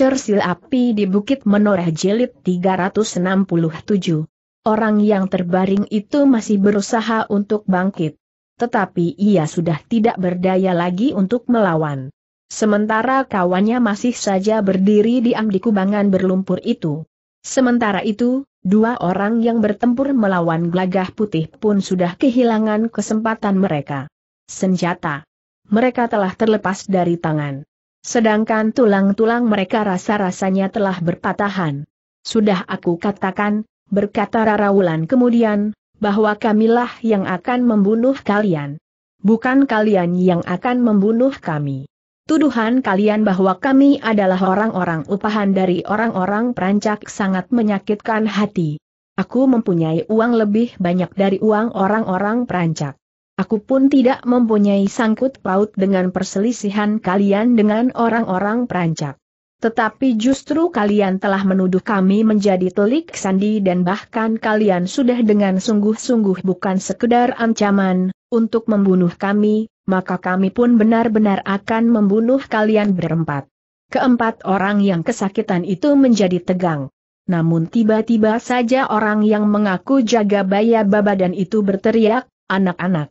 Cersil api di Bukit Menoreh Jelit 367. Orang yang terbaring itu masih berusaha untuk bangkit. Tetapi ia sudah tidak berdaya lagi untuk melawan. Sementara kawannya masih saja berdiri diam di kubangan berlumpur itu. Sementara itu, dua orang yang bertempur melawan gelagah putih pun sudah kehilangan kesempatan mereka. Senjata. Mereka telah terlepas dari tangan. Sedangkan tulang-tulang mereka rasa-rasanya telah berpatahan. Sudah aku katakan, berkata Wulan kemudian, bahwa kamilah yang akan membunuh kalian. Bukan kalian yang akan membunuh kami. Tuduhan kalian bahwa kami adalah orang-orang upahan dari orang-orang perancak sangat menyakitkan hati. Aku mempunyai uang lebih banyak dari uang orang-orang perancak. Aku pun tidak mempunyai sangkut paut dengan perselisihan kalian dengan orang-orang perancak. Tetapi justru kalian telah menuduh kami menjadi telik sandi dan bahkan kalian sudah dengan sungguh-sungguh bukan sekedar ancaman, untuk membunuh kami, maka kami pun benar-benar akan membunuh kalian berempat. Keempat orang yang kesakitan itu menjadi tegang. Namun tiba-tiba saja orang yang mengaku jaga baya babadan itu berteriak, anak-anak,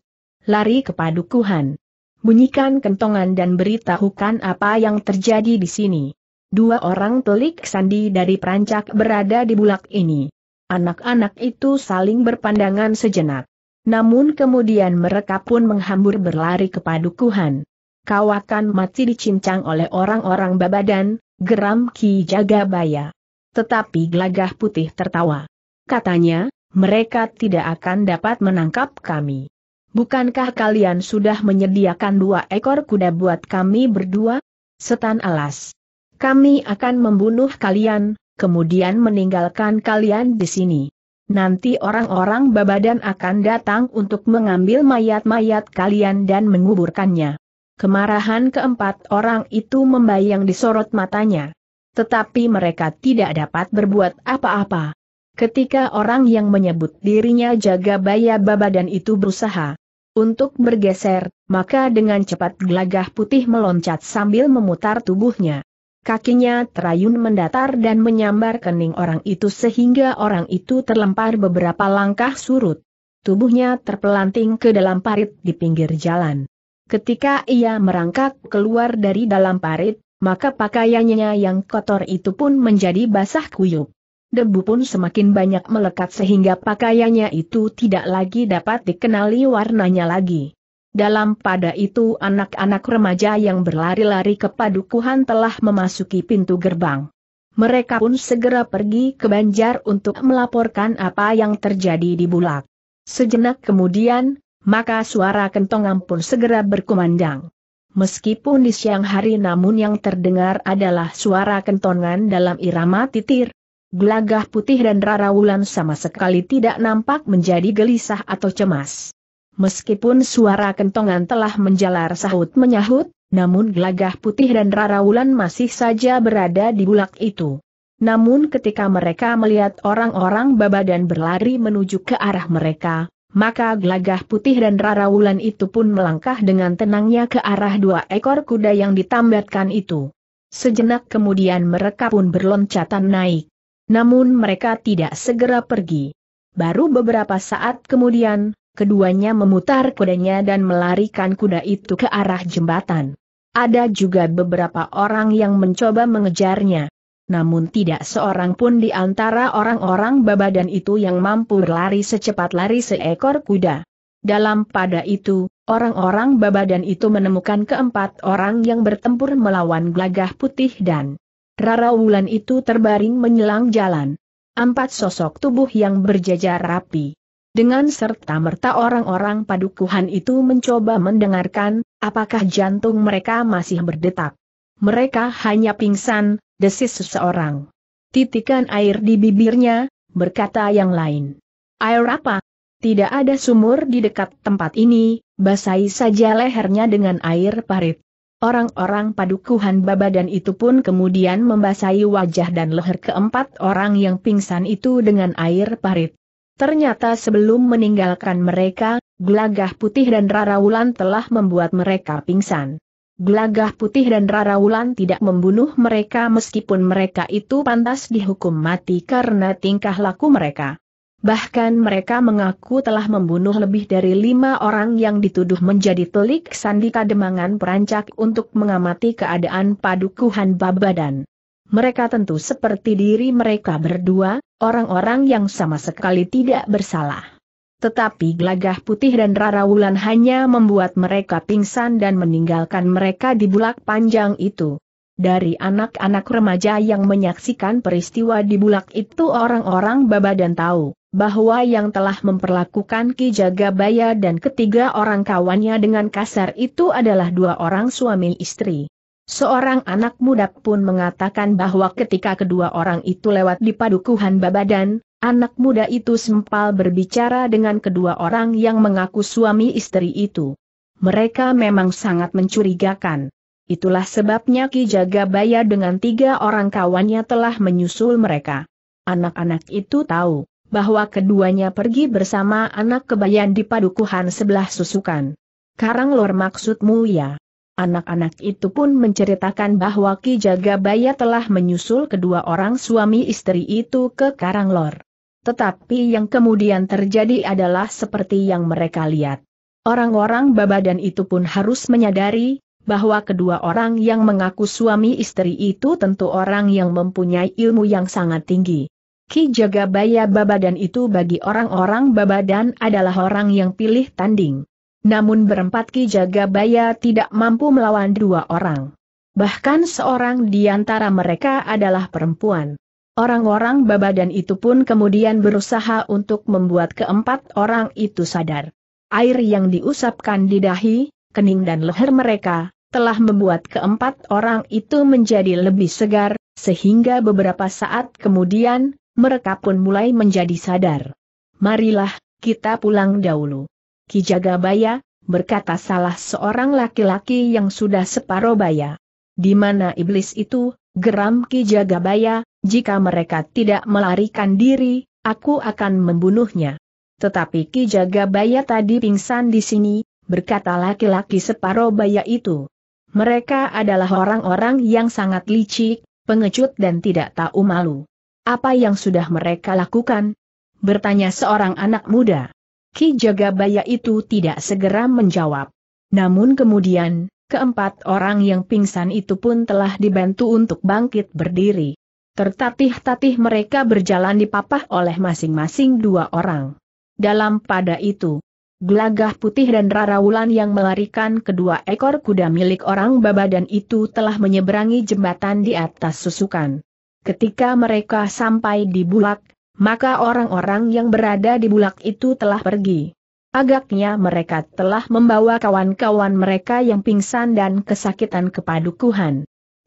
lari ke padukuhan. Bunyikan kentongan dan beritahukan apa yang terjadi di sini. Dua orang pelik sandi dari perancak berada di bulak ini. Anak-anak itu saling berpandangan sejenak. Namun kemudian mereka pun menghambur berlari ke padukuhan. Kau akan mati dicincang oleh orang-orang babadan, geram Ki Jagabaya. Tetapi gelagah putih tertawa. Katanya, mereka tidak akan dapat menangkap kami bukankah kalian sudah menyediakan dua ekor kuda buat kami berdua? Setan alas. Kami akan membunuh kalian, kemudian meninggalkan kalian di sini. Nanti orang-orang Babadan akan datang untuk mengambil mayat-mayat kalian dan menguburkannya. Kemarahan keempat orang itu membayang di sorot matanya. Tetapi mereka tidak dapat berbuat apa-apa. Ketika orang yang menyebut dirinya jaga baya Babadan itu berusaha untuk bergeser, maka dengan cepat gelagah putih meloncat sambil memutar tubuhnya. Kakinya terayun mendatar dan menyambar kening orang itu sehingga orang itu terlempar beberapa langkah surut. Tubuhnya terpelanting ke dalam parit di pinggir jalan. Ketika ia merangkak keluar dari dalam parit, maka pakaiannya yang kotor itu pun menjadi basah kuyup debu pun semakin banyak melekat sehingga pakaiannya itu tidak lagi dapat dikenali warnanya lagi. Dalam pada itu anak-anak remaja yang berlari-lari ke padukuhan telah memasuki pintu gerbang. Mereka pun segera pergi ke Banjar untuk melaporkan apa yang terjadi di Bulak. Sejenak kemudian, maka suara kentongan pun segera berkumandang. Meskipun di siang hari namun yang terdengar adalah suara kentongan dalam irama titir, Gelagah putih dan Rara Wulan sama sekali tidak nampak menjadi gelisah atau cemas. Meskipun suara kentongan telah menjalar sahut menyahut, namun gelagah putih dan Rara Wulan masih saja berada di bulak itu. Namun ketika mereka melihat orang-orang babadan berlari menuju ke arah mereka, maka gelagah putih dan Rara Wulan itu pun melangkah dengan tenangnya ke arah dua ekor kuda yang ditambatkan itu. Sejenak kemudian mereka pun berloncatan naik. Namun mereka tidak segera pergi. Baru beberapa saat kemudian, keduanya memutar kudanya dan melarikan kuda itu ke arah jembatan. Ada juga beberapa orang yang mencoba mengejarnya. Namun tidak seorang pun di antara orang-orang babadan itu yang mampu berlari secepat lari seekor kuda. Dalam pada itu, orang-orang babadan itu menemukan keempat orang yang bertempur melawan gelagah putih dan Rara Wulan itu terbaring menyelang jalan. Empat sosok tubuh yang berjajar rapi. Dengan serta merta orang-orang padukuhan itu mencoba mendengarkan, apakah jantung mereka masih berdetak. Mereka hanya pingsan, desis seseorang. Titikan air di bibirnya, berkata yang lain. Air apa? Tidak ada sumur di dekat tempat ini, basahi saja lehernya dengan air parit. Orang-orang padukuhan dan itu pun kemudian membasahi wajah dan leher keempat orang yang pingsan itu dengan air parit. Ternyata sebelum meninggalkan mereka, Glagah putih dan Wulan telah membuat mereka pingsan. Glagah putih dan Wulan tidak membunuh mereka meskipun mereka itu pantas dihukum mati karena tingkah laku mereka. Bahkan mereka mengaku telah membunuh lebih dari lima orang yang dituduh menjadi telik sandi kademangan perancak untuk mengamati keadaan padukuhan Babadan. Mereka tentu seperti diri mereka berdua, orang-orang yang sama sekali tidak bersalah. Tetapi gelagah putih dan Rara Wulan hanya membuat mereka pingsan dan meninggalkan mereka di bulak panjang itu. Dari anak-anak remaja yang menyaksikan peristiwa di bulak itu orang-orang Babadan tahu bahwa yang telah memperlakukan Ki Jagabaya dan ketiga orang kawannya dengan kasar itu adalah dua orang suami istri. Seorang anak muda pun mengatakan bahwa ketika kedua orang itu lewat di padukuhan Babadan, anak muda itu sempal berbicara dengan kedua orang yang mengaku suami istri itu. Mereka memang sangat mencurigakan. Itulah sebabnya Ki Jagabaya dengan tiga orang kawannya telah menyusul mereka. Anak-anak itu tahu bahwa keduanya pergi bersama anak kebayan di padukuhan sebelah susukan. Karang lor maksudmu ya? Anak-anak itu pun menceritakan bahwa Ki Jagabaya telah menyusul kedua orang suami istri itu ke Karanglor. Tetapi yang kemudian terjadi adalah seperti yang mereka lihat. Orang-orang Babadan itu pun harus menyadari, bahwa kedua orang yang mengaku suami istri itu tentu orang yang mempunyai ilmu yang sangat tinggi. Ki Jagabaya Babadan itu bagi orang-orang Babadan adalah orang yang pilih tanding. Namun berempat Ki Jagabaya tidak mampu melawan dua orang. Bahkan seorang di antara mereka adalah perempuan. Orang-orang Babadan itu pun kemudian berusaha untuk membuat keempat orang itu sadar. Air yang diusapkan di dahi, kening dan leher mereka, telah membuat keempat orang itu menjadi lebih segar, sehingga beberapa saat kemudian, mereka pun mulai menjadi sadar. Marilah, kita pulang dahulu. Kijagabaya, berkata salah seorang laki-laki yang sudah separuh baya. Di mana iblis itu, geram Kijagabaya, jika mereka tidak melarikan diri, aku akan membunuhnya. Tetapi Kijagabaya tadi pingsan di sini, berkata laki-laki separuh baya itu. Mereka adalah orang-orang yang sangat licik, pengecut dan tidak tahu malu. Apa yang sudah mereka lakukan? Bertanya seorang anak muda. Ki Jagabaya itu tidak segera menjawab. Namun kemudian, keempat orang yang pingsan itu pun telah dibantu untuk bangkit berdiri. Tertatih-tatih mereka berjalan dipapah oleh masing-masing dua orang. Dalam pada itu, Gelagah putih dan rarawulan yang melarikan kedua ekor kuda milik orang Babadan itu telah menyeberangi jembatan di atas susukan. Ketika mereka sampai di Bulak, maka orang-orang yang berada di Bulak itu telah pergi. Agaknya mereka telah membawa kawan-kawan mereka yang pingsan dan kesakitan ke padukuhan.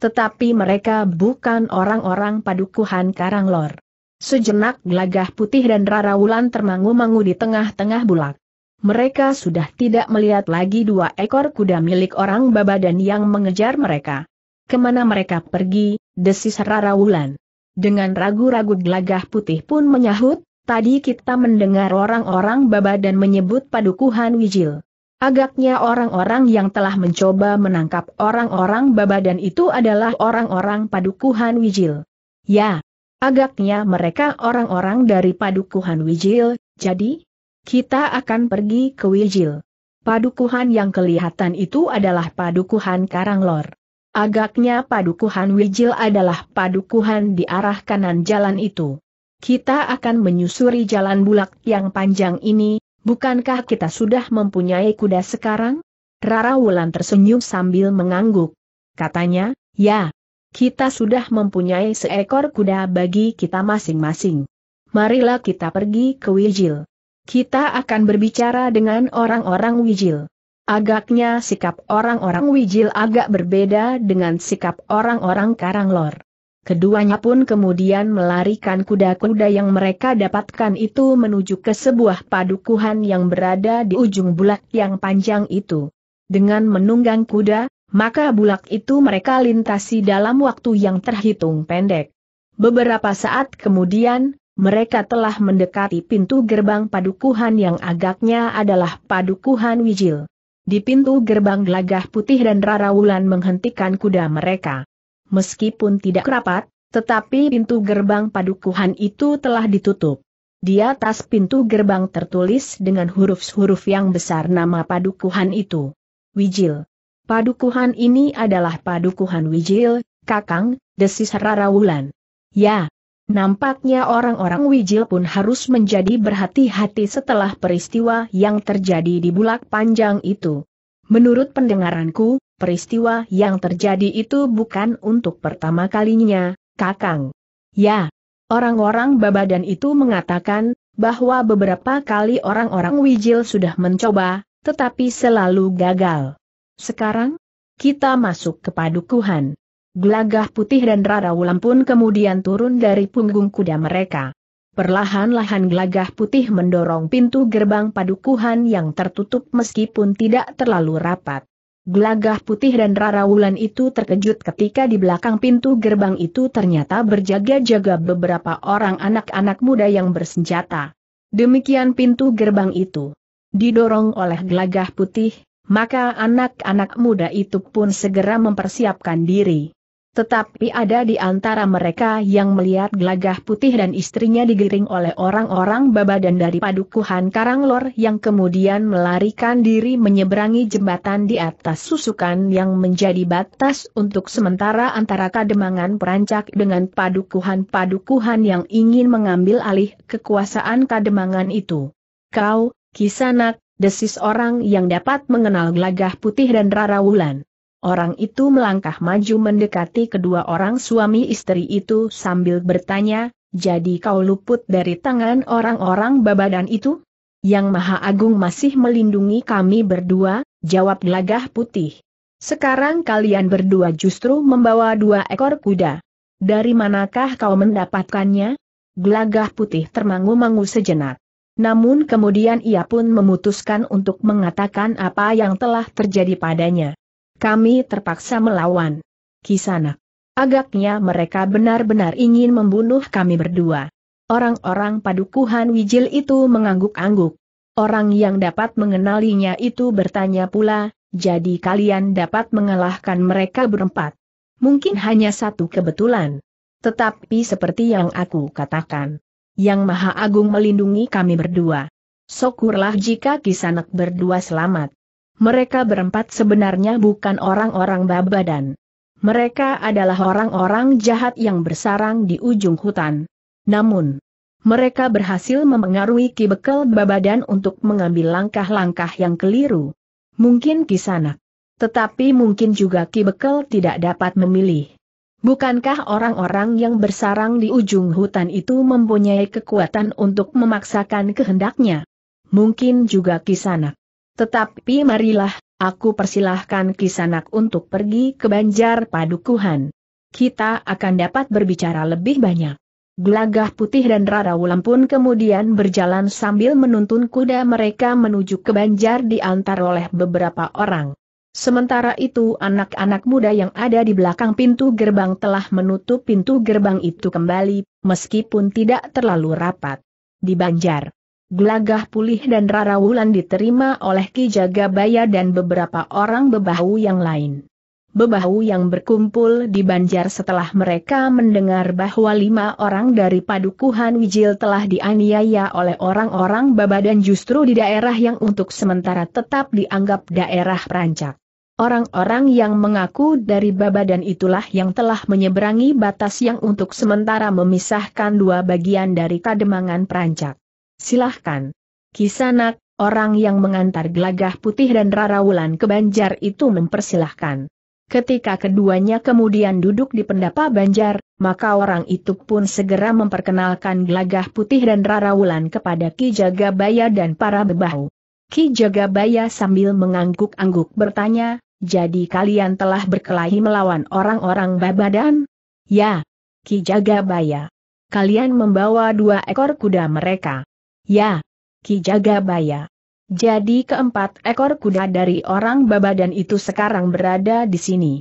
Tetapi mereka bukan orang-orang padukuhan Karanglor. Sejenak gelagah putih dan Rara Wulan termangu-mangu di tengah-tengah bulak. Mereka sudah tidak melihat lagi dua ekor kuda milik orang Babadan yang mengejar mereka. Kemana mereka pergi, desis Rara Wulan. Dengan ragu-ragu gelagah putih pun menyahut, tadi kita mendengar orang-orang baba dan menyebut padukuhan wijil. Agaknya orang-orang yang telah mencoba menangkap orang-orang baba dan itu adalah orang-orang padukuhan wijil. Ya, agaknya mereka orang-orang dari padukuhan wijil, jadi kita akan pergi ke wijil. Padukuhan yang kelihatan itu adalah padukuhan Karanglor. Agaknya padukuhan Wijil adalah padukuhan di arah kanan jalan itu. Kita akan menyusuri jalan bulak yang panjang ini, bukankah kita sudah mempunyai kuda sekarang? Rara Wulan tersenyum sambil mengangguk. Katanya, ya, kita sudah mempunyai seekor kuda bagi kita masing-masing. Marilah kita pergi ke Wijil. Kita akan berbicara dengan orang-orang Wijil. Agaknya sikap orang-orang Wijil agak berbeda dengan sikap orang-orang Karanglor. Keduanya pun kemudian melarikan kuda-kuda yang mereka dapatkan itu menuju ke sebuah padukuhan yang berada di ujung bulak yang panjang itu. Dengan menunggang kuda, maka bulak itu mereka lintasi dalam waktu yang terhitung pendek. Beberapa saat kemudian, mereka telah mendekati pintu gerbang padukuhan yang agaknya adalah padukuhan Wijil. Di pintu gerbang gelagah putih dan Rara Wulan menghentikan kuda mereka. Meskipun tidak rapat, tetapi pintu gerbang padukuhan itu telah ditutup. Di atas pintu gerbang tertulis dengan huruf-huruf yang besar nama padukuhan itu. Wijil. Padukuhan ini adalah padukuhan Wijil, Kakang, desis Rara Wulan. Ya, Nampaknya orang-orang Wijil pun harus menjadi berhati-hati setelah peristiwa yang terjadi di Bulak Panjang itu. Menurut pendengaranku, peristiwa yang terjadi itu bukan untuk pertama kalinya, Kakang. Ya, orang-orang Babadan itu mengatakan bahwa beberapa kali orang-orang Wijil sudah mencoba, tetapi selalu gagal. Sekarang, kita masuk ke padukuhan. Gelagah putih dan rara wulan pun kemudian turun dari punggung kuda mereka. Perlahan-lahan gelagah putih mendorong pintu gerbang padukuhan yang tertutup meskipun tidak terlalu rapat. Gelagah putih dan rara wulan itu terkejut ketika di belakang pintu gerbang itu ternyata berjaga-jaga beberapa orang anak-anak muda yang bersenjata. Demikian pintu gerbang itu. Didorong oleh gelagah putih, maka anak-anak muda itu pun segera mempersiapkan diri. Tetapi ada di antara mereka yang melihat gelagah putih dan istrinya digiring oleh orang-orang Babadan dari padukuhan Karanglor yang kemudian melarikan diri menyeberangi jembatan di atas susukan yang menjadi batas untuk sementara antara Kademangan Perancak dengan padukuhan-padukuhan yang ingin mengambil alih kekuasaan Kademangan itu. Kau, Kisanak, desis orang yang dapat mengenal gelagah putih dan Rara Wulan. Orang itu melangkah maju mendekati kedua orang suami istri itu sambil bertanya, jadi kau luput dari tangan orang-orang babadan itu? Yang Maha Agung masih melindungi kami berdua, jawab gelagah putih. Sekarang kalian berdua justru membawa dua ekor kuda. Dari manakah kau mendapatkannya? Gelagah putih termangu-mangu sejenak. Namun kemudian ia pun memutuskan untuk mengatakan apa yang telah terjadi padanya. Kami terpaksa melawan. Kisana. Agaknya mereka benar-benar ingin membunuh kami berdua. Orang-orang padukuhan Wijil itu mengangguk-angguk. Orang yang dapat mengenalinya itu bertanya pula, jadi kalian dapat mengalahkan mereka berempat. Mungkin hanya satu kebetulan. Tetapi seperti yang aku katakan, Yang Maha Agung melindungi kami berdua. Syukurlah jika Kisanak berdua selamat. Mereka berempat sebenarnya bukan orang-orang babadan. Mereka adalah orang-orang jahat yang bersarang di ujung hutan. Namun, mereka berhasil memengaruhi Kibekel Babadan untuk mengambil langkah-langkah yang keliru. Mungkin Kisanak. Tetapi mungkin juga Kibekel tidak dapat memilih. Bukankah orang-orang yang bersarang di ujung hutan itu mempunyai kekuatan untuk memaksakan kehendaknya? Mungkin juga Kisanak. Tetapi marilah, aku persilahkan Kisanak untuk pergi ke Banjar Padukuhan. Kita akan dapat berbicara lebih banyak. Gelagah Putih dan Rara Wulan pun kemudian berjalan sambil menuntun kuda mereka menuju ke Banjar diantar oleh beberapa orang. Sementara itu anak-anak muda yang ada di belakang pintu gerbang telah menutup pintu gerbang itu kembali, meskipun tidak terlalu rapat. Di Banjar, Gelagah pulih dan Rara Wulan diterima oleh Ki Jagabaya dan beberapa orang bebahu yang lain. Bebahu yang berkumpul di Banjar setelah mereka mendengar bahwa lima orang dari Padukuhan Wijil telah dianiaya oleh orang-orang dan justru di daerah yang untuk sementara tetap dianggap daerah perancak. Orang-orang yang mengaku dari dan itulah yang telah menyeberangi batas yang untuk sementara memisahkan dua bagian dari kademangan perancak. Silahkan. Kisanak, orang yang mengantar gelagah putih dan rarawulan ke Banjar itu mempersilahkan. Ketika keduanya kemudian duduk di pendapa Banjar, maka orang itu pun segera memperkenalkan gelagah putih dan rarawulan kepada Ki Jagabaya dan para bebahu. Ki Jagabaya sambil mengangguk-angguk bertanya, jadi kalian telah berkelahi melawan orang-orang Babadan? Ya, Ki Jagabaya. Kalian membawa dua ekor kuda mereka. Ya, Ki Jagabaya. Jadi keempat ekor kuda dari orang Babadan itu sekarang berada di sini.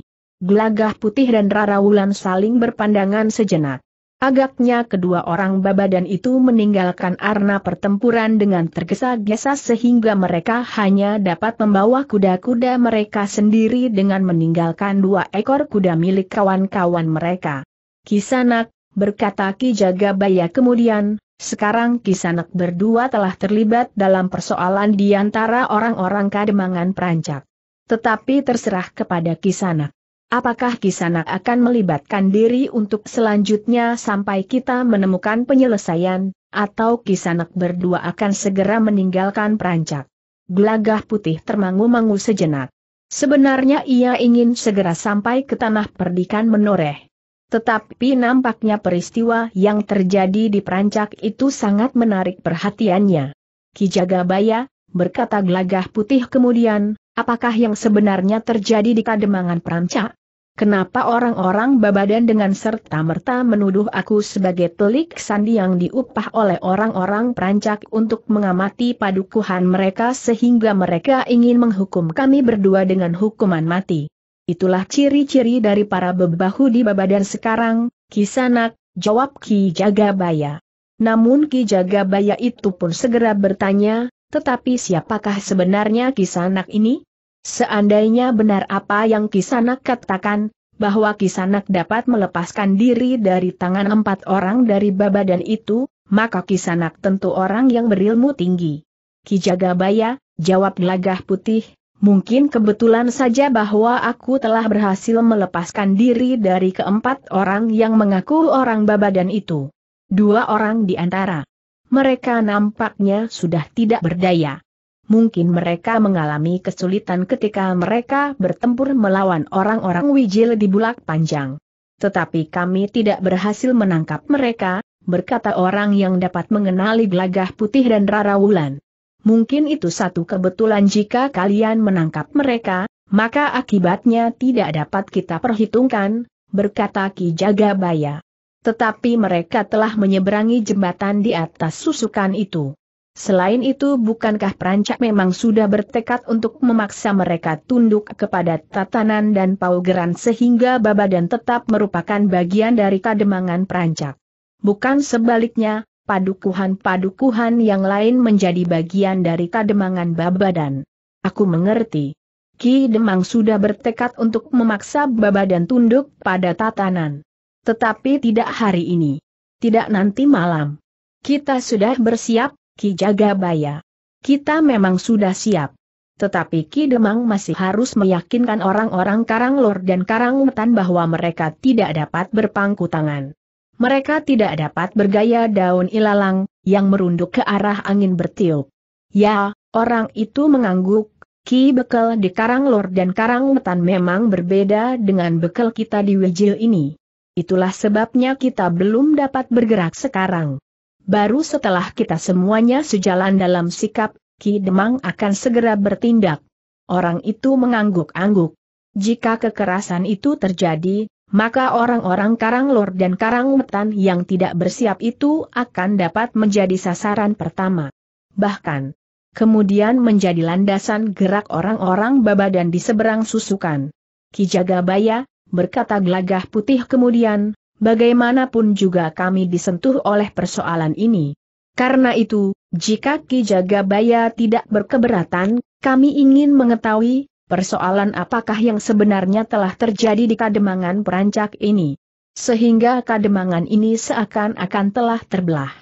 Gelagah putih dan Rarawulan saling berpandangan sejenak. Agaknya kedua orang Babadan itu meninggalkan arna pertempuran dengan tergesa-gesa sehingga mereka hanya dapat membawa kuda-kuda mereka sendiri dengan meninggalkan dua ekor kuda milik kawan-kawan mereka. Kisanak, berkata Ki Jagabaya kemudian, sekarang Kisanak berdua telah terlibat dalam persoalan di antara orang-orang kademangan perancak. Tetapi terserah kepada Kisanak. Apakah Kisanak akan melibatkan diri untuk selanjutnya sampai kita menemukan penyelesaian, atau Kisanak berdua akan segera meninggalkan perancak? Gelagah putih termangu-mangu sejenak. Sebenarnya ia ingin segera sampai ke tanah perdikan menoreh. Tetapi nampaknya peristiwa yang terjadi di Perancak itu sangat menarik perhatiannya. Kijagabaya, berkata gelagah putih kemudian, apakah yang sebenarnya terjadi di kademangan Perancak? Kenapa orang-orang babadan dengan serta-merta menuduh aku sebagai telik sandi yang diupah oleh orang-orang perancak untuk mengamati padukuhan mereka sehingga mereka ingin menghukum kami berdua dengan hukuman mati? Itulah ciri-ciri dari para bebahu di Babadan sekarang, Kisanak, jawab Ki Jagabaya. Namun Ki Jagabaya itu pun segera bertanya, tetapi siapakah sebenarnya Kisanak ini? Seandainya benar apa yang Kisanak katakan, bahwa Kisanak dapat melepaskan diri dari tangan empat orang dari Babadan itu, maka Kisanak tentu orang yang berilmu tinggi. Ki Jagabaya, jawab Lagah Putih, Mungkin kebetulan saja bahwa aku telah berhasil melepaskan diri dari keempat orang yang mengaku orang babadan itu. Dua orang di antara mereka nampaknya sudah tidak berdaya. Mungkin mereka mengalami kesulitan ketika mereka bertempur melawan orang-orang wijil di bulak panjang. Tetapi kami tidak berhasil menangkap mereka, berkata orang yang dapat mengenali gelagah putih dan rara wulan mungkin itu satu kebetulan jika kalian menangkap mereka, maka akibatnya tidak dapat kita perhitungkan, berkata Ki Jagabaya. Tetapi mereka telah menyeberangi jembatan di atas susukan itu. Selain itu bukankah perancak memang sudah bertekad untuk memaksa mereka tunduk kepada tatanan dan paugeran sehingga Babadan tetap merupakan bagian dari kademangan perancak? Bukan sebaliknya, padukuhan-padukuhan yang lain menjadi bagian dari kademangan Babadan. Aku mengerti. Ki Demang sudah bertekad untuk memaksa Babadan tunduk pada tatanan. Tetapi tidak hari ini. Tidak nanti malam. Kita sudah bersiap, Ki Jagabaya. Kita memang sudah siap. Tetapi Ki Demang masih harus meyakinkan orang-orang Karanglor dan Karangmetan bahwa mereka tidak dapat berpangku tangan mereka tidak dapat bergaya daun ilalang, yang merunduk ke arah angin bertiup. Ya, orang itu mengangguk, Ki bekel di Karang Lor dan Karang Karangwetan memang berbeda dengan bekel kita di Wijil ini. Itulah sebabnya kita belum dapat bergerak sekarang. Baru setelah kita semuanya sejalan dalam sikap, Ki Demang akan segera bertindak. Orang itu mengangguk-angguk. Jika kekerasan itu terjadi, maka orang-orang Karanglor dan Karangwetan yang tidak bersiap itu akan dapat menjadi sasaran pertama. Bahkan, kemudian menjadi landasan gerak orang-orang Baba dan di seberang susukan. Kijagabaya, berkata gelagah putih kemudian, bagaimanapun juga kami disentuh oleh persoalan ini. Karena itu, jika Kijagabaya tidak berkeberatan, kami ingin mengetahui persoalan apakah yang sebenarnya telah terjadi di kademangan perancak ini. Sehingga kademangan ini seakan-akan telah terbelah.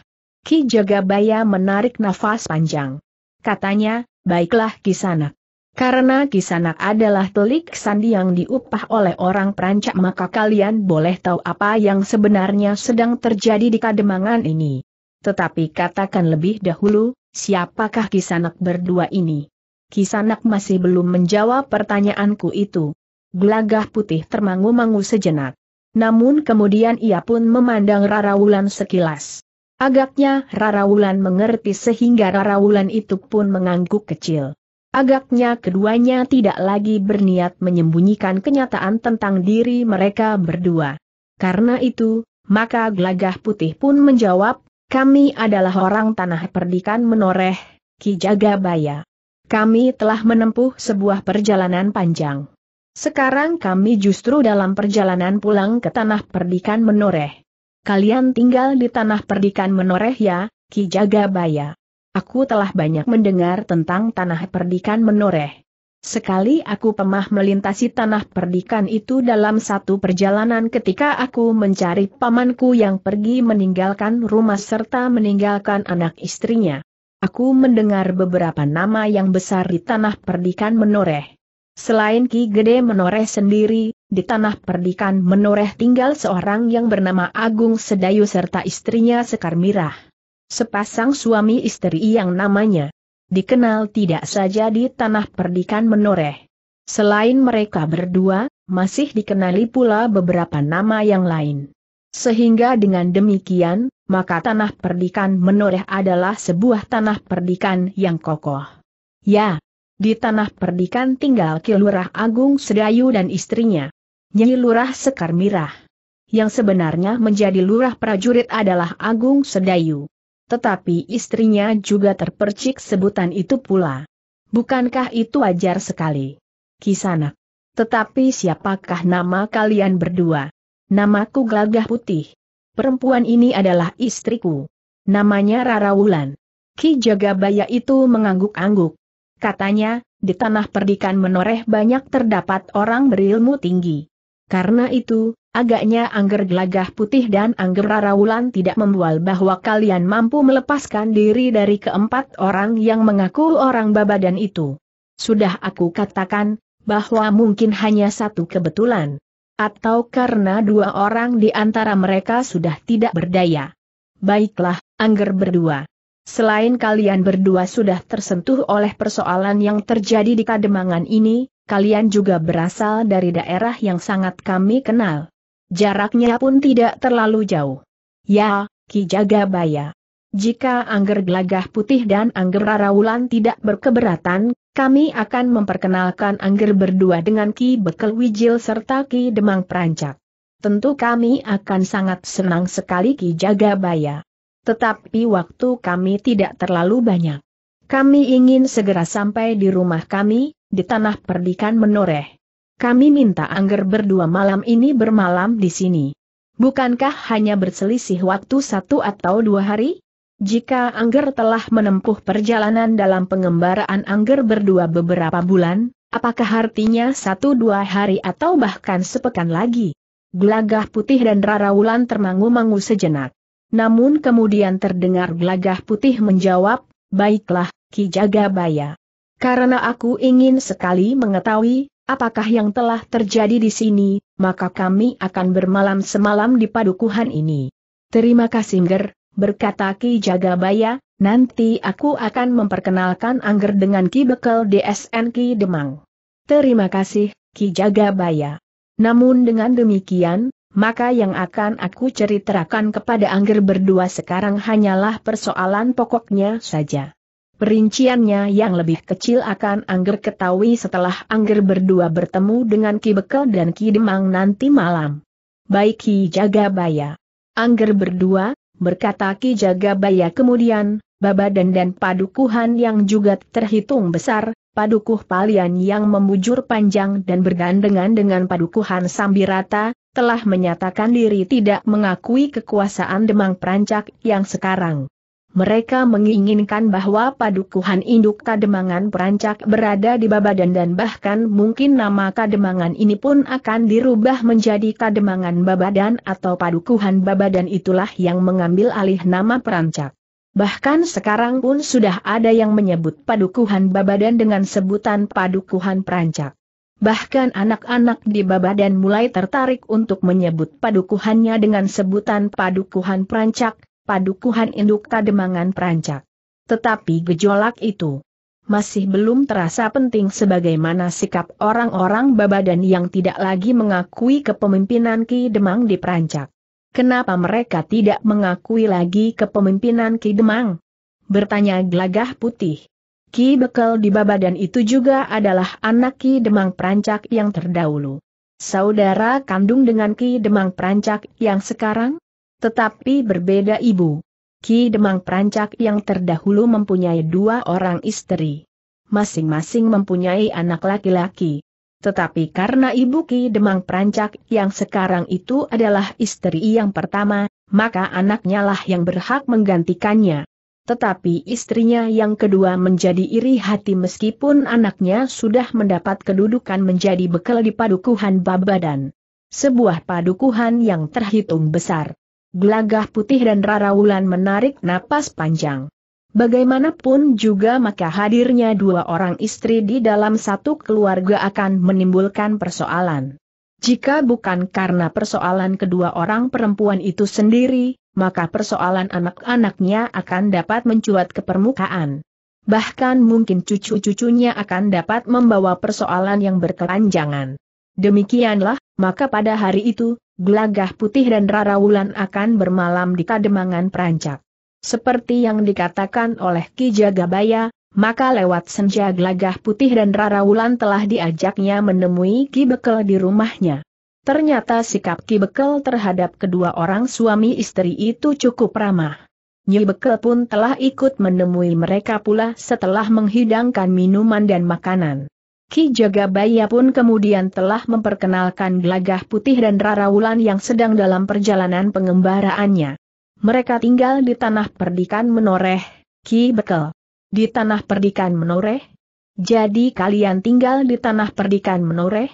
Ki Jagabaya menarik nafas panjang. Katanya, baiklah Kisanak. Karena Kisanak adalah telik sandi yang diupah oleh orang perancak maka kalian boleh tahu apa yang sebenarnya sedang terjadi di kademangan ini. Tetapi katakan lebih dahulu, siapakah Kisanak berdua ini? Kisanak masih belum menjawab pertanyaanku itu. Gelagah putih termangu-mangu sejenak. Namun kemudian ia pun memandang Rarawulan sekilas. Agaknya Rarawulan mengerti sehingga Rarawulan itu pun mengangguk kecil. Agaknya keduanya tidak lagi berniat menyembunyikan kenyataan tentang diri mereka berdua. Karena itu, maka Gelagah Putih pun menjawab, kami adalah orang tanah perdikan menoreh, Ki Jagabaya. Kami telah menempuh sebuah perjalanan panjang. Sekarang kami justru dalam perjalanan pulang ke tanah perdikan menoreh. Kalian tinggal di tanah perdikan menoreh ya, Ki Jagabaya. Aku telah banyak mendengar tentang tanah perdikan menoreh. Sekali aku pemah melintasi tanah perdikan itu dalam satu perjalanan ketika aku mencari pamanku yang pergi meninggalkan rumah serta meninggalkan anak istrinya aku mendengar beberapa nama yang besar di tanah perdikan menoreh. Selain Ki Gede menoreh sendiri, di tanah perdikan menoreh tinggal seorang yang bernama Agung Sedayu serta istrinya Sekar Mirah. Sepasang suami istri yang namanya dikenal tidak saja di tanah perdikan menoreh. Selain mereka berdua, masih dikenali pula beberapa nama yang lain. Sehingga dengan demikian, maka tanah perdikan menoreh adalah sebuah tanah perdikan yang kokoh. Ya, di tanah perdikan tinggal Kilurah Agung Sedayu dan istrinya. Nyi Lurah Sekar Mirah. Yang sebenarnya menjadi lurah prajurit adalah Agung Sedayu. Tetapi istrinya juga terpercik sebutan itu pula. Bukankah itu wajar sekali? Kisana. Tetapi siapakah nama kalian berdua? Namaku Gelagah Putih. Perempuan ini adalah istriku. Namanya Rara Wulan. Ki Jagabaya itu mengangguk-angguk. Katanya, di tanah perdikan menoreh banyak terdapat orang berilmu tinggi. Karena itu, agaknya Angger Gelagah Putih dan Angger Rara Wulan tidak membual bahwa kalian mampu melepaskan diri dari keempat orang yang mengaku orang babadan itu. Sudah aku katakan, bahwa mungkin hanya satu kebetulan. Atau karena dua orang di antara mereka sudah tidak berdaya. Baiklah, Angger berdua. Selain kalian berdua sudah tersentuh oleh persoalan yang terjadi di Kademangan ini, kalian juga berasal dari daerah yang sangat kami kenal. Jaraknya pun tidak terlalu jauh. Ya, Ki Jagabaya. Jika Angger Gelagah Putih dan Angger Rarawulan tidak berkeberatan, kami akan memperkenalkan Angger berdua dengan Ki Bekel Wijil serta Ki Demang Perancak. Tentu kami akan sangat senang sekali Ki Jaga Baya. Tetapi waktu kami tidak terlalu banyak. Kami ingin segera sampai di rumah kami, di tanah perdikan menoreh. Kami minta Angger berdua malam ini bermalam di sini. Bukankah hanya berselisih waktu satu atau dua hari? Jika Angger telah menempuh perjalanan dalam pengembaraan Angger berdua beberapa bulan, apakah artinya satu dua hari atau bahkan sepekan lagi? Gelagah putih dan Raraulan termangu-mangu sejenak. Namun kemudian terdengar gelagah putih menjawab, Baiklah, Ki Jagabaya. Karena aku ingin sekali mengetahui, apakah yang telah terjadi di sini, maka kami akan bermalam semalam di padukuhan ini. Terima kasih Ger, berkata Ki Jagabaya, nanti aku akan memperkenalkan Angger dengan Ki Bekel DSN Ki Demang. Terima kasih, Ki Jagabaya. Namun dengan demikian, maka yang akan aku ceritakan kepada Angger berdua sekarang hanyalah persoalan pokoknya saja. Perinciannya yang lebih kecil akan Angger ketahui setelah Angger berdua bertemu dengan Ki Bekel dan Ki Demang nanti malam. Baik Ki Jagabaya. Angger berdua, berkata Ki Jagabaya kemudian, Babadan dan Padukuhan yang juga terhitung besar, Padukuh Palian yang membujur panjang dan bergandengan dengan Padukuhan Sambirata, telah menyatakan diri tidak mengakui kekuasaan Demang Perancak yang sekarang mereka menginginkan bahwa padukuhan induk Kademangan Perancak berada di Babadan dan bahkan mungkin nama Kademangan ini pun akan dirubah menjadi Kademangan Babadan atau padukuhan Babadan itulah yang mengambil alih nama Perancak. Bahkan sekarang pun sudah ada yang menyebut padukuhan Babadan dengan sebutan padukuhan Perancak. Bahkan anak-anak di Babadan mulai tertarik untuk menyebut padukuhannya dengan sebutan padukuhan Perancak, padukuhan induk kademangan perancak. Tetapi gejolak itu masih belum terasa penting sebagaimana sikap orang-orang Babadan yang tidak lagi mengakui kepemimpinan Ki Demang di Perancak. Kenapa mereka tidak mengakui lagi kepemimpinan Ki Demang? Bertanya Glagah putih. Ki Bekel di Babadan itu juga adalah anak Ki Demang Perancak yang terdahulu. Saudara kandung dengan Ki Demang Perancak yang sekarang? Tetapi berbeda ibu. Ki Demang Prancak yang terdahulu mempunyai dua orang istri. Masing-masing mempunyai anak laki-laki. Tetapi karena ibu Ki Demang Prancak yang sekarang itu adalah istri yang pertama, maka anaknya lah yang berhak menggantikannya. Tetapi istrinya yang kedua menjadi iri hati meskipun anaknya sudah mendapat kedudukan menjadi bekal di padukuhan Babadan. Sebuah padukuhan yang terhitung besar. Gelagah putih dan Raraulan menarik napas panjang. Bagaimanapun juga maka hadirnya dua orang istri di dalam satu keluarga akan menimbulkan persoalan. Jika bukan karena persoalan kedua orang perempuan itu sendiri, maka persoalan anak-anaknya akan dapat mencuat ke permukaan. Bahkan mungkin cucu-cucunya akan dapat membawa persoalan yang berkelanjangan. Demikianlah, maka pada hari itu, Gelagah Putih dan Rara Wulan akan bermalam di Kademangan Perancak. Seperti yang dikatakan oleh Ki Jagabaya, maka lewat senja Gelagah Putih dan Rara Wulan telah diajaknya menemui Ki Bekel di rumahnya. Ternyata sikap Ki Bekel terhadap kedua orang suami istri itu cukup ramah. Nyi Bekel pun telah ikut menemui mereka pula setelah menghidangkan minuman dan makanan. Ki Jagabaya pun kemudian telah memperkenalkan gelagah putih dan Rara Wulan yang sedang dalam perjalanan pengembaraannya. Mereka tinggal di tanah perdikan menoreh, Ki Bekel. Di tanah perdikan menoreh? Jadi kalian tinggal di tanah perdikan menoreh?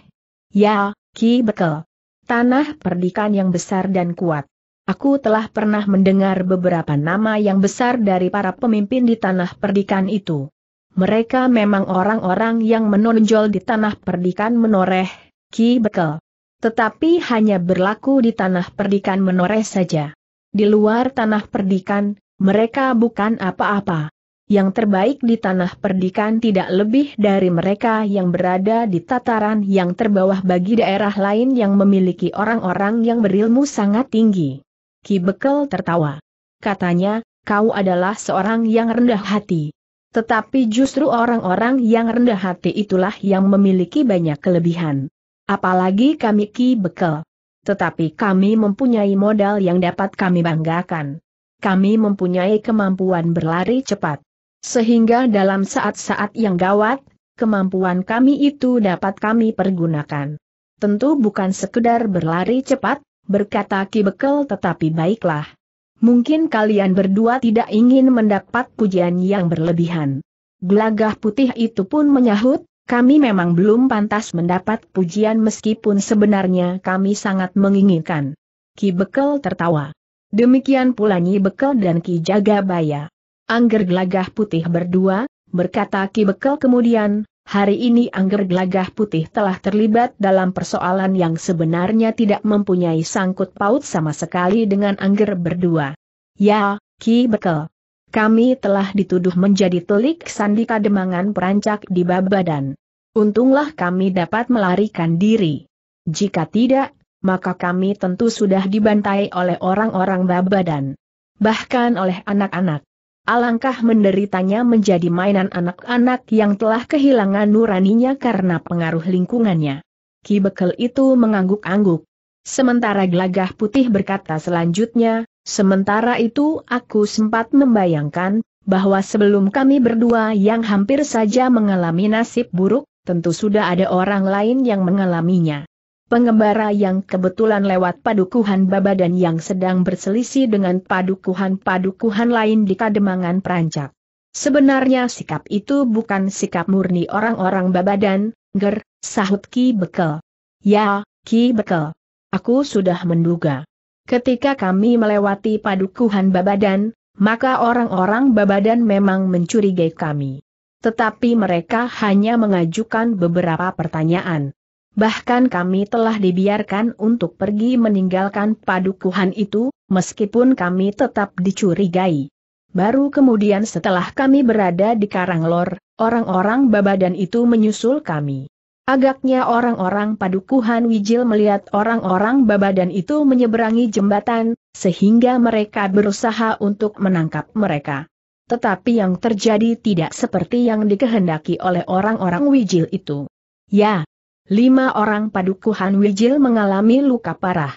Ya, Ki Bekel. Tanah perdikan yang besar dan kuat. Aku telah pernah mendengar beberapa nama yang besar dari para pemimpin di tanah perdikan itu. Mereka memang orang-orang yang menonjol di tanah perdikan menoreh, Ki Bekel. Tetapi hanya berlaku di tanah perdikan menoreh saja. Di luar tanah perdikan, mereka bukan apa-apa. Yang terbaik di tanah perdikan tidak lebih dari mereka yang berada di tataran yang terbawah bagi daerah lain yang memiliki orang-orang yang berilmu sangat tinggi. Ki Bekel tertawa. Katanya, kau adalah seorang yang rendah hati. Tetapi justru orang-orang yang rendah hati itulah yang memiliki banyak kelebihan. Apalagi kami ki bekel. Tetapi kami mempunyai modal yang dapat kami banggakan. Kami mempunyai kemampuan berlari cepat. Sehingga dalam saat-saat yang gawat, kemampuan kami itu dapat kami pergunakan. Tentu bukan sekedar berlari cepat, berkata Ki Bekel tetapi baiklah, Mungkin kalian berdua tidak ingin mendapat pujian yang berlebihan. Gelagah putih itu pun menyahut, kami memang belum pantas mendapat pujian meskipun sebenarnya kami sangat menginginkan. Ki Bekel tertawa. Demikian pula Nyi Bekel dan Ki Jagabaya. Angger gelagah putih berdua, berkata Ki Bekel kemudian, Hari ini Angger Gelagah Putih telah terlibat dalam persoalan yang sebenarnya tidak mempunyai sangkut paut sama sekali dengan Angger berdua. Ya, Ki Bekel. Kami telah dituduh menjadi telik sandi kademangan perancak di Babadan. Untunglah kami dapat melarikan diri. Jika tidak, maka kami tentu sudah dibantai oleh orang-orang Babadan. Bahkan oleh anak-anak. Alangkah menderitanya menjadi mainan anak-anak yang telah kehilangan nuraninya karena pengaruh lingkungannya. Ki Bekel itu mengangguk-angguk. Sementara gelagah putih berkata selanjutnya, sementara itu aku sempat membayangkan, bahwa sebelum kami berdua yang hampir saja mengalami nasib buruk, tentu sudah ada orang lain yang mengalaminya. Pengembara yang kebetulan lewat padukuhan babadan yang sedang berselisih dengan padukuhan-padukuhan lain di Kademangan Perancak. Sebenarnya sikap itu bukan sikap murni orang-orang Babadan, Ger, sahut Ki Bekel. Ya, Ki Bekel. Aku sudah menduga. Ketika kami melewati padukuhan Babadan, maka orang-orang Babadan memang mencurigai kami. Tetapi mereka hanya mengajukan beberapa pertanyaan bahkan kami telah dibiarkan untuk pergi meninggalkan padukuhan itu, meskipun kami tetap dicurigai. Baru kemudian setelah kami berada di Karanglor, orang-orang Babadan itu menyusul kami. Agaknya orang-orang padukuhan Wijil melihat orang-orang Babadan itu menyeberangi jembatan, sehingga mereka berusaha untuk menangkap mereka. Tetapi yang terjadi tidak seperti yang dikehendaki oleh orang-orang Wijil itu. Ya, lima orang padukuhan Wijil mengalami luka parah.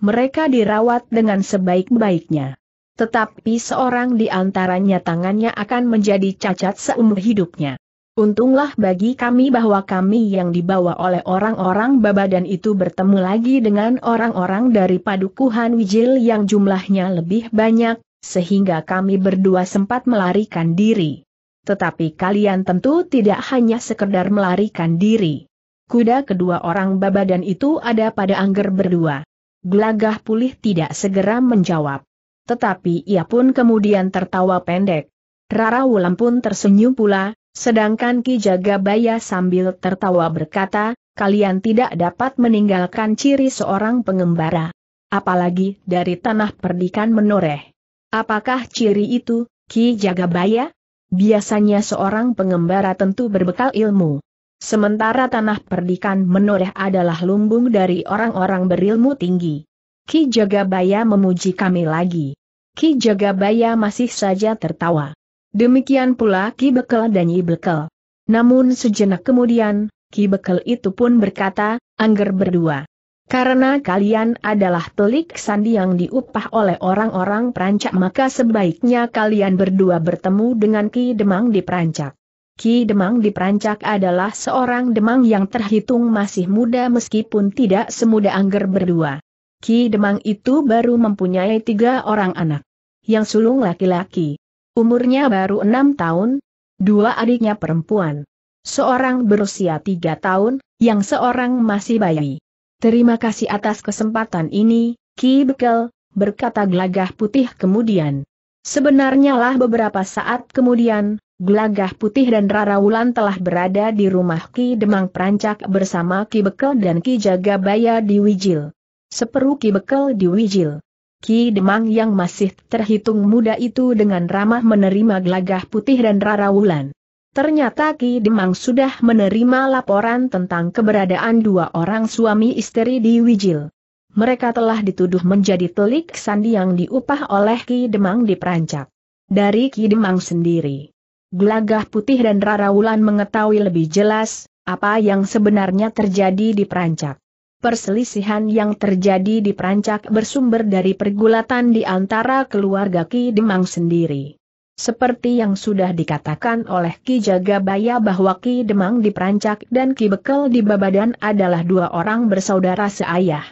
Mereka dirawat dengan sebaik-baiknya. Tetapi seorang di antaranya tangannya akan menjadi cacat seumur hidupnya. Untunglah bagi kami bahwa kami yang dibawa oleh orang-orang Babadan itu bertemu lagi dengan orang-orang dari Padukuhan Wijil yang jumlahnya lebih banyak, sehingga kami berdua sempat melarikan diri. Tetapi kalian tentu tidak hanya sekedar melarikan diri kuda kedua orang babadan itu ada pada angger berdua. Gelagah pulih tidak segera menjawab. Tetapi ia pun kemudian tertawa pendek. Rara Wulan pun tersenyum pula, sedangkan Ki Jagabaya sambil tertawa berkata, kalian tidak dapat meninggalkan ciri seorang pengembara. Apalagi dari tanah perdikan menoreh. Apakah ciri itu, Ki Jagabaya? Biasanya seorang pengembara tentu berbekal ilmu. Sementara tanah perdikan menoreh adalah lumbung dari orang-orang berilmu tinggi. Ki Jagabaya memuji kami lagi. Ki Jagabaya masih saja tertawa. Demikian pula Ki Bekel dan Yi Bekel. Namun sejenak kemudian, Ki Bekel itu pun berkata, Angger berdua. Karena kalian adalah telik sandi yang diupah oleh orang-orang perancak maka sebaiknya kalian berdua bertemu dengan Ki Demang di perancak. Ki Demang di Perancak adalah seorang Demang yang terhitung masih muda meskipun tidak semuda Angger berdua. Ki Demang itu baru mempunyai tiga orang anak. Yang sulung laki-laki. Umurnya baru enam tahun, dua adiknya perempuan. Seorang berusia tiga tahun, yang seorang masih bayi. Terima kasih atas kesempatan ini, Ki Bekel, berkata gelagah putih kemudian. Sebenarnya lah beberapa saat kemudian, Gelagah Putih dan Rara Wulan telah berada di rumah Ki Demang Perancak bersama Ki Bekel dan Ki Jagabaya di Wijil. Seperu Ki Bekel di Wijil. Ki Demang yang masih terhitung muda itu dengan ramah menerima Gelagah Putih dan Rara Wulan. Ternyata Ki Demang sudah menerima laporan tentang keberadaan dua orang suami istri di Wijil. Mereka telah dituduh menjadi telik sandi yang diupah oleh Ki Demang di Perancak. Dari Ki Demang sendiri Gelagah putih dan Rara Wulan mengetahui lebih jelas, apa yang sebenarnya terjadi di Perancak. Perselisihan yang terjadi di Perancak bersumber dari pergulatan di antara keluarga Ki Demang sendiri. Seperti yang sudah dikatakan oleh Ki Jagabaya bahwa Ki Demang di Perancak dan Ki Bekel di Babadan adalah dua orang bersaudara seayah.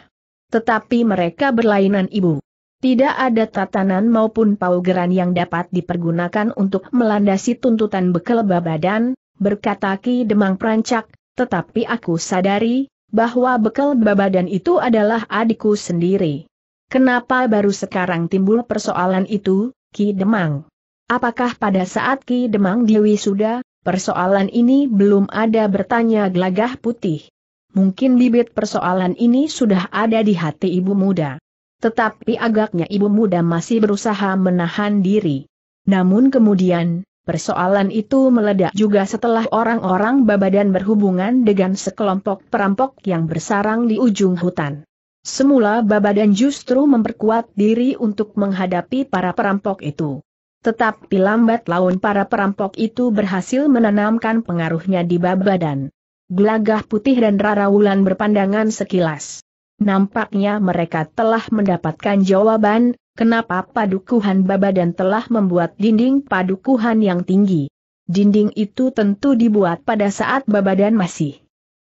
Tetapi mereka berlainan ibu. Tidak ada tatanan maupun paugeran yang dapat dipergunakan untuk melandasi tuntutan bekel babadan, berkata Ki Demang Prancak, tetapi aku sadari, bahwa bekel babadan itu adalah adikku sendiri. Kenapa baru sekarang timbul persoalan itu, Ki Demang? Apakah pada saat Ki Demang dewi sudah persoalan ini belum ada bertanya gelagah putih? Mungkin bibit persoalan ini sudah ada di hati ibu muda tetapi agaknya ibu muda masih berusaha menahan diri. Namun kemudian, persoalan itu meledak juga setelah orang-orang Babadan berhubungan dengan sekelompok perampok yang bersarang di ujung hutan. Semula Babadan justru memperkuat diri untuk menghadapi para perampok itu. Tetapi lambat laun para perampok itu berhasil menanamkan pengaruhnya di Babadan. Gelagah putih dan Rara Wulan berpandangan sekilas. Nampaknya mereka telah mendapatkan jawaban, kenapa padukuhan Babadan telah membuat dinding padukuhan yang tinggi. Dinding itu tentu dibuat pada saat Babadan masih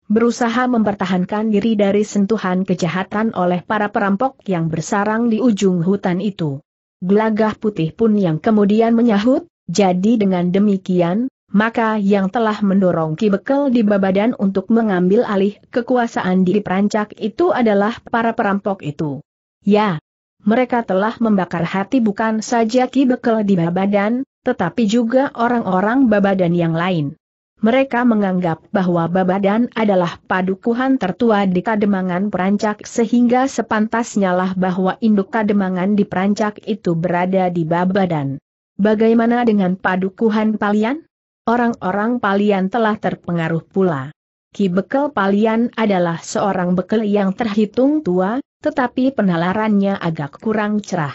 berusaha mempertahankan diri dari sentuhan kejahatan oleh para perampok yang bersarang di ujung hutan itu. Gelagah putih pun yang kemudian menyahut, jadi dengan demikian, maka yang telah mendorong Ki Bekel di Babadan untuk mengambil alih kekuasaan di Perancak itu adalah para perampok itu. Ya, mereka telah membakar hati bukan saja Ki Bekel di Babadan, tetapi juga orang-orang Babadan yang lain. Mereka menganggap bahwa Babadan adalah padukuhan tertua di Kademangan Perancak sehingga sepantasnya lah bahwa induk Kademangan di Perancak itu berada di Babadan. Bagaimana dengan padukuhan Palian? orang-orang Palian telah terpengaruh pula. Ki Bekel Palian adalah seorang bekel yang terhitung tua, tetapi penalarannya agak kurang cerah.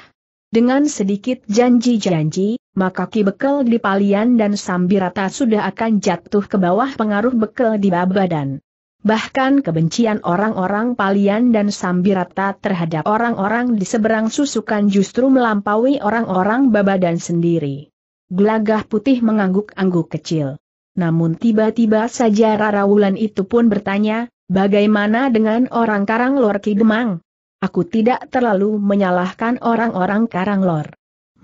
Dengan sedikit janji-janji, maka Ki Bekel di Palian dan Sambirata sudah akan jatuh ke bawah pengaruh bekel di Babadan. Bahkan kebencian orang-orang Palian dan Sambirata terhadap orang-orang di seberang susukan justru melampaui orang-orang Babadan sendiri. Gelagah putih mengangguk-angguk kecil. Namun tiba-tiba saja Rara Wulan itu pun bertanya, bagaimana dengan orang Karanglor Ki Demang? Aku tidak terlalu menyalahkan orang-orang Karanglor.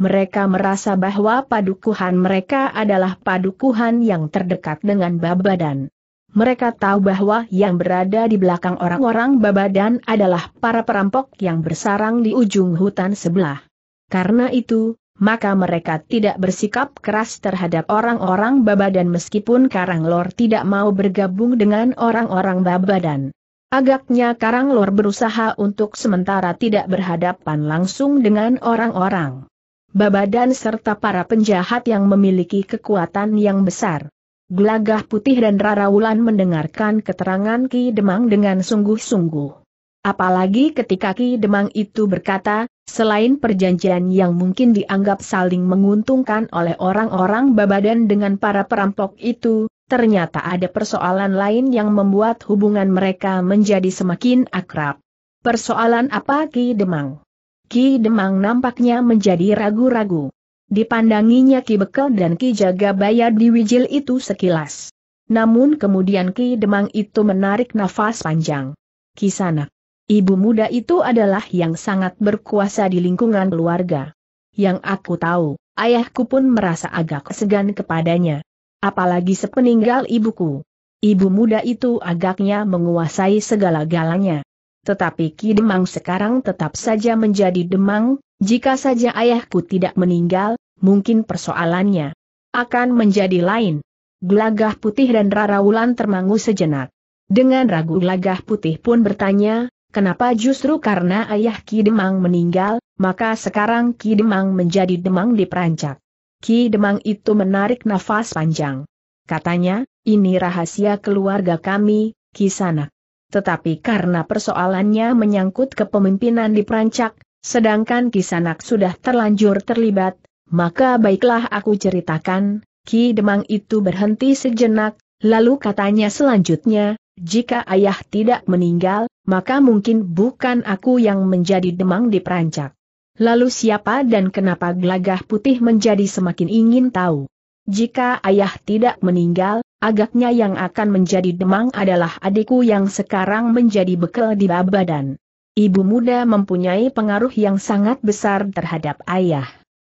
Mereka merasa bahwa padukuhan mereka adalah padukuhan yang terdekat dengan Babadan. Mereka tahu bahwa yang berada di belakang orang-orang Babadan adalah para perampok yang bersarang di ujung hutan sebelah. Karena itu, maka mereka tidak bersikap keras terhadap orang-orang Babadan meskipun Karanglor tidak mau bergabung dengan orang-orang Babadan. Agaknya Karanglor berusaha untuk sementara tidak berhadapan langsung dengan orang-orang Babadan serta para penjahat yang memiliki kekuatan yang besar. Gelagah Putih dan Rara Wulan mendengarkan keterangan Ki Demang dengan sungguh-sungguh. Apalagi ketika Ki Demang itu berkata, selain perjanjian yang mungkin dianggap saling menguntungkan oleh orang-orang Babadan dengan para perampok itu, ternyata ada persoalan lain yang membuat hubungan mereka menjadi semakin akrab. Persoalan apa Ki Demang? Ki Demang nampaknya menjadi ragu-ragu. Dipandanginya Ki Bekel dan Ki Jaga Bayar di Wijil itu sekilas. Namun kemudian Ki Demang itu menarik nafas panjang. Kisanak. Ibu muda itu adalah yang sangat berkuasa di lingkungan keluarga. Yang aku tahu, ayahku pun merasa agak segan kepadanya. Apalagi sepeninggal ibuku. Ibu muda itu agaknya menguasai segala-galanya. Tetapi Ki Demang sekarang tetap saja menjadi Demang, jika saja ayahku tidak meninggal, mungkin persoalannya akan menjadi lain. Gelagah putih dan Rara Wulan termangu sejenak. Dengan ragu Gelagah putih pun bertanya, Kenapa justru karena ayah Ki Demang meninggal, maka sekarang Ki Demang menjadi Demang di Perancak. Ki Demang itu menarik nafas panjang. Katanya, ini rahasia keluarga kami, Ki Sanak. Tetapi karena persoalannya menyangkut kepemimpinan di Perancak, sedangkan Ki Sanak sudah terlanjur terlibat, maka baiklah aku ceritakan, Ki Demang itu berhenti sejenak, lalu katanya selanjutnya, jika ayah tidak meninggal, maka mungkin bukan aku yang menjadi demang di perancak. Lalu siapa dan kenapa gelagah putih menjadi semakin ingin tahu. Jika ayah tidak meninggal, agaknya yang akan menjadi demang adalah adikku yang sekarang menjadi bekel di Babadan. Ibu muda mempunyai pengaruh yang sangat besar terhadap ayah.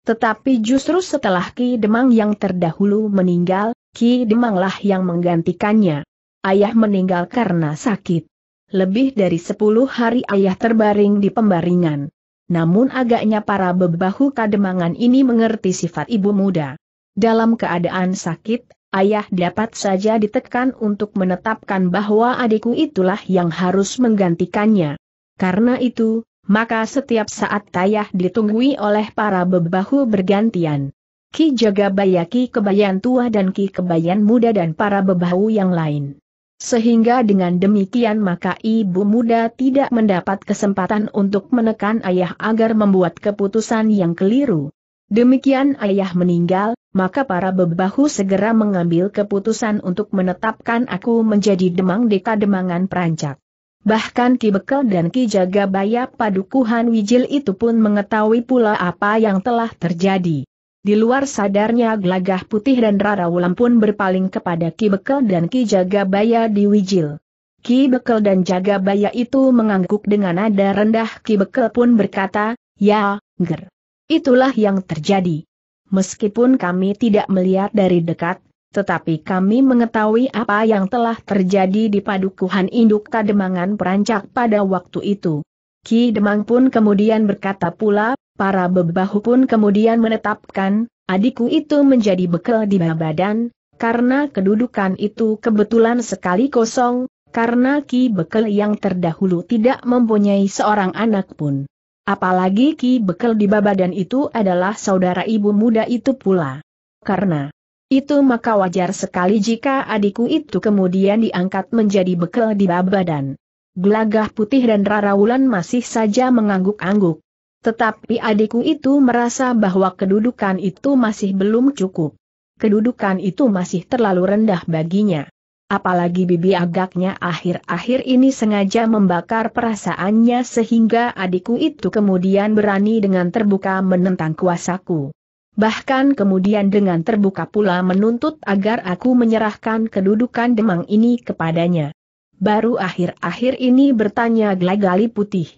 Tetapi justru setelah Ki Demang yang terdahulu meninggal, Ki Demanglah yang menggantikannya ayah meninggal karena sakit. Lebih dari sepuluh hari ayah terbaring di pembaringan. Namun agaknya para bebahu kademangan ini mengerti sifat ibu muda. Dalam keadaan sakit, ayah dapat saja ditekan untuk menetapkan bahwa adikku itulah yang harus menggantikannya. Karena itu, maka setiap saat ayah ditunggui oleh para bebahu bergantian. Ki Jagabaya Ki Kebayan Tua dan Ki Kebayan Muda dan para bebahu yang lain. Sehingga dengan demikian maka ibu muda tidak mendapat kesempatan untuk menekan ayah agar membuat keputusan yang keliru. Demikian ayah meninggal, maka para bebahu segera mengambil keputusan untuk menetapkan aku menjadi demang deka demangan perancak. Bahkan Ki Bekel dan Ki Jagabaya Padukuhan Wijil itu pun mengetahui pula apa yang telah terjadi. Di luar sadarnya Gelagah Putih dan Rara Wulan pun berpaling kepada Ki Bekel dan Ki Jagabaya di Wijil. Ki Bekel dan Jagabaya itu mengangguk dengan nada rendah Ki Bekel pun berkata, Ya, ger. Itulah yang terjadi. Meskipun kami tidak melihat dari dekat, tetapi kami mengetahui apa yang telah terjadi di padukuhan induk Kademangan Perancak pada waktu itu. Ki Demang pun kemudian berkata pula, para bebahu pun kemudian menetapkan, adikku itu menjadi bekel di babadan, karena kedudukan itu kebetulan sekali kosong, karena Ki Bekel yang terdahulu tidak mempunyai seorang anak pun. Apalagi Ki Bekel di Babadan itu adalah saudara ibu muda itu pula. Karena itu maka wajar sekali jika adikku itu kemudian diangkat menjadi bekel di Babadan gelagah putih dan Rara Wulan masih saja mengangguk-angguk. Tetapi adikku itu merasa bahwa kedudukan itu masih belum cukup. Kedudukan itu masih terlalu rendah baginya. Apalagi bibi agaknya akhir-akhir ini sengaja membakar perasaannya sehingga adikku itu kemudian berani dengan terbuka menentang kuasaku. Bahkan kemudian dengan terbuka pula menuntut agar aku menyerahkan kedudukan Demang ini kepadanya baru akhir-akhir ini bertanya Glegali putih.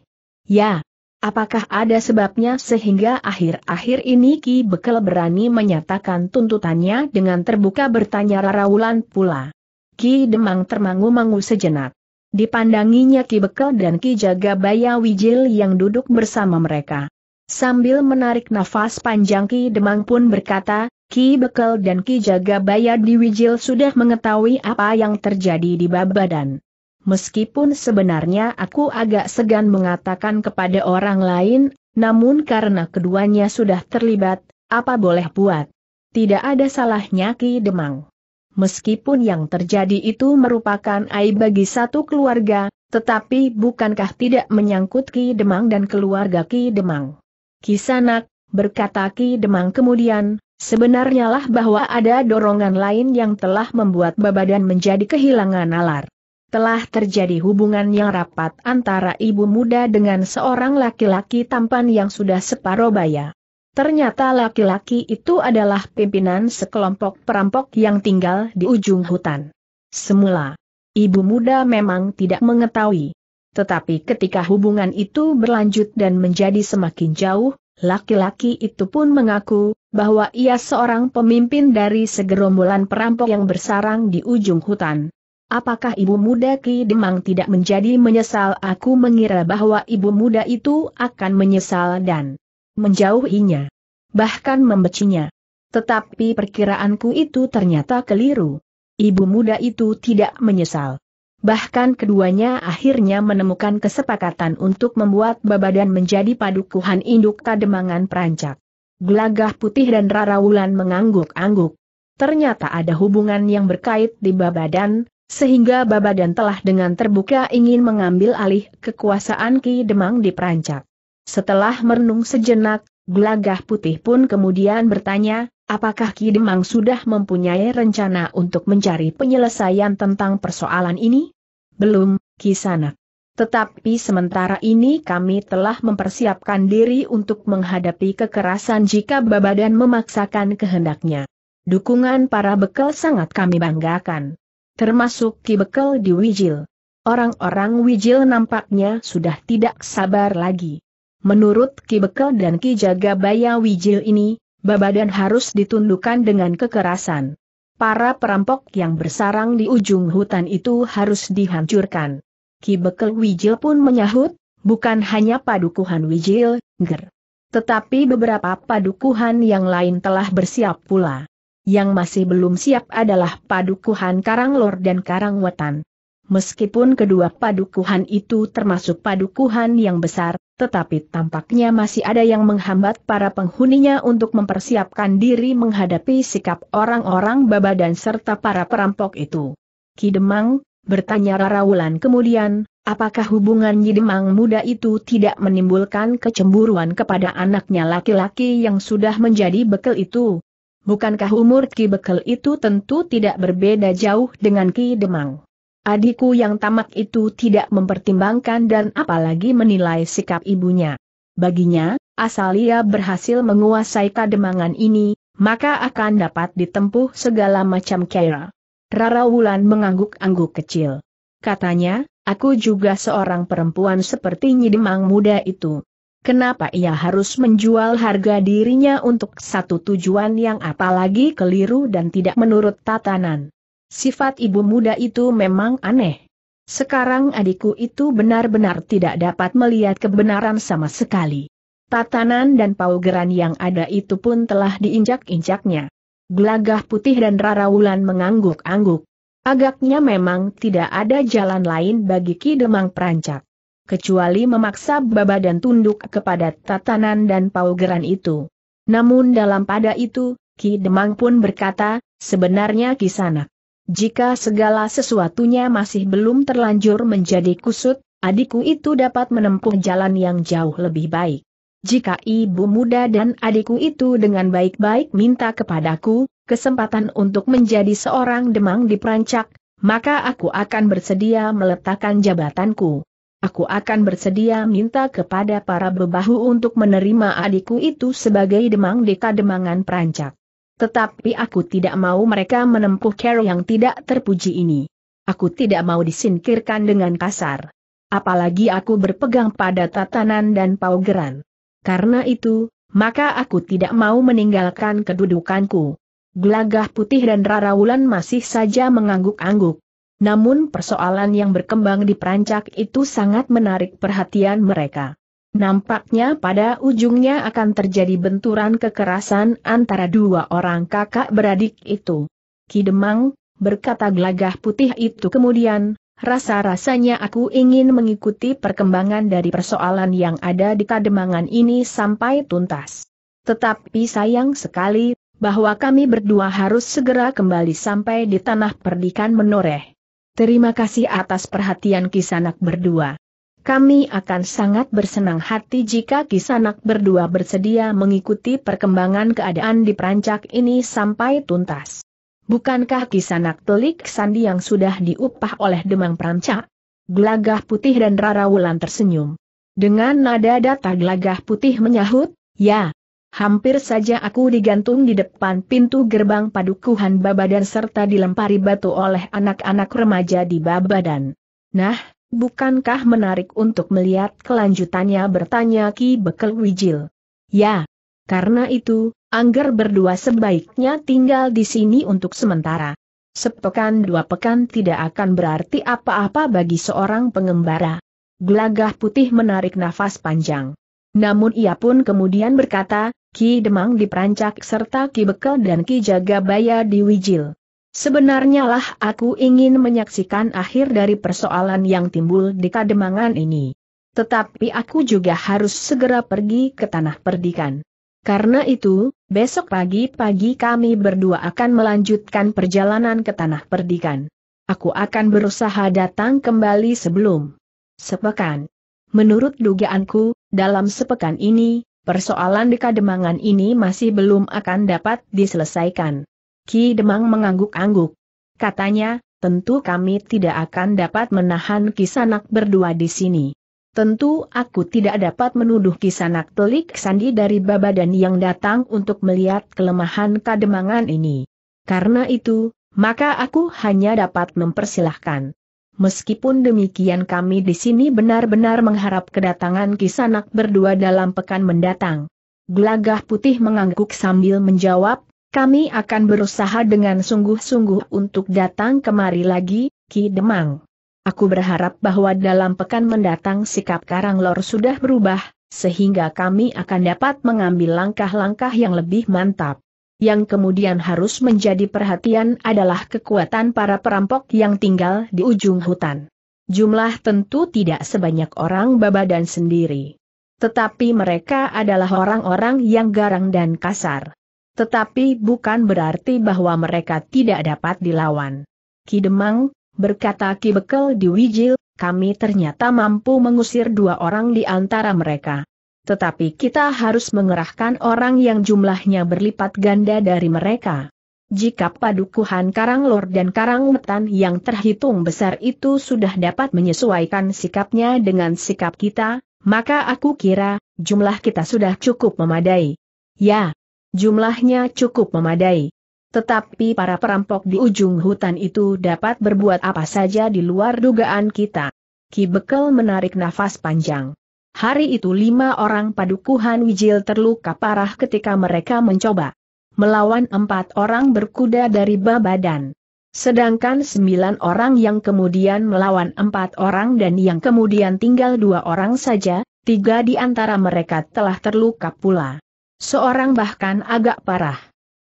Ya, apakah ada sebabnya sehingga akhir-akhir ini Ki Bekel berani menyatakan tuntutannya dengan terbuka bertanya Raraulan pula. Ki Demang termangu-mangu sejenak. Dipandanginya Ki Bekel dan Ki Jagabaya Wijil yang duduk bersama mereka. Sambil menarik nafas panjang Ki Demang pun berkata, Ki Bekel dan Ki Jagabaya di Wijil sudah mengetahui apa yang terjadi di Babadan. Meskipun sebenarnya aku agak segan mengatakan kepada orang lain, namun karena keduanya sudah terlibat, apa boleh buat. Tidak ada salahnya Ki Demang. Meskipun yang terjadi itu merupakan aib bagi satu keluarga, tetapi bukankah tidak menyangkut Ki Demang dan keluarga Ki Demang? Kisanak, berkata Ki Demang kemudian, sebenarnya lah bahwa ada dorongan lain yang telah membuat Babadan menjadi kehilangan nalar telah terjadi hubungan yang rapat antara ibu muda dengan seorang laki-laki tampan yang sudah separuh baya. Ternyata laki-laki itu adalah pimpinan sekelompok perampok yang tinggal di ujung hutan. Semula, ibu muda memang tidak mengetahui. Tetapi ketika hubungan itu berlanjut dan menjadi semakin jauh, laki-laki itu pun mengaku bahwa ia seorang pemimpin dari segerombolan perampok yang bersarang di ujung hutan Apakah ibu muda Ki Demang tidak menjadi menyesal aku mengira bahwa ibu muda itu akan menyesal dan menjauhinya. Bahkan membecinya. Tetapi perkiraanku itu ternyata keliru. Ibu muda itu tidak menyesal. Bahkan keduanya akhirnya menemukan kesepakatan untuk membuat Babadan menjadi padukuhan induk kademangan perancak. Gelagah putih dan Rara Wulan mengangguk-angguk. Ternyata ada hubungan yang berkait di Babadan, sehingga Babadan telah dengan terbuka ingin mengambil alih kekuasaan Ki Demang di Perancak. Setelah merenung sejenak, Glagah Putih pun kemudian bertanya, apakah Ki Demang sudah mempunyai rencana untuk mencari penyelesaian tentang persoalan ini? Belum, Ki Sanak. Tetapi sementara ini kami telah mempersiapkan diri untuk menghadapi kekerasan jika Babadan memaksakan kehendaknya. Dukungan para bekal sangat kami banggakan termasuk Ki Bekel di Wijil. Orang-orang Wijil nampaknya sudah tidak sabar lagi. Menurut Ki Bekel dan Ki Jagabaya Wijil ini, Babadan harus ditundukkan dengan kekerasan. Para perampok yang bersarang di ujung hutan itu harus dihancurkan. Ki Bekel Wijil pun menyahut, bukan hanya padukuhan Wijil, ger. Tetapi beberapa padukuhan yang lain telah bersiap pula. Yang masih belum siap adalah padukuhan Karanglor dan Karangwetan. Meskipun kedua padukuhan itu termasuk padukuhan yang besar, tetapi tampaknya masih ada yang menghambat para penghuninya untuk mempersiapkan diri menghadapi sikap orang-orang baba dan serta para perampok itu. Kidemang, bertanya Raraulan kemudian, apakah hubungan Kidemang muda itu tidak menimbulkan kecemburuan kepada anaknya laki-laki yang sudah menjadi bekel itu? bukankah umur Ki Bekel itu tentu tidak berbeda jauh dengan Ki Demang? Adikku yang tamak itu tidak mempertimbangkan dan apalagi menilai sikap ibunya. Baginya, asal ia berhasil menguasai kademangan ini, maka akan dapat ditempuh segala macam kera. Rara Wulan mengangguk-angguk kecil. Katanya, aku juga seorang perempuan seperti Demang muda itu. Kenapa ia harus menjual harga dirinya untuk satu tujuan yang apalagi keliru dan tidak menurut tatanan? Sifat ibu muda itu memang aneh. Sekarang adikku itu benar-benar tidak dapat melihat kebenaran sama sekali. Tatanan dan paugeran yang ada itu pun telah diinjak-injaknya. Gelagah putih dan Rara rarawulan mengangguk-angguk. Agaknya memang tidak ada jalan lain bagi Ki Demang Perancak kecuali memaksa Baba dan tunduk kepada tatanan dan paugeran itu. Namun dalam pada itu, Ki Demang pun berkata, sebenarnya Ki Sanak, Jika segala sesuatunya masih belum terlanjur menjadi kusut, adikku itu dapat menempuh jalan yang jauh lebih baik. Jika ibu muda dan adikku itu dengan baik-baik minta kepadaku, kesempatan untuk menjadi seorang demang di Perancak, maka aku akan bersedia meletakkan jabatanku aku akan bersedia minta kepada para bebahu untuk menerima adikku itu sebagai demang deka demangan perancak. Tetapi aku tidak mau mereka menempuh cara yang tidak terpuji ini. Aku tidak mau disingkirkan dengan kasar. Apalagi aku berpegang pada tatanan dan paugeran. Karena itu, maka aku tidak mau meninggalkan kedudukanku. Gelagah putih dan Rara Wulan masih saja mengangguk-angguk. Namun persoalan yang berkembang di perancak itu sangat menarik perhatian mereka. Nampaknya pada ujungnya akan terjadi benturan kekerasan antara dua orang kakak beradik itu. Kidemang, berkata gelagah putih itu kemudian, rasa-rasanya aku ingin mengikuti perkembangan dari persoalan yang ada di kademangan ini sampai tuntas. Tetapi sayang sekali, bahwa kami berdua harus segera kembali sampai di tanah perdikan menoreh. Terima kasih atas perhatian Kisanak berdua. Kami akan sangat bersenang hati jika Kisanak berdua bersedia mengikuti perkembangan keadaan di Perancak ini sampai tuntas. Bukankah Kisanak telik sandi yang sudah diupah oleh Demang Perancak? Gelagah putih dan Rara Wulan tersenyum. Dengan nada data gelagah putih menyahut, ya, Hampir saja aku digantung di depan pintu gerbang padukuhan Babadan serta dilempari batu oleh anak-anak remaja di Babadan. Nah, bukankah menarik untuk melihat kelanjutannya bertanya Ki Bekel Wijil? Ya. Karena itu, Angger berdua sebaiknya tinggal di sini untuk sementara. Sepekan dua pekan tidak akan berarti apa-apa bagi seorang pengembara. Gelagah putih menarik nafas panjang. Namun ia pun kemudian berkata, Ki Demang diperancak serta Ki Bekel dan Ki Jagabaya di Wijil. Sebenarnya lah aku ingin menyaksikan akhir dari persoalan yang timbul di Kademangan ini. Tetapi aku juga harus segera pergi ke tanah perdikan. Karena itu, besok pagi-pagi kami berdua akan melanjutkan perjalanan ke tanah perdikan. Aku akan berusaha datang kembali sebelum sepekan. Menurut dugaanku, dalam sepekan ini, Persoalan di Kademangan ini masih belum akan dapat diselesaikan. Ki Demang mengangguk-angguk. Katanya, tentu kami tidak akan dapat menahan kisanak berdua di sini. Tentu aku tidak dapat menuduh kisanak telik sandi dari babadan yang datang untuk melihat kelemahan kademangan ini. Karena itu, maka aku hanya dapat mempersilahkan. Meskipun demikian kami di sini benar-benar mengharap kedatangan kisanak berdua dalam pekan mendatang. Gelagah putih mengangguk sambil menjawab, kami akan berusaha dengan sungguh-sungguh untuk datang kemari lagi, Ki Demang. Aku berharap bahwa dalam pekan mendatang sikap Karanglor sudah berubah, sehingga kami akan dapat mengambil langkah-langkah yang lebih mantap yang kemudian harus menjadi perhatian adalah kekuatan para perampok yang tinggal di ujung hutan. Jumlah tentu tidak sebanyak orang dan sendiri. Tetapi mereka adalah orang-orang yang garang dan kasar. Tetapi bukan berarti bahwa mereka tidak dapat dilawan. Kidemang, berkata Ki Bekel di Wijil, kami ternyata mampu mengusir dua orang di antara mereka. Tetapi kita harus mengerahkan orang yang jumlahnya berlipat ganda dari mereka. Jika padukuhan Karanglor dan Karang yang terhitung besar itu sudah dapat menyesuaikan sikapnya dengan sikap kita, maka aku kira, jumlah kita sudah cukup memadai. Ya, jumlahnya cukup memadai. Tetapi para perampok di ujung hutan itu dapat berbuat apa saja di luar dugaan kita. Ki Bekel menarik nafas panjang. Hari itu lima orang padukuhan Wijil terluka parah ketika mereka mencoba melawan empat orang berkuda dari Babadan. Sedangkan sembilan orang yang kemudian melawan empat orang dan yang kemudian tinggal dua orang saja, tiga di antara mereka telah terluka pula. Seorang bahkan agak parah.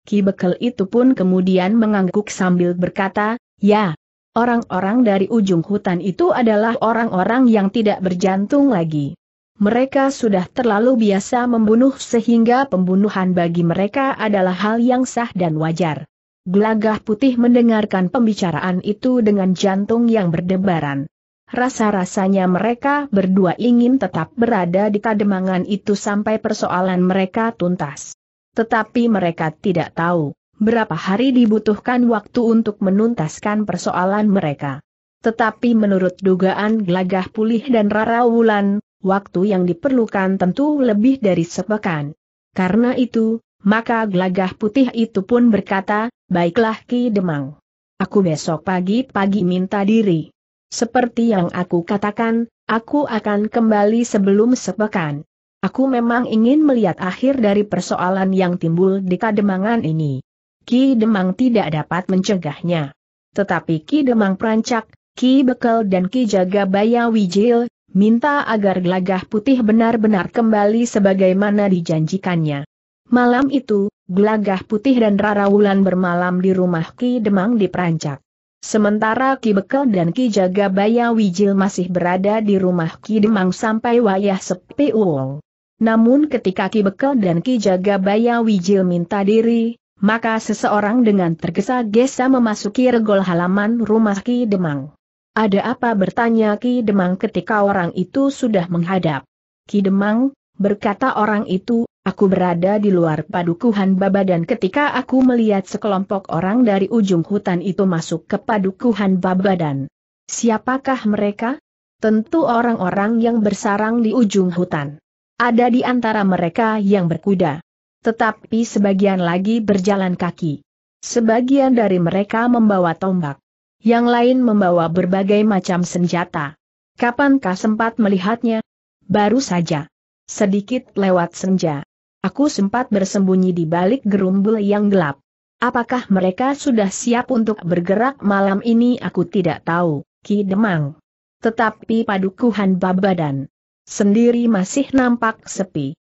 Ki Bekel itu pun kemudian mengangguk sambil berkata, ya, orang-orang dari ujung hutan itu adalah orang-orang yang tidak berjantung lagi. Mereka sudah terlalu biasa membunuh sehingga pembunuhan bagi mereka adalah hal yang sah dan wajar. Gelagah putih mendengarkan pembicaraan itu dengan jantung yang berdebaran. Rasa-rasanya mereka berdua ingin tetap berada di kademangan itu sampai persoalan mereka tuntas. Tetapi mereka tidak tahu berapa hari dibutuhkan waktu untuk menuntaskan persoalan mereka. Tetapi menurut dugaan Gelagah Pulih dan Rara Wulan, waktu yang diperlukan tentu lebih dari sepekan. Karena itu, maka gelagah putih itu pun berkata, baiklah Ki Demang. Aku besok pagi-pagi minta diri. Seperti yang aku katakan, aku akan kembali sebelum sepekan. Aku memang ingin melihat akhir dari persoalan yang timbul di Kademangan ini. Ki Demang tidak dapat mencegahnya. Tetapi Ki Demang Perancak, Ki Bekel dan Ki Jaga Wijil, minta agar gelagah putih benar-benar kembali sebagaimana dijanjikannya. Malam itu, gelagah putih dan Rara Wulan bermalam di rumah Ki Demang di Perancak. Sementara Ki Bekel dan Ki jagabaya Wijil masih berada di rumah Ki Demang sampai wayah sepi uang. Namun ketika Ki Bekel dan Ki jagabaya Wijil minta diri, maka seseorang dengan tergesa-gesa memasuki regol halaman rumah Ki Demang. Ada apa bertanya Ki Demang ketika orang itu sudah menghadap. Ki Demang, berkata orang itu, aku berada di luar padukuhan baba dan ketika aku melihat sekelompok orang dari ujung hutan itu masuk ke padukuhan baba dan siapakah mereka? Tentu orang-orang yang bersarang di ujung hutan. Ada di antara mereka yang berkuda. Tetapi sebagian lagi berjalan kaki. Sebagian dari mereka membawa tombak yang lain membawa berbagai macam senjata. Kapankah sempat melihatnya? Baru saja. Sedikit lewat senja. Aku sempat bersembunyi di balik gerumbul yang gelap. Apakah mereka sudah siap untuk bergerak malam ini aku tidak tahu, Ki Demang. Tetapi padukuhan babadan. Sendiri masih nampak sepi.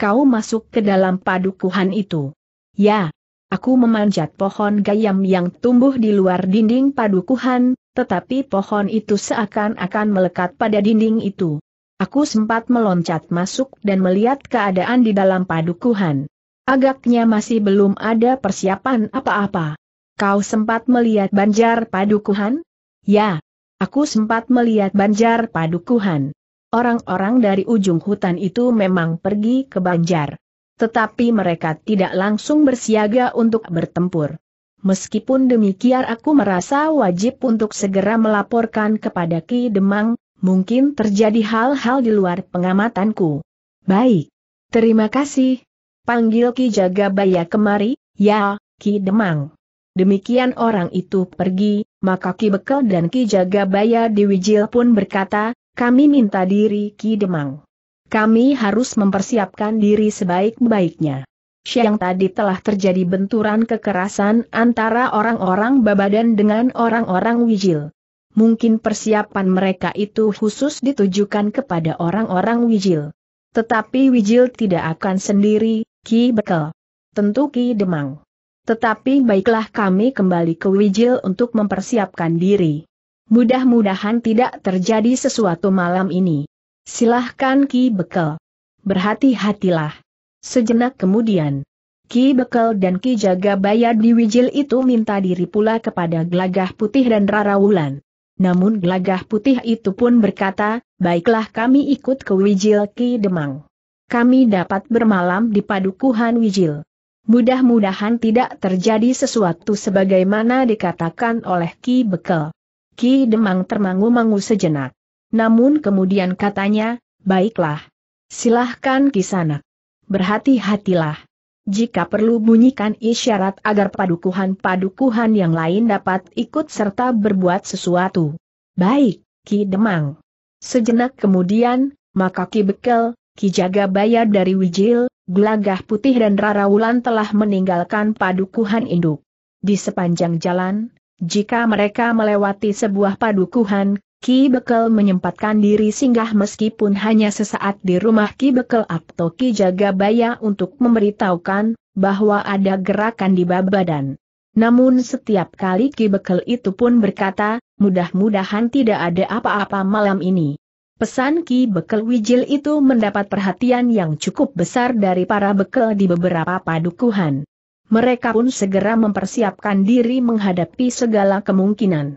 Kau masuk ke dalam padukuhan itu. Ya, Aku memanjat pohon gayam yang tumbuh di luar dinding padukuhan, tetapi pohon itu seakan-akan melekat pada dinding itu. Aku sempat meloncat masuk dan melihat keadaan di dalam padukuhan. Agaknya masih belum ada persiapan apa-apa. Kau sempat melihat banjar padukuhan? Ya, aku sempat melihat banjar padukuhan. Orang-orang dari ujung hutan itu memang pergi ke banjar. Tetapi mereka tidak langsung bersiaga untuk bertempur. Meskipun demikian aku merasa wajib untuk segera melaporkan kepada Ki Demang, mungkin terjadi hal-hal di luar pengamatanku. Baik. Terima kasih. Panggil Ki Jagabaya kemari, ya, Ki Demang. Demikian orang itu pergi, maka Ki Bekel dan Ki Jagabaya Diwijil pun berkata, kami minta diri Ki Demang. Kami harus mempersiapkan diri sebaik-baiknya. Siang tadi telah terjadi benturan kekerasan antara orang-orang Babadan dengan orang-orang Wijil. Mungkin persiapan mereka itu khusus ditujukan kepada orang-orang Wijil. Tetapi Wijil tidak akan sendiri, Ki Bekel. Tentu Ki Demang. Tetapi baiklah kami kembali ke Wijil untuk mempersiapkan diri. Mudah-mudahan tidak terjadi sesuatu malam ini. Silahkan Ki Bekel. Berhati-hatilah. Sejenak kemudian, Ki Bekel dan Ki Jaga Bayar di Wijil itu minta diri pula kepada Glagah Putih dan Rara Wulan. Namun Glagah Putih itu pun berkata, baiklah kami ikut ke Wijil Ki Demang. Kami dapat bermalam di padukuhan Wijil. Mudah-mudahan tidak terjadi sesuatu sebagaimana dikatakan oleh Ki Bekel. Ki Demang termangu-mangu sejenak. Namun kemudian katanya, baiklah. Silahkan kisanak. Berhati-hatilah. Jika perlu bunyikan isyarat agar padukuhan-padukuhan yang lain dapat ikut serta berbuat sesuatu. Baik, Ki Demang. Sejenak kemudian, maka Ki Bekel, Ki Jagabaya dari Wijil, Glagah Putih dan Rara Rarawulan telah meninggalkan padukuhan induk. Di sepanjang jalan, jika mereka melewati sebuah padukuhan, Ki Bekel menyempatkan diri singgah meskipun hanya sesaat di rumah Ki Bekel atau Ki Jagabaya untuk memberitahukan bahwa ada gerakan di Babadan. Namun setiap kali Ki Bekel itu pun berkata, mudah-mudahan tidak ada apa-apa malam ini. Pesan Ki Bekel Wijil itu mendapat perhatian yang cukup besar dari para bekel di beberapa padukuhan. Mereka pun segera mempersiapkan diri menghadapi segala kemungkinan.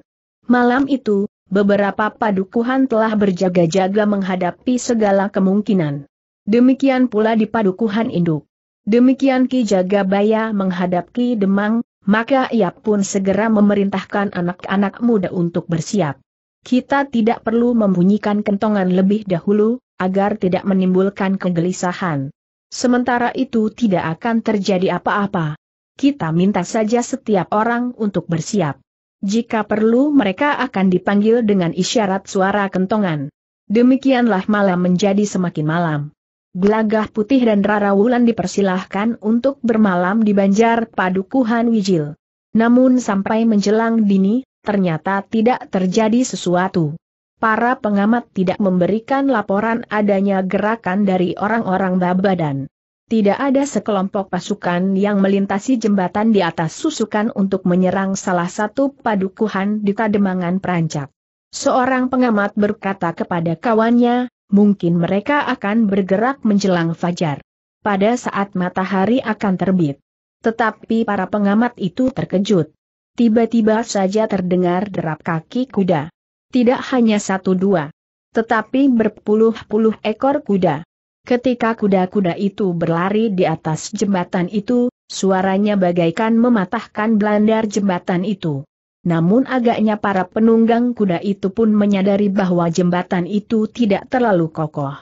Malam itu, beberapa padukuhan telah berjaga-jaga menghadapi segala kemungkinan. Demikian pula di padukuhan induk. Demikian Ki Jagabaya menghadapi Demang, maka ia pun segera memerintahkan anak-anak muda untuk bersiap. Kita tidak perlu membunyikan kentongan lebih dahulu, agar tidak menimbulkan kegelisahan. Sementara itu tidak akan terjadi apa-apa. Kita minta saja setiap orang untuk bersiap. Jika perlu mereka akan dipanggil dengan isyarat suara kentongan. Demikianlah malam menjadi semakin malam. Gelagah putih dan Rara Wulan dipersilahkan untuk bermalam di Banjar Padukuhan Wijil. Namun sampai menjelang dini, ternyata tidak terjadi sesuatu. Para pengamat tidak memberikan laporan adanya gerakan dari orang-orang Babadan tidak ada sekelompok pasukan yang melintasi jembatan di atas susukan untuk menyerang salah satu padukuhan di Kademangan Perancak. Seorang pengamat berkata kepada kawannya, mungkin mereka akan bergerak menjelang fajar. Pada saat matahari akan terbit. Tetapi para pengamat itu terkejut. Tiba-tiba saja terdengar derap kaki kuda. Tidak hanya satu dua. Tetapi berpuluh-puluh ekor kuda. Ketika kuda-kuda itu berlari di atas jembatan itu, suaranya bagaikan mematahkan belandar jembatan itu. Namun agaknya para penunggang kuda itu pun menyadari bahwa jembatan itu tidak terlalu kokoh.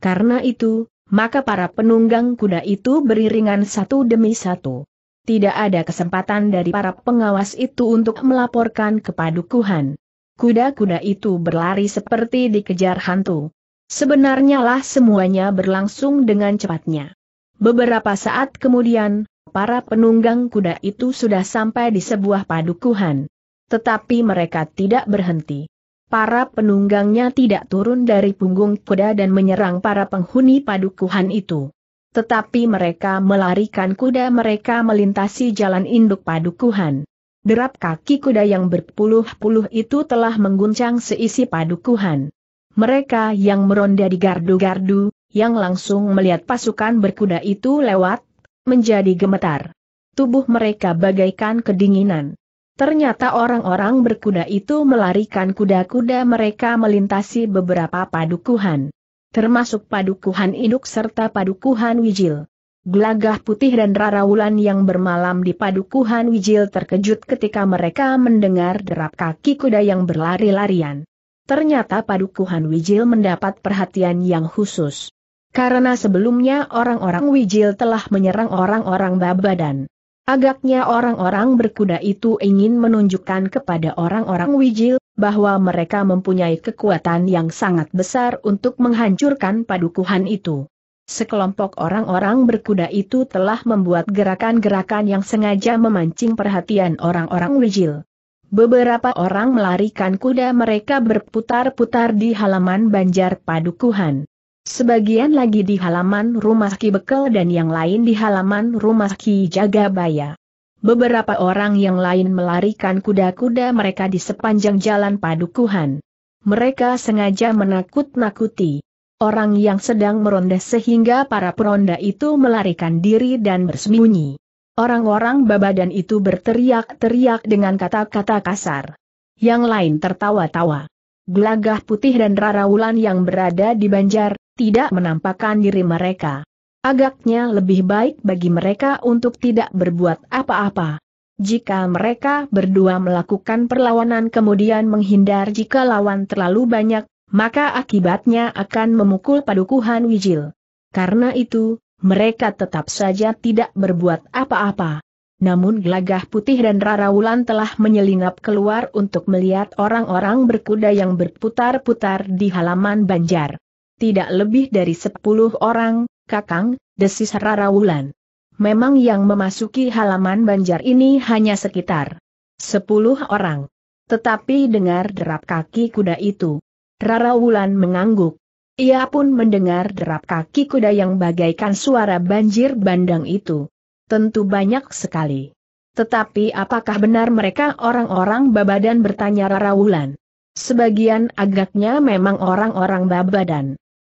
Karena itu, maka para penunggang kuda itu beriringan satu demi satu. Tidak ada kesempatan dari para pengawas itu untuk melaporkan kepada Kuhan. Kuda-kuda itu berlari seperti dikejar hantu. Sebenarnya lah semuanya berlangsung dengan cepatnya. Beberapa saat kemudian, para penunggang kuda itu sudah sampai di sebuah padukuhan. Tetapi mereka tidak berhenti. Para penunggangnya tidak turun dari punggung kuda dan menyerang para penghuni padukuhan itu. Tetapi mereka melarikan kuda mereka melintasi jalan induk padukuhan. Derap kaki kuda yang berpuluh-puluh itu telah mengguncang seisi padukuhan. Mereka yang meronda di gardu-gardu, yang langsung melihat pasukan berkuda itu lewat, menjadi gemetar. Tubuh mereka bagaikan kedinginan. Ternyata orang-orang berkuda itu melarikan kuda-kuda mereka melintasi beberapa padukuhan. Termasuk padukuhan induk serta padukuhan wijil. Gelagah putih dan raraulan yang bermalam di padukuhan wijil terkejut ketika mereka mendengar derap kaki kuda yang berlari-larian ternyata Padukuhan Wijil mendapat perhatian yang khusus. Karena sebelumnya orang-orang Wijil telah menyerang orang-orang Babadan. Agaknya orang-orang berkuda itu ingin menunjukkan kepada orang-orang Wijil bahwa mereka mempunyai kekuatan yang sangat besar untuk menghancurkan padukuhan itu. Sekelompok orang-orang berkuda itu telah membuat gerakan-gerakan yang sengaja memancing perhatian orang-orang Wijil. Beberapa orang melarikan kuda mereka berputar-putar di halaman Banjar Padukuhan. Sebagian lagi di halaman rumah Ki Bekel dan yang lain di halaman rumah Ki Jagabaya. Beberapa orang yang lain melarikan kuda-kuda mereka di sepanjang jalan padukuhan. Mereka sengaja menakut-nakuti orang yang sedang meronda sehingga para peronda itu melarikan diri dan bersembunyi. Orang-orang babadan itu berteriak-teriak dengan kata-kata kasar. Yang lain tertawa-tawa. Gelagah putih dan rarawulan yang berada di banjar, tidak menampakkan diri mereka. Agaknya lebih baik bagi mereka untuk tidak berbuat apa-apa. Jika mereka berdua melakukan perlawanan kemudian menghindar jika lawan terlalu banyak, maka akibatnya akan memukul padukuhan Wijil. Karena itu, mereka tetap saja tidak berbuat apa-apa. Namun gelagah putih dan Rara Wulan telah menyelinap keluar untuk melihat orang-orang berkuda yang berputar-putar di halaman banjar. Tidak lebih dari sepuluh orang, kakang, desis Rara Wulan. Memang yang memasuki halaman banjar ini hanya sekitar sepuluh orang. Tetapi dengar derap kaki kuda itu. Rara Wulan mengangguk. Ia pun mendengar derap kaki kuda yang bagaikan suara banjir bandang itu. Tentu banyak sekali. Tetapi apakah benar mereka orang-orang Babadan bertanya Rara Wulan? Sebagian agaknya memang orang-orang Babadan.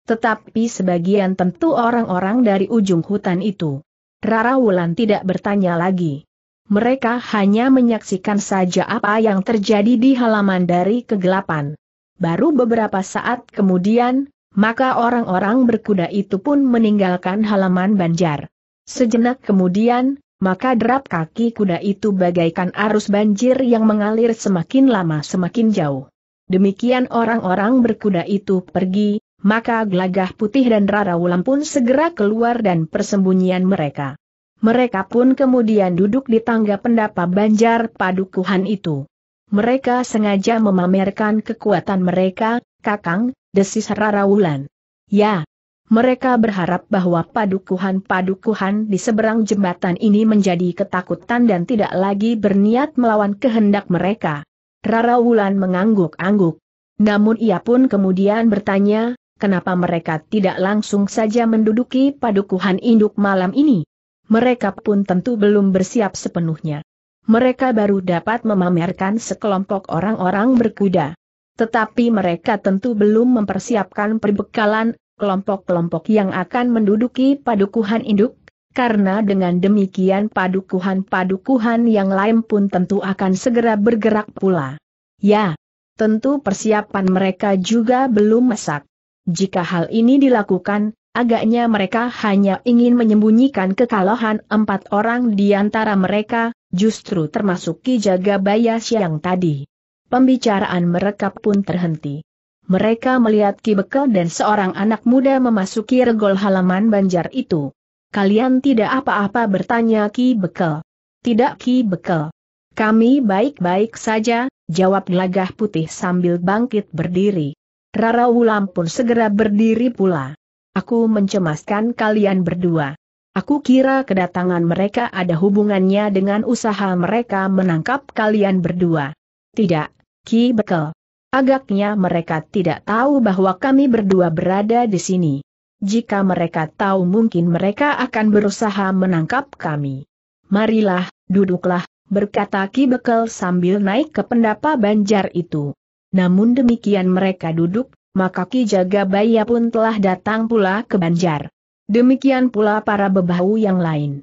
Tetapi sebagian tentu orang-orang dari ujung hutan itu. Rara Wulan tidak bertanya lagi. Mereka hanya menyaksikan saja apa yang terjadi di halaman dari kegelapan. Baru beberapa saat kemudian, maka orang-orang berkuda itu pun meninggalkan halaman banjar. Sejenak kemudian, maka derap kaki kuda itu bagaikan arus banjir yang mengalir semakin lama semakin jauh. Demikian orang-orang berkuda itu pergi, maka gelagah putih dan rara wulan pun segera keluar dan persembunyian mereka. Mereka pun kemudian duduk di tangga pendapa banjar padukuhan itu. Mereka sengaja memamerkan kekuatan mereka, Kakang, desis Rara Wulan. Ya, mereka berharap bahwa padukuhan-padukuhan di seberang jembatan ini menjadi ketakutan dan tidak lagi berniat melawan kehendak mereka. Rara Wulan mengangguk-angguk. Namun ia pun kemudian bertanya, kenapa mereka tidak langsung saja menduduki padukuhan induk malam ini? Mereka pun tentu belum bersiap sepenuhnya. Mereka baru dapat memamerkan sekelompok orang-orang berkuda. Tetapi mereka tentu belum mempersiapkan perbekalan kelompok-kelompok yang akan menduduki padukuhan induk, karena dengan demikian padukuhan-padukuhan yang lain pun tentu akan segera bergerak pula. Ya, tentu persiapan mereka juga belum masak. Jika hal ini dilakukan, agaknya mereka hanya ingin menyembunyikan kekalahan empat orang di antara mereka, justru termasuk Ki Jagabaya siang tadi. Pembicaraan mereka pun terhenti. Mereka melihat Ki Bekel dan seorang anak muda memasuki regol halaman banjar itu. Kalian tidak apa-apa bertanya Ki Bekel. Tidak Ki Bekel. Kami baik-baik saja, jawab gelagah putih sambil bangkit berdiri. Rara Wulam pun segera berdiri pula. Aku mencemaskan kalian berdua. Aku kira kedatangan mereka ada hubungannya dengan usaha mereka menangkap kalian berdua. Tidak, Ki Bekel. Agaknya mereka tidak tahu bahwa kami berdua berada di sini. Jika mereka tahu mungkin mereka akan berusaha menangkap kami. Marilah, duduklah, berkata Ki Bekel sambil naik ke pendapa banjar itu. Namun demikian mereka duduk, maka Ki Jagabaya pun telah datang pula ke banjar. Demikian pula para bebahu yang lain.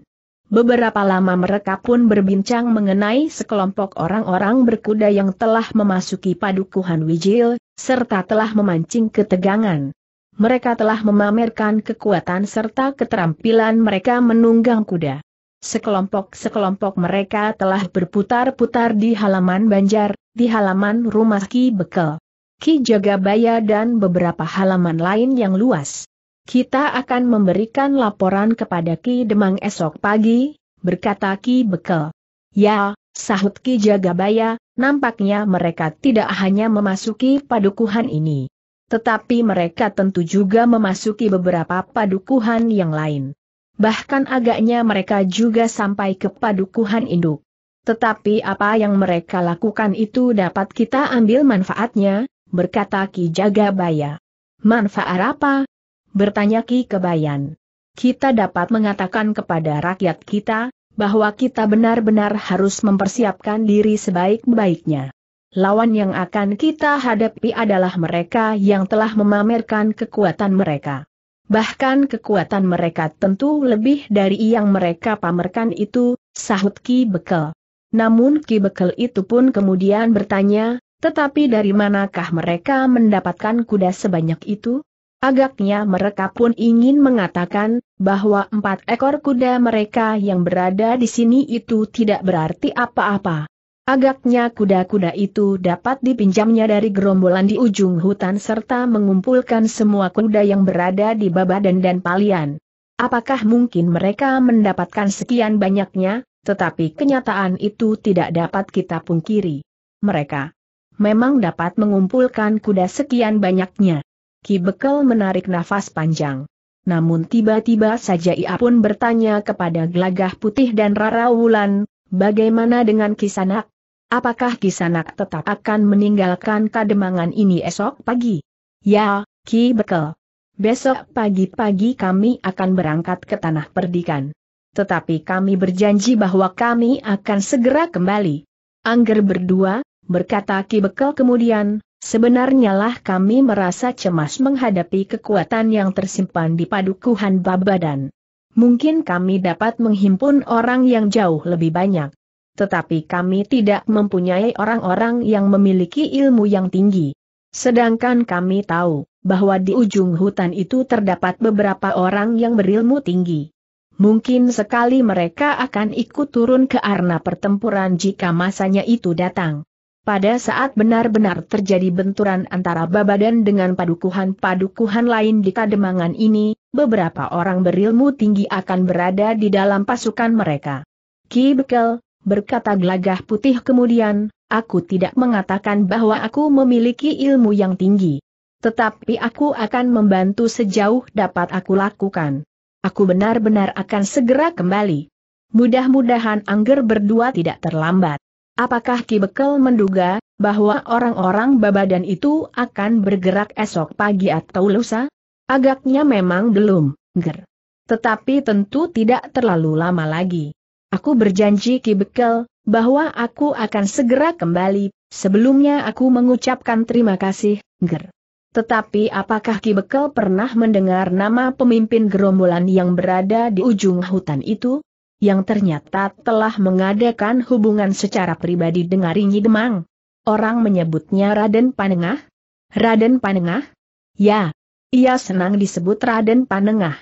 Beberapa lama mereka pun berbincang mengenai sekelompok orang-orang berkuda yang telah memasuki padukuhan Wijil, serta telah memancing ketegangan. Mereka telah memamerkan kekuatan serta keterampilan mereka menunggang kuda. Sekelompok-sekelompok mereka telah berputar-putar di halaman Banjar, di halaman rumah Ki Bekel, Ki Jagabaya dan beberapa halaman lain yang luas. Kita akan memberikan laporan kepada Ki Demang esok pagi, berkata Ki Bekel. Ya, sahut Ki Jagabaya, nampaknya mereka tidak hanya memasuki padukuhan ini. Tetapi mereka tentu juga memasuki beberapa padukuhan yang lain. Bahkan agaknya mereka juga sampai ke padukuhan induk. Tetapi apa yang mereka lakukan itu dapat kita ambil manfaatnya, berkata Ki Jagabaya. Manfaat apa? bertanya Ki Kebayan. Kita dapat mengatakan kepada rakyat kita, bahwa kita benar-benar harus mempersiapkan diri sebaik-baiknya. Lawan yang akan kita hadapi adalah mereka yang telah memamerkan kekuatan mereka. Bahkan kekuatan mereka tentu lebih dari yang mereka pamerkan itu, sahut Ki Bekel. Namun Ki Bekel itu pun kemudian bertanya, tetapi dari manakah mereka mendapatkan kuda sebanyak itu? Agaknya mereka pun ingin mengatakan, bahwa empat ekor kuda mereka yang berada di sini itu tidak berarti apa-apa. Agaknya kuda-kuda itu dapat dipinjamnya dari gerombolan di ujung hutan serta mengumpulkan semua kuda yang berada di Babadan dan Palian. Apakah mungkin mereka mendapatkan sekian banyaknya, tetapi kenyataan itu tidak dapat kita pungkiri. Mereka memang dapat mengumpulkan kuda sekian banyaknya. Ki Bekel menarik nafas panjang. Namun tiba-tiba saja ia pun bertanya kepada Glagah Putih dan Rara Wulan, bagaimana dengan Kisanak? Apakah Kisanak tetap akan meninggalkan kademangan ini esok pagi? Ya, Ki Bekel. Besok pagi-pagi kami akan berangkat ke Tanah Perdikan. Tetapi kami berjanji bahwa kami akan segera kembali. Angger berdua, berkata Ki Bekel kemudian, Sebenarnya lah kami merasa cemas menghadapi kekuatan yang tersimpan di padukuhan Babadan. Mungkin kami dapat menghimpun orang yang jauh lebih banyak. Tetapi kami tidak mempunyai orang-orang yang memiliki ilmu yang tinggi. Sedangkan kami tahu bahwa di ujung hutan itu terdapat beberapa orang yang berilmu tinggi. Mungkin sekali mereka akan ikut turun ke arena pertempuran jika masanya itu datang. Pada saat benar-benar terjadi benturan antara Babadan dengan padukuhan-padukuhan lain di Kademangan ini, beberapa orang berilmu tinggi akan berada di dalam pasukan mereka. Ki Bekel, berkata gelagah putih kemudian, aku tidak mengatakan bahwa aku memiliki ilmu yang tinggi. Tetapi aku akan membantu sejauh dapat aku lakukan. Aku benar-benar akan segera kembali. Mudah-mudahan Angger berdua tidak terlambat. Apakah Ki Bekel menduga, bahwa orang-orang Babadan itu akan bergerak esok pagi atau lusa? Agaknya memang belum, ger. Tetapi tentu tidak terlalu lama lagi. Aku berjanji Ki Bekel, bahwa aku akan segera kembali, sebelumnya aku mengucapkan terima kasih, ger. Tetapi apakah Ki Bekel pernah mendengar nama pemimpin gerombolan yang berada di ujung hutan itu? yang ternyata telah mengadakan hubungan secara pribadi dengan Rini Demang. Orang menyebutnya Raden Panengah? Raden Panengah? Ya. Ia senang disebut Raden Panengah.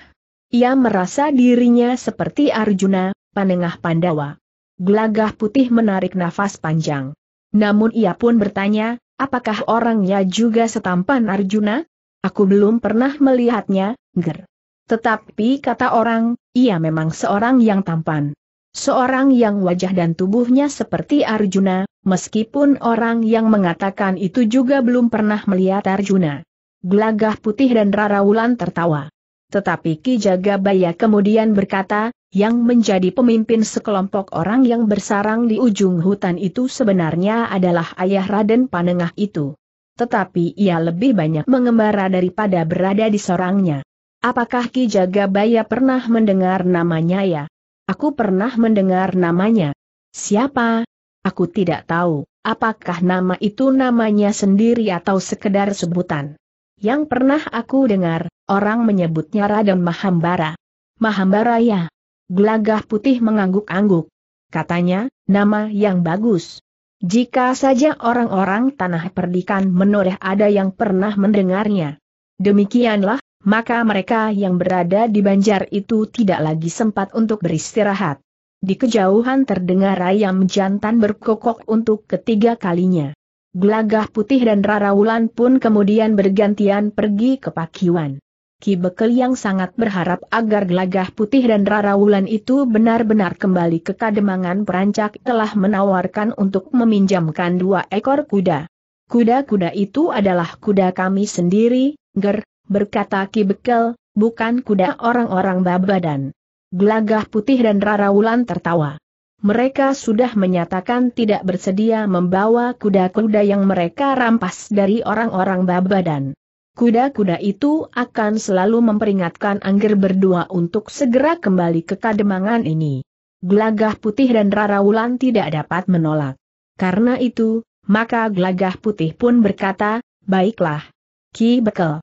Ia merasa dirinya seperti Arjuna, Panengah Pandawa. Gelagah putih menarik nafas panjang. Namun ia pun bertanya, apakah orangnya juga setampan Arjuna? Aku belum pernah melihatnya, ger. Tetapi kata orang, ia memang seorang yang tampan. Seorang yang wajah dan tubuhnya seperti Arjuna, meskipun orang yang mengatakan itu juga belum pernah melihat Arjuna. Gelagah putih dan Rara tertawa. Tetapi Ki Jagabaya kemudian berkata, yang menjadi pemimpin sekelompok orang yang bersarang di ujung hutan itu sebenarnya adalah ayah Raden Panengah itu. Tetapi ia lebih banyak mengembara daripada berada di sorangnya. Apakah Ki Jagabaya pernah mendengar namanya ya? Aku pernah mendengar namanya. Siapa? Aku tidak tahu, apakah nama itu namanya sendiri atau sekedar sebutan. Yang pernah aku dengar, orang menyebutnya Raden Mahambara. Mahambara ya? Gelagah putih mengangguk-angguk. Katanya, nama yang bagus. Jika saja orang-orang tanah perdikan menoreh ada yang pernah mendengarnya. Demikianlah maka mereka yang berada di banjar itu tidak lagi sempat untuk beristirahat. Di kejauhan terdengar ayam jantan berkokok untuk ketiga kalinya. Gelagah putih dan rarawulan pun kemudian bergantian pergi ke pakiwan. Ki Bekel yang sangat berharap agar gelagah putih dan rarawulan itu benar-benar kembali ke kademangan perancak telah menawarkan untuk meminjamkan dua ekor kuda. Kuda-kuda itu adalah kuda kami sendiri, Ger, berkata Ki Bekel, bukan kuda orang-orang Babadan. Gelagah putih dan Rara Wulan tertawa. Mereka sudah menyatakan tidak bersedia membawa kuda-kuda yang mereka rampas dari orang-orang Babadan. Kuda-kuda itu akan selalu memperingatkan Angger berdua untuk segera kembali ke Kademangan ini. Gelagah putih dan Rara Wulan tidak dapat menolak. Karena itu, maka gelagah putih pun berkata, baiklah. Ki Bekel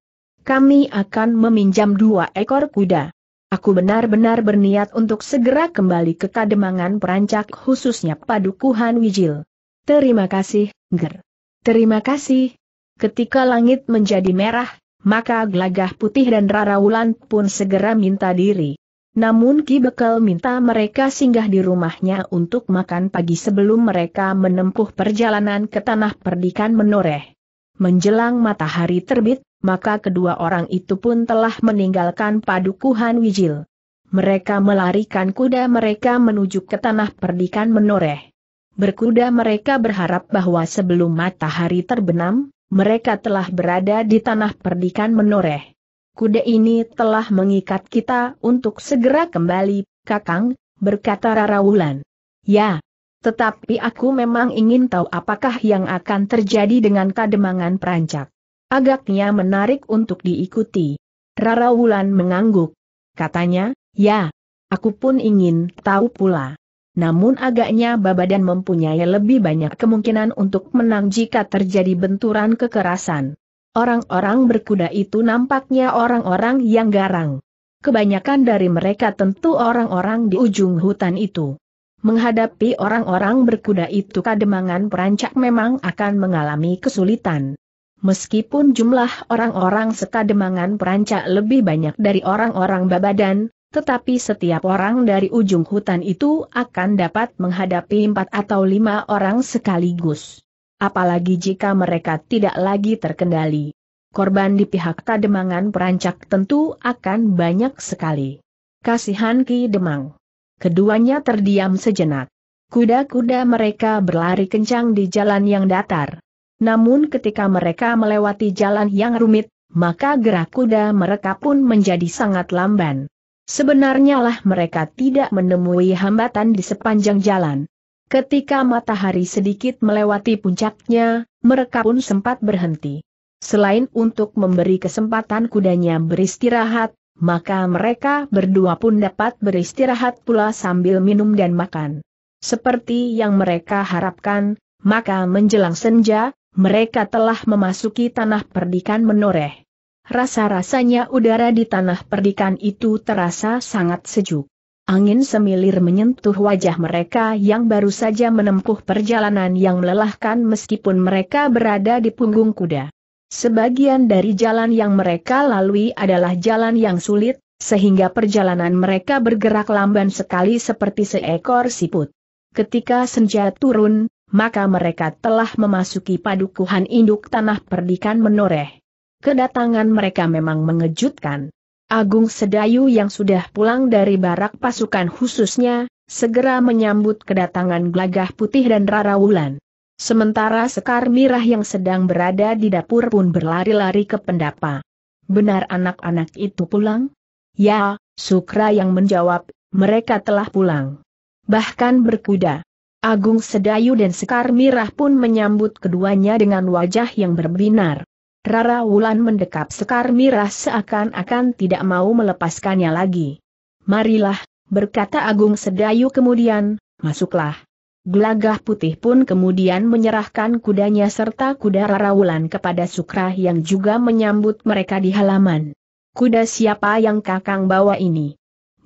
kami akan meminjam dua ekor kuda. Aku benar-benar berniat untuk segera kembali ke kademangan perancak khususnya padukuhan Wijil. Terima kasih, Ger. Terima kasih. Ketika langit menjadi merah, maka gelagah putih dan rarawulan pun segera minta diri. Namun Ki Bekel minta mereka singgah di rumahnya untuk makan pagi sebelum mereka menempuh perjalanan ke tanah perdikan menoreh. Menjelang matahari terbit, maka kedua orang itu pun telah meninggalkan padukuhan Wijil. Mereka melarikan kuda mereka menuju ke tanah perdikan menoreh. Berkuda mereka berharap bahwa sebelum matahari terbenam, mereka telah berada di tanah perdikan menoreh. Kuda ini telah mengikat kita untuk segera kembali, Kakang, berkata Rarawulan. Ya, tetapi aku memang ingin tahu apakah yang akan terjadi dengan kademangan perancak. Agaknya menarik untuk diikuti. Rara Wulan mengangguk. Katanya, ya, aku pun ingin tahu pula. Namun agaknya Babadan mempunyai lebih banyak kemungkinan untuk menang jika terjadi benturan kekerasan. Orang-orang berkuda itu nampaknya orang-orang yang garang. Kebanyakan dari mereka tentu orang-orang di ujung hutan itu. Menghadapi orang-orang berkuda itu kademangan perancak memang akan mengalami kesulitan. Meskipun jumlah orang-orang sekademangan perancak lebih banyak dari orang-orang babadan, tetapi setiap orang dari ujung hutan itu akan dapat menghadapi empat atau lima orang sekaligus. Apalagi jika mereka tidak lagi terkendali. Korban di pihak kademangan perancak tentu akan banyak sekali. Kasihan Ki Demang. Keduanya terdiam sejenak. Kuda-kuda mereka berlari kencang di jalan yang datar. Namun ketika mereka melewati jalan yang rumit, maka gerak kuda mereka pun menjadi sangat lamban. Sebenarnya lah mereka tidak menemui hambatan di sepanjang jalan. Ketika matahari sedikit melewati puncaknya, mereka pun sempat berhenti. Selain untuk memberi kesempatan kudanya beristirahat, maka mereka berdua pun dapat beristirahat pula sambil minum dan makan. Seperti yang mereka harapkan, maka menjelang senja, mereka telah memasuki tanah perdikan menoreh. Rasa-rasanya udara di tanah perdikan itu terasa sangat sejuk. Angin semilir menyentuh wajah mereka yang baru saja menempuh perjalanan yang melelahkan meskipun mereka berada di punggung kuda. Sebagian dari jalan yang mereka lalui adalah jalan yang sulit, sehingga perjalanan mereka bergerak lamban sekali seperti seekor siput. Ketika senja turun, maka mereka telah memasuki padukuhan induk tanah perdikan menoreh. Kedatangan mereka memang mengejutkan. Agung Sedayu yang sudah pulang dari barak pasukan khususnya, segera menyambut kedatangan Glagah Putih dan Rara Wulan. Sementara Sekar Mirah yang sedang berada di dapur pun berlari-lari ke pendapa. Benar anak-anak itu pulang? Ya, Sukra yang menjawab, mereka telah pulang. Bahkan berkuda. Agung Sedayu dan Sekar Mirah pun menyambut keduanya dengan wajah yang berbinar. Rara Wulan mendekap Sekar Mirah seakan-akan tidak mau melepaskannya lagi. Marilah, berkata Agung Sedayu kemudian, masuklah. Gelagah putih pun kemudian menyerahkan kudanya serta kuda Rara Wulan kepada Sukra yang juga menyambut mereka di halaman. Kuda siapa yang kakang bawa ini?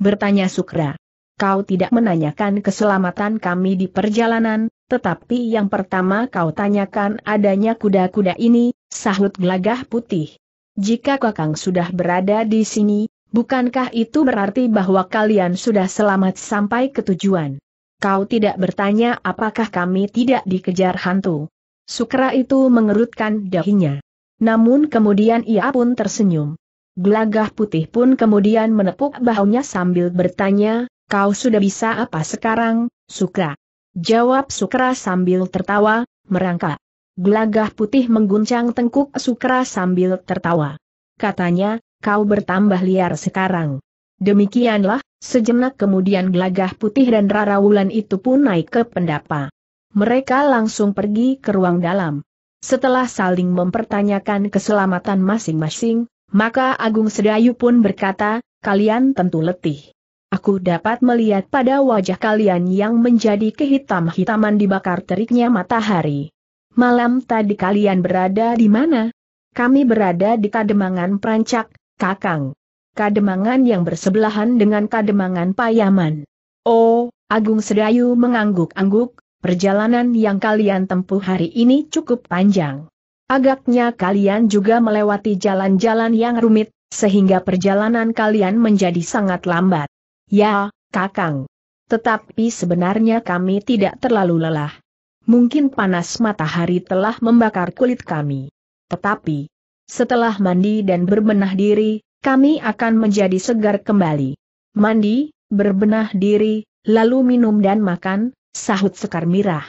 Bertanya Sukra kau tidak menanyakan keselamatan kami di perjalanan, tetapi yang pertama kau tanyakan adanya kuda-kuda ini, sahut gelagah putih. Jika kakang sudah berada di sini, bukankah itu berarti bahwa kalian sudah selamat sampai ke tujuan? Kau tidak bertanya apakah kami tidak dikejar hantu. Sukra itu mengerutkan dahinya. Namun kemudian ia pun tersenyum. Gelagah putih pun kemudian menepuk bahunya sambil bertanya, Kau sudah bisa apa sekarang, Sukra? Jawab Sukra sambil tertawa, merangka. Gelagah putih mengguncang tengkuk Sukra sambil tertawa. Katanya, kau bertambah liar sekarang. Demikianlah, sejenak kemudian gelagah putih dan Rara Wulan itu pun naik ke pendapa. Mereka langsung pergi ke ruang dalam. Setelah saling mempertanyakan keselamatan masing-masing, maka Agung Sedayu pun berkata, kalian tentu letih. Aku dapat melihat pada wajah kalian yang menjadi kehitam-hitaman dibakar teriknya matahari. Malam tadi kalian berada di mana? Kami berada di Kademangan Prancak, Kakang. Kademangan yang bersebelahan dengan Kademangan Payaman. Oh, Agung Sedayu mengangguk-angguk, perjalanan yang kalian tempuh hari ini cukup panjang. Agaknya kalian juga melewati jalan-jalan yang rumit, sehingga perjalanan kalian menjadi sangat lambat. Ya, Kakang. Tetapi sebenarnya kami tidak terlalu lelah. Mungkin panas matahari telah membakar kulit kami. Tetapi, setelah mandi dan berbenah diri, kami akan menjadi segar kembali. Mandi, berbenah diri, lalu minum dan makan, sahut Sekar Mirah.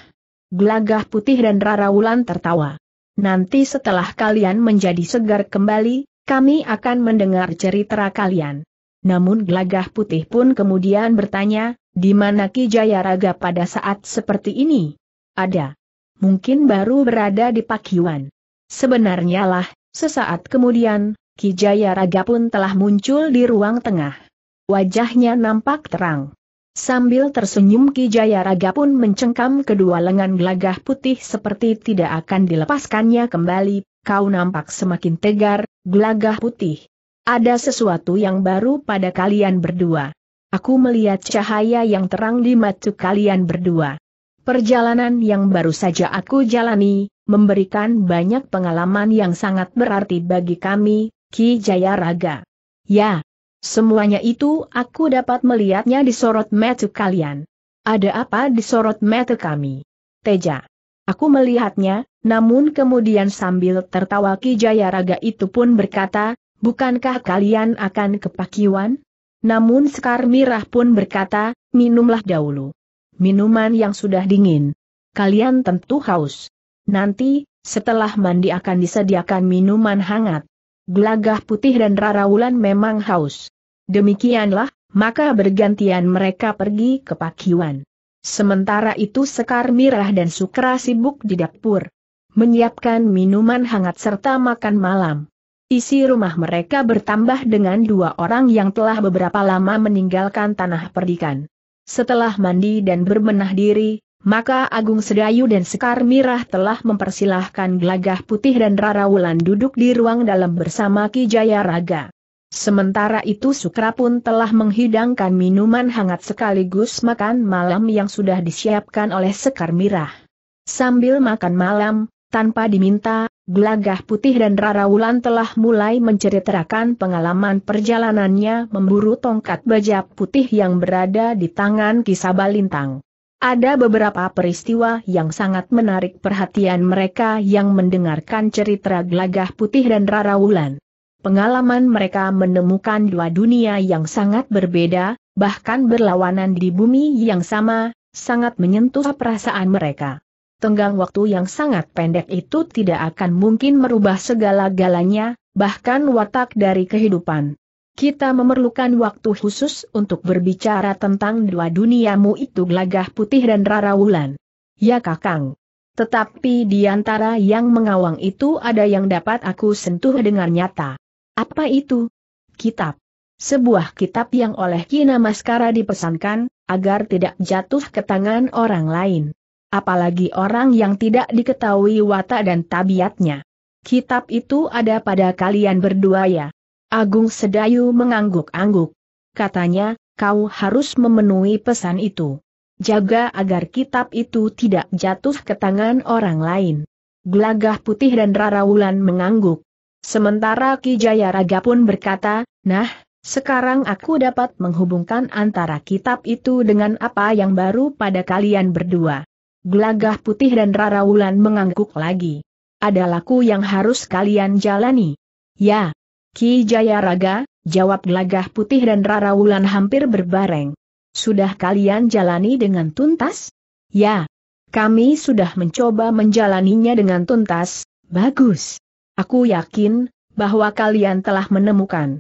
Gelagah putih dan Raraulan tertawa. Nanti setelah kalian menjadi segar kembali, kami akan mendengar cerita kalian. Namun glagah putih pun kemudian bertanya, di mana Ki Jayaraga pada saat seperti ini? Ada. Mungkin baru berada di Pakiwan. Sebenarnya lah, sesaat kemudian, Ki Jayaraga pun telah muncul di ruang tengah. Wajahnya nampak terang. Sambil tersenyum Ki Jayaraga pun mencengkam kedua lengan glagah putih seperti tidak akan dilepaskannya kembali, kau nampak semakin tegar, glagah putih. Ada sesuatu yang baru pada kalian berdua. Aku melihat cahaya yang terang di mata kalian berdua. Perjalanan yang baru saja aku jalani, memberikan banyak pengalaman yang sangat berarti bagi kami, Ki Jaya Raga. Ya, semuanya itu aku dapat melihatnya di sorot mata kalian. Ada apa di sorot mata kami? Teja. Aku melihatnya, namun kemudian sambil tertawa Ki Jaya Raga itu pun berkata, bukankah kalian akan kepakiwan? Namun Sekar Mirah pun berkata, minumlah dahulu. Minuman yang sudah dingin. Kalian tentu haus. Nanti, setelah mandi akan disediakan minuman hangat. Gelagah putih dan Wulan memang haus. Demikianlah, maka bergantian mereka pergi ke pakiwan. Sementara itu Sekar Mirah dan Sukra sibuk di dapur. Menyiapkan minuman hangat serta makan malam. Isi rumah mereka bertambah dengan dua orang yang telah beberapa lama meninggalkan tanah perdikan. Setelah mandi dan berbenah diri, maka Agung Sedayu dan Sekar Mirah telah mempersilahkan Glagah Putih dan Rara Wulan duduk di ruang dalam bersama Ki Jaya Raga. Sementara itu Sukra pun telah menghidangkan minuman hangat sekaligus makan malam yang sudah disiapkan oleh Sekar Mirah. Sambil makan malam, tanpa diminta, Gelagah Putih dan Rara Wulan telah mulai menceritakan pengalaman perjalanannya memburu tongkat baja putih yang berada di tangan Kisabalintang. Ada beberapa peristiwa yang sangat menarik perhatian mereka yang mendengarkan cerita Gelagah Putih dan Rara Wulan. Pengalaman mereka menemukan dua dunia yang sangat berbeda, bahkan berlawanan di bumi yang sama, sangat menyentuh perasaan mereka tenggang waktu yang sangat pendek itu tidak akan mungkin merubah segala-galanya, bahkan watak dari kehidupan. Kita memerlukan waktu khusus untuk berbicara tentang dua duniamu itu gelagah putih dan rara wulan. Ya kakang. Tetapi di antara yang mengawang itu ada yang dapat aku sentuh dengan nyata. Apa itu? Kitab. Sebuah kitab yang oleh Kina Maskara dipesankan, agar tidak jatuh ke tangan orang lain apalagi orang yang tidak diketahui watak dan tabiatnya. Kitab itu ada pada kalian berdua ya. Agung Sedayu mengangguk-angguk. Katanya, kau harus memenuhi pesan itu. Jaga agar kitab itu tidak jatuh ke tangan orang lain. Gelagah putih dan Rarawulan mengangguk. Sementara Ki Raga pun berkata, nah, sekarang aku dapat menghubungkan antara kitab itu dengan apa yang baru pada kalian berdua. Gelagah putih dan Rara Wulan mengangguk lagi. Ada laku yang harus kalian jalani. Ya. Ki Jayaraga, jawab Gelagah putih dan Rara Wulan hampir berbareng. Sudah kalian jalani dengan tuntas? Ya. Kami sudah mencoba menjalaninya dengan tuntas, bagus. Aku yakin, bahwa kalian telah menemukan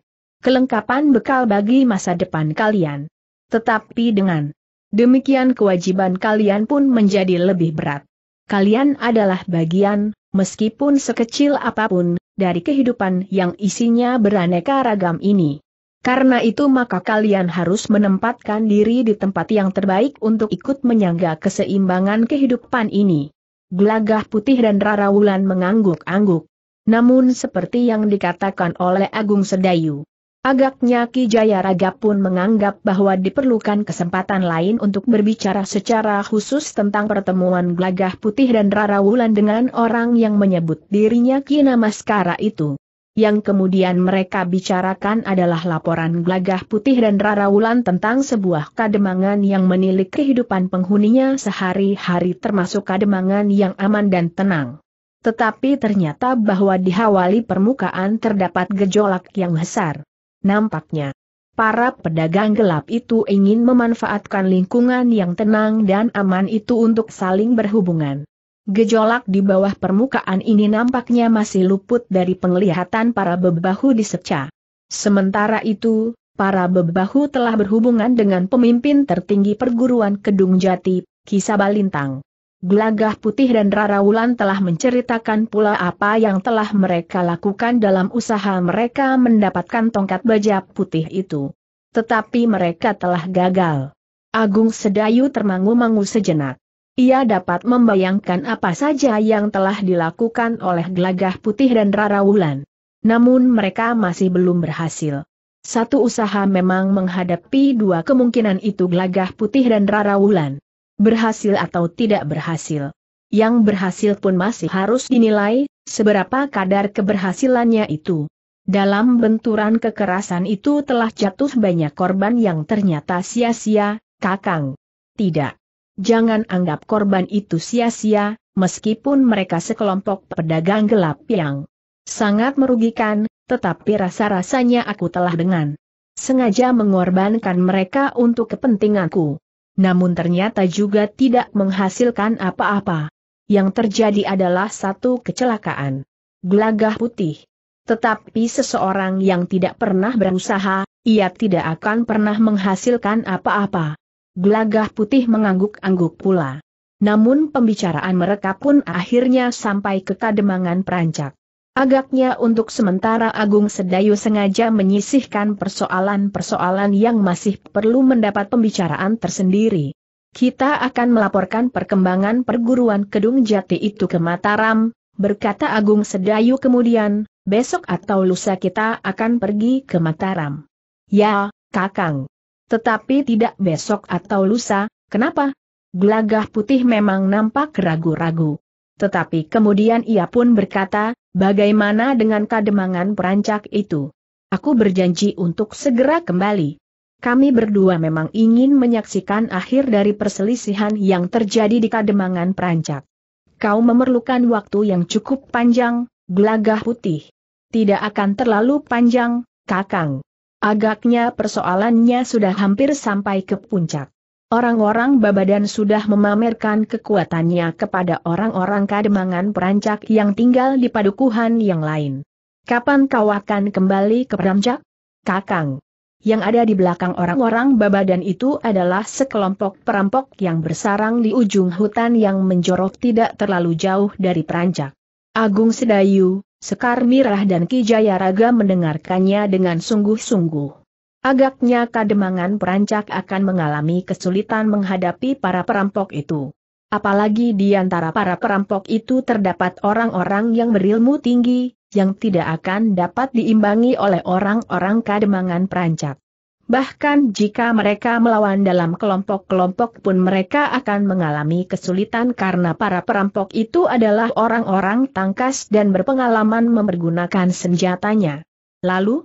kelengkapan bekal bagi masa depan kalian. Tetapi dengan demikian kewajiban kalian pun menjadi lebih berat. Kalian adalah bagian, meskipun sekecil apapun, dari kehidupan yang isinya beraneka ragam ini. Karena itu maka kalian harus menempatkan diri di tempat yang terbaik untuk ikut menyangga keseimbangan kehidupan ini. Gelagah putih dan Rara Wulan mengangguk-angguk. Namun seperti yang dikatakan oleh Agung Sedayu, Agaknya Ki Jayaraga pun menganggap bahwa diperlukan kesempatan lain untuk berbicara secara khusus tentang pertemuan Glagah Putih dan Rara Wulan dengan orang yang menyebut dirinya Ki Namaskara itu. Yang kemudian mereka bicarakan adalah laporan Glagah Putih dan Rara Wulan tentang sebuah kademangan yang menilik kehidupan penghuninya sehari-hari termasuk kademangan yang aman dan tenang. Tetapi ternyata bahwa di Hawali permukaan terdapat gejolak yang besar. Nampaknya, para pedagang gelap itu ingin memanfaatkan lingkungan yang tenang dan aman itu untuk saling berhubungan. Gejolak di bawah permukaan ini nampaknya masih luput dari penglihatan para bebahu di seca. Sementara itu, para bebahu telah berhubungan dengan pemimpin tertinggi perguruan Kedung Jati, kisabalintang. Gelagah Putih dan Rara Wulan telah menceritakan pula apa yang telah mereka lakukan dalam usaha mereka mendapatkan tongkat baja putih itu. Tetapi mereka telah gagal. Agung Sedayu termangu-mangu sejenak. Ia dapat membayangkan apa saja yang telah dilakukan oleh Gelagah Putih dan Rara Wulan. Namun mereka masih belum berhasil. Satu usaha memang menghadapi dua kemungkinan itu Gelagah Putih dan Rara Wulan berhasil atau tidak berhasil. Yang berhasil pun masih harus dinilai, seberapa kadar keberhasilannya itu. Dalam benturan kekerasan itu telah jatuh banyak korban yang ternyata sia-sia, Kakang. Tidak. Jangan anggap korban itu sia-sia, meskipun mereka sekelompok pedagang gelap yang sangat merugikan, tetapi rasa-rasanya aku telah dengan sengaja mengorbankan mereka untuk kepentinganku namun ternyata juga tidak menghasilkan apa-apa. Yang terjadi adalah satu kecelakaan. Gelagah putih. Tetapi seseorang yang tidak pernah berusaha, ia tidak akan pernah menghasilkan apa-apa. Gelagah putih mengangguk-angguk pula. Namun pembicaraan mereka pun akhirnya sampai ke kademangan perancak. Agaknya untuk sementara Agung Sedayu sengaja menyisihkan persoalan-persoalan yang masih perlu mendapat pembicaraan tersendiri. Kita akan melaporkan perkembangan perguruan Kedung Jati itu ke Mataram, berkata Agung Sedayu kemudian, besok atau lusa kita akan pergi ke Mataram. Ya, Kakang. Tetapi tidak besok atau lusa, kenapa? Gelagah putih memang nampak ragu-ragu. Tetapi kemudian ia pun berkata, Bagaimana dengan kademangan perancak itu? Aku berjanji untuk segera kembali. Kami berdua memang ingin menyaksikan akhir dari perselisihan yang terjadi di kademangan perancak. Kau memerlukan waktu yang cukup panjang, gelagah putih. Tidak akan terlalu panjang, kakang. Agaknya persoalannya sudah hampir sampai ke puncak. Orang-orang Babadan sudah memamerkan kekuatannya kepada orang-orang kademangan perancak yang tinggal di padukuhan yang lain. Kapan kau akan kembali ke perancak? Kakang. Yang ada di belakang orang-orang Babadan itu adalah sekelompok perampok yang bersarang di ujung hutan yang menjorok tidak terlalu jauh dari perancak. Agung Sedayu, Sekar Mirah dan Kijaya Raga mendengarkannya dengan sungguh-sungguh. Agaknya kademangan perancak akan mengalami kesulitan menghadapi para perampok itu. Apalagi di antara para perampok itu terdapat orang-orang yang berilmu tinggi, yang tidak akan dapat diimbangi oleh orang-orang kademangan perancak. Bahkan jika mereka melawan dalam kelompok-kelompok pun mereka akan mengalami kesulitan karena para perampok itu adalah orang-orang tangkas dan berpengalaman mempergunakan senjatanya. Lalu,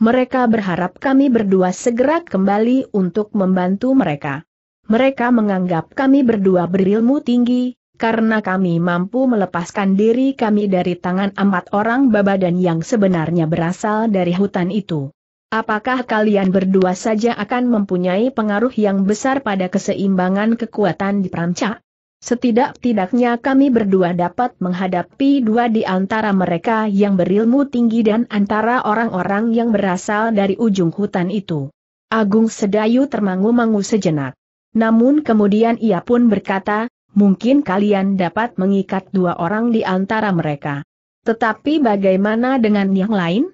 mereka berharap kami berdua segera kembali untuk membantu mereka. Mereka menganggap kami berdua berilmu tinggi, karena kami mampu melepaskan diri kami dari tangan empat orang babadan yang sebenarnya berasal dari hutan itu. Apakah kalian berdua saja akan mempunyai pengaruh yang besar pada keseimbangan kekuatan di Perancak? Setidak-tidaknya kami berdua dapat menghadapi dua di antara mereka yang berilmu tinggi dan antara orang-orang yang berasal dari ujung hutan itu. Agung Sedayu termangu-mangu sejenak. Namun kemudian ia pun berkata, mungkin kalian dapat mengikat dua orang di antara mereka. Tetapi bagaimana dengan yang lain?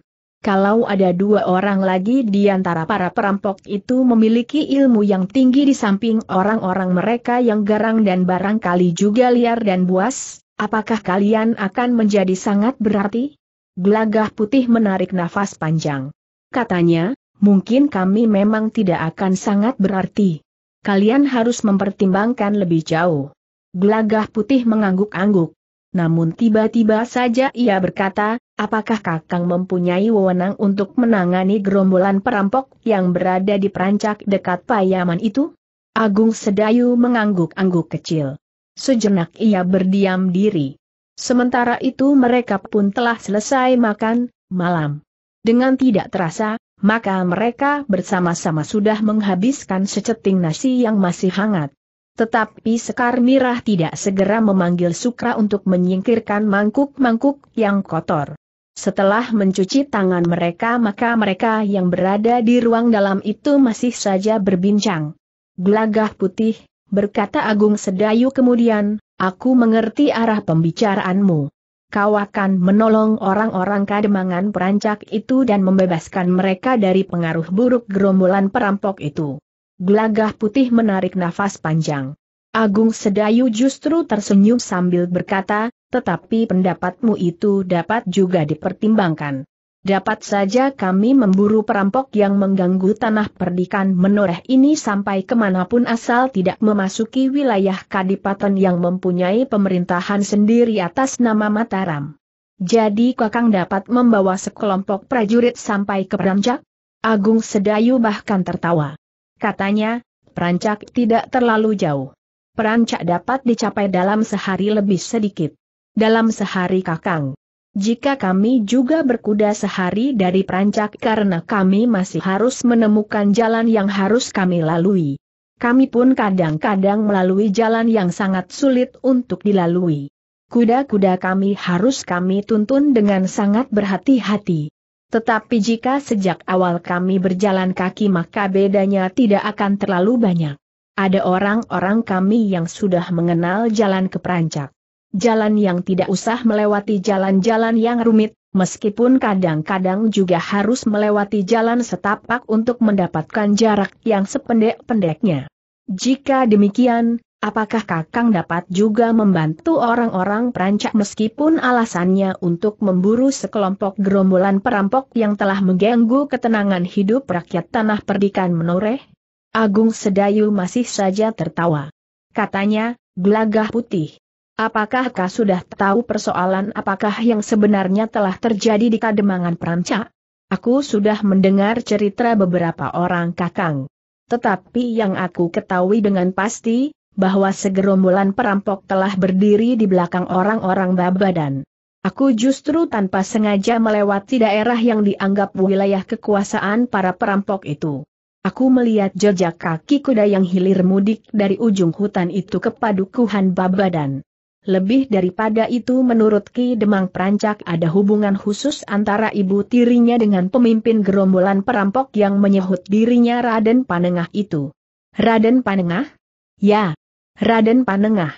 Kalau ada dua orang lagi di antara para perampok itu memiliki ilmu yang tinggi di samping orang-orang mereka yang garang dan barangkali juga liar dan buas, apakah kalian akan menjadi sangat berarti? Gelagah putih menarik nafas panjang. Katanya, mungkin kami memang tidak akan sangat berarti. Kalian harus mempertimbangkan lebih jauh. Gelagah putih mengangguk-angguk. Namun tiba-tiba saja ia berkata, Apakah Kakang mempunyai wewenang untuk menangani gerombolan perampok yang berada di perancak dekat Payaman itu? Agung Sedayu mengangguk-angguk kecil. Sejenak ia berdiam diri. Sementara itu mereka pun telah selesai makan, malam. Dengan tidak terasa, maka mereka bersama-sama sudah menghabiskan seceting nasi yang masih hangat. Tetapi Sekar Mirah tidak segera memanggil Sukra untuk menyingkirkan mangkuk-mangkuk yang kotor. Setelah mencuci tangan mereka maka mereka yang berada di ruang dalam itu masih saja berbincang. Gelagah putih, berkata Agung Sedayu kemudian, aku mengerti arah pembicaraanmu. Kau akan menolong orang-orang kademangan perancak itu dan membebaskan mereka dari pengaruh buruk gerombolan perampok itu. Gelagah putih menarik nafas panjang. Agung Sedayu justru tersenyum sambil berkata, tetapi pendapatmu itu dapat juga dipertimbangkan. Dapat saja kami memburu perampok yang mengganggu tanah perdikan menoreh ini sampai kemanapun asal tidak memasuki wilayah kadipaten yang mempunyai pemerintahan sendiri atas nama Mataram. Jadi Kakang dapat membawa sekelompok prajurit sampai ke Perancak? Agung Sedayu bahkan tertawa. Katanya, Perancak tidak terlalu jauh. Perancak dapat dicapai dalam sehari lebih sedikit dalam sehari kakang. Jika kami juga berkuda sehari dari Perancak karena kami masih harus menemukan jalan yang harus kami lalui. Kami pun kadang-kadang melalui jalan yang sangat sulit untuk dilalui. Kuda-kuda kami harus kami tuntun dengan sangat berhati-hati. Tetapi jika sejak awal kami berjalan kaki maka bedanya tidak akan terlalu banyak. Ada orang-orang kami yang sudah mengenal jalan ke Perancak jalan yang tidak usah melewati jalan-jalan yang rumit, meskipun kadang-kadang juga harus melewati jalan setapak untuk mendapatkan jarak yang sependek-pendeknya. Jika demikian, apakah Kakang dapat juga membantu orang-orang perancak meskipun alasannya untuk memburu sekelompok gerombolan perampok yang telah mengganggu ketenangan hidup rakyat tanah perdikan menoreh? Agung Sedayu masih saja tertawa. Katanya, gelagah putih. Apakah kau sudah tahu persoalan apakah yang sebenarnya telah terjadi di Kademangan Pranca? Aku sudah mendengar cerita beberapa orang kakang. Tetapi yang aku ketahui dengan pasti, bahwa segerombolan perampok telah berdiri di belakang orang-orang Babadan. Aku justru tanpa sengaja melewati daerah yang dianggap wilayah kekuasaan para perampok itu. Aku melihat jejak kaki kuda yang hilir mudik dari ujung hutan itu ke padukuhan Babadan. Lebih daripada itu menurut Ki Demang Perancak ada hubungan khusus antara ibu tirinya dengan pemimpin gerombolan perampok yang menyehut dirinya Raden Panengah itu. Raden Panengah? Ya, Raden Panengah.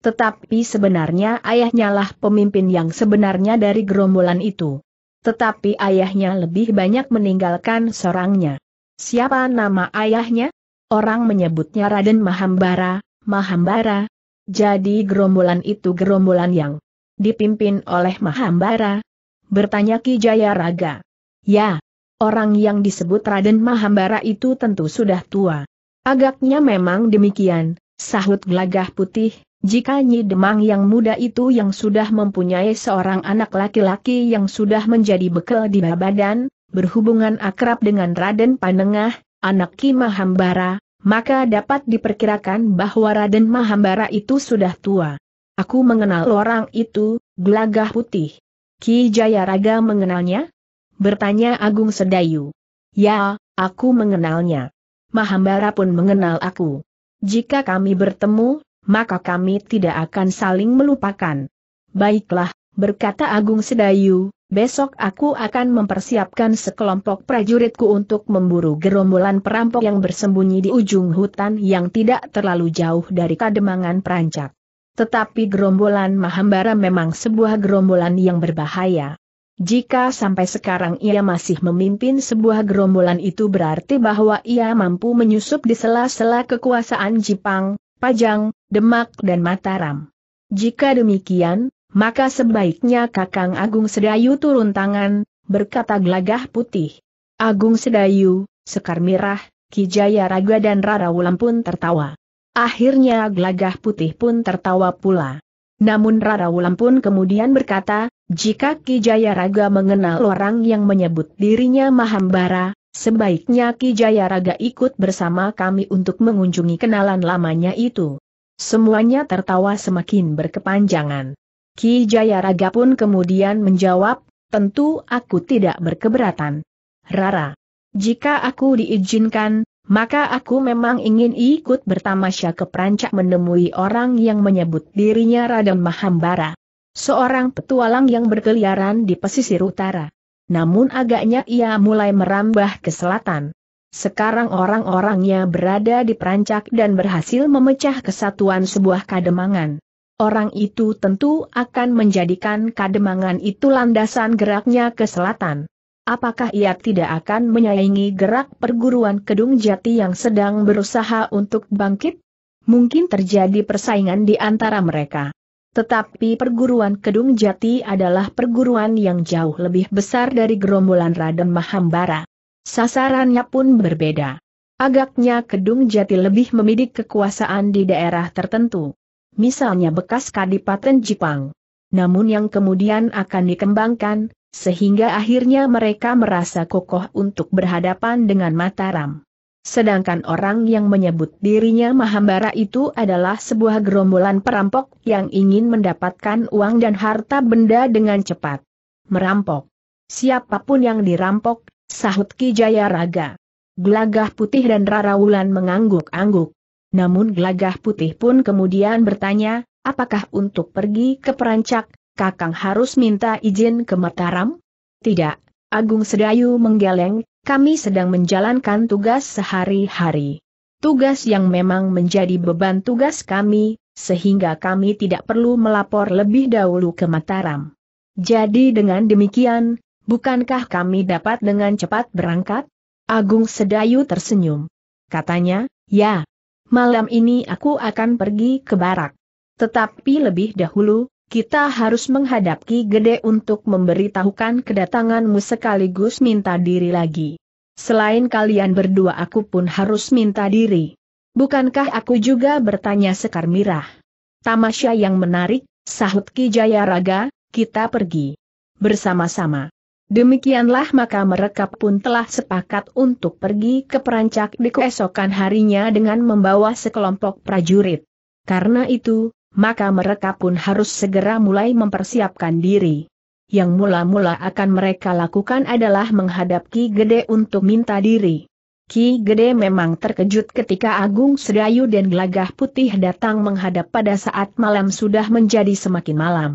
Tetapi sebenarnya ayahnya lah pemimpin yang sebenarnya dari gerombolan itu. Tetapi ayahnya lebih banyak meninggalkan seorangnya. Siapa nama ayahnya? Orang menyebutnya Raden Mahambara, Mahambara, jadi gerombolan itu gerombolan yang dipimpin oleh Mahambara? Bertanya Ki Jayaraga. Ya, orang yang disebut Raden Mahambara itu tentu sudah tua. Agaknya memang demikian, sahut gelagah putih, jika Nyi Demang yang muda itu yang sudah mempunyai seorang anak laki-laki yang sudah menjadi bekal di Babadan, berhubungan akrab dengan Raden Panengah, anak Ki Mahambara, maka dapat diperkirakan bahwa Raden Mahambara itu sudah tua. Aku mengenal orang itu, gelagah putih. Ki Jayaraga mengenalnya? Bertanya Agung Sedayu. Ya, aku mengenalnya. Mahambara pun mengenal aku. Jika kami bertemu, maka kami tidak akan saling melupakan. Baiklah, berkata Agung Sedayu, Besok aku akan mempersiapkan sekelompok prajuritku untuk memburu gerombolan perampok yang bersembunyi di ujung hutan yang tidak terlalu jauh dari kademangan perancak. Tetapi gerombolan Mahambara memang sebuah gerombolan yang berbahaya. Jika sampai sekarang ia masih memimpin sebuah gerombolan itu berarti bahwa ia mampu menyusup di sela-sela kekuasaan Jipang, Pajang, Demak dan Mataram. Jika demikian, maka sebaiknya Kakang Agung Sedayu turun tangan, berkata Glagah putih. Agung Sedayu, Sekar Mirah, Kijaya Raga dan Rara Wulan pun tertawa. Akhirnya Glagah putih pun tertawa pula. Namun Rara Wulan pun kemudian berkata, jika Kijaya Raga mengenal orang yang menyebut dirinya Mahambara, Sebaiknya Ki Raga ikut bersama kami untuk mengunjungi kenalan lamanya itu. Semuanya tertawa semakin berkepanjangan. Ki Jayaraga pun kemudian menjawab, tentu aku tidak berkeberatan. Rara, jika aku diizinkan, maka aku memang ingin ikut bertamasya ke Perancak menemui orang yang menyebut dirinya Raden Mahambara. Seorang petualang yang berkeliaran di pesisir utara. Namun agaknya ia mulai merambah ke selatan. Sekarang orang-orangnya berada di Perancak dan berhasil memecah kesatuan sebuah kademangan. Orang itu tentu akan menjadikan kademangan itu landasan geraknya ke selatan. Apakah ia tidak akan menyaingi gerak perguruan Kedung Jati yang sedang berusaha untuk bangkit? Mungkin terjadi persaingan di antara mereka. Tetapi perguruan Kedung Jati adalah perguruan yang jauh lebih besar dari gerombolan Raden Mahambara. Sasarannya pun berbeda. Agaknya Kedung Jati lebih memidik kekuasaan di daerah tertentu misalnya bekas Kadipaten Jepang. Namun yang kemudian akan dikembangkan, sehingga akhirnya mereka merasa kokoh untuk berhadapan dengan Mataram. Sedangkan orang yang menyebut dirinya Mahambara itu adalah sebuah gerombolan perampok yang ingin mendapatkan uang dan harta benda dengan cepat. Merampok. Siapapun yang dirampok, sahut Ki Jayaraga. Gelagah putih dan Rara Wulan mengangguk-angguk. Namun gelagah putih pun kemudian bertanya, apakah untuk pergi ke Perancak, Kakang harus minta izin ke Mataram? Tidak, Agung Sedayu menggeleng, kami sedang menjalankan tugas sehari-hari. Tugas yang memang menjadi beban tugas kami, sehingga kami tidak perlu melapor lebih dahulu ke Mataram. Jadi dengan demikian, bukankah kami dapat dengan cepat berangkat? Agung Sedayu tersenyum. Katanya, ya, malam ini aku akan pergi ke barak. Tetapi lebih dahulu, kita harus menghadapi Gede untuk memberitahukan kedatanganmu sekaligus minta diri lagi. Selain kalian berdua aku pun harus minta diri. Bukankah aku juga bertanya Sekar Mirah? Tamasya yang menarik, sahut Ki Jayaraga, kita pergi. Bersama-sama. Demikianlah maka mereka pun telah sepakat untuk pergi ke perancak di keesokan harinya dengan membawa sekelompok prajurit. Karena itu, maka mereka pun harus segera mulai mempersiapkan diri. Yang mula-mula akan mereka lakukan adalah menghadap Ki Gede untuk minta diri. Ki Gede memang terkejut ketika Agung Sedayu dan Gelagah Putih datang menghadap pada saat malam sudah menjadi semakin malam.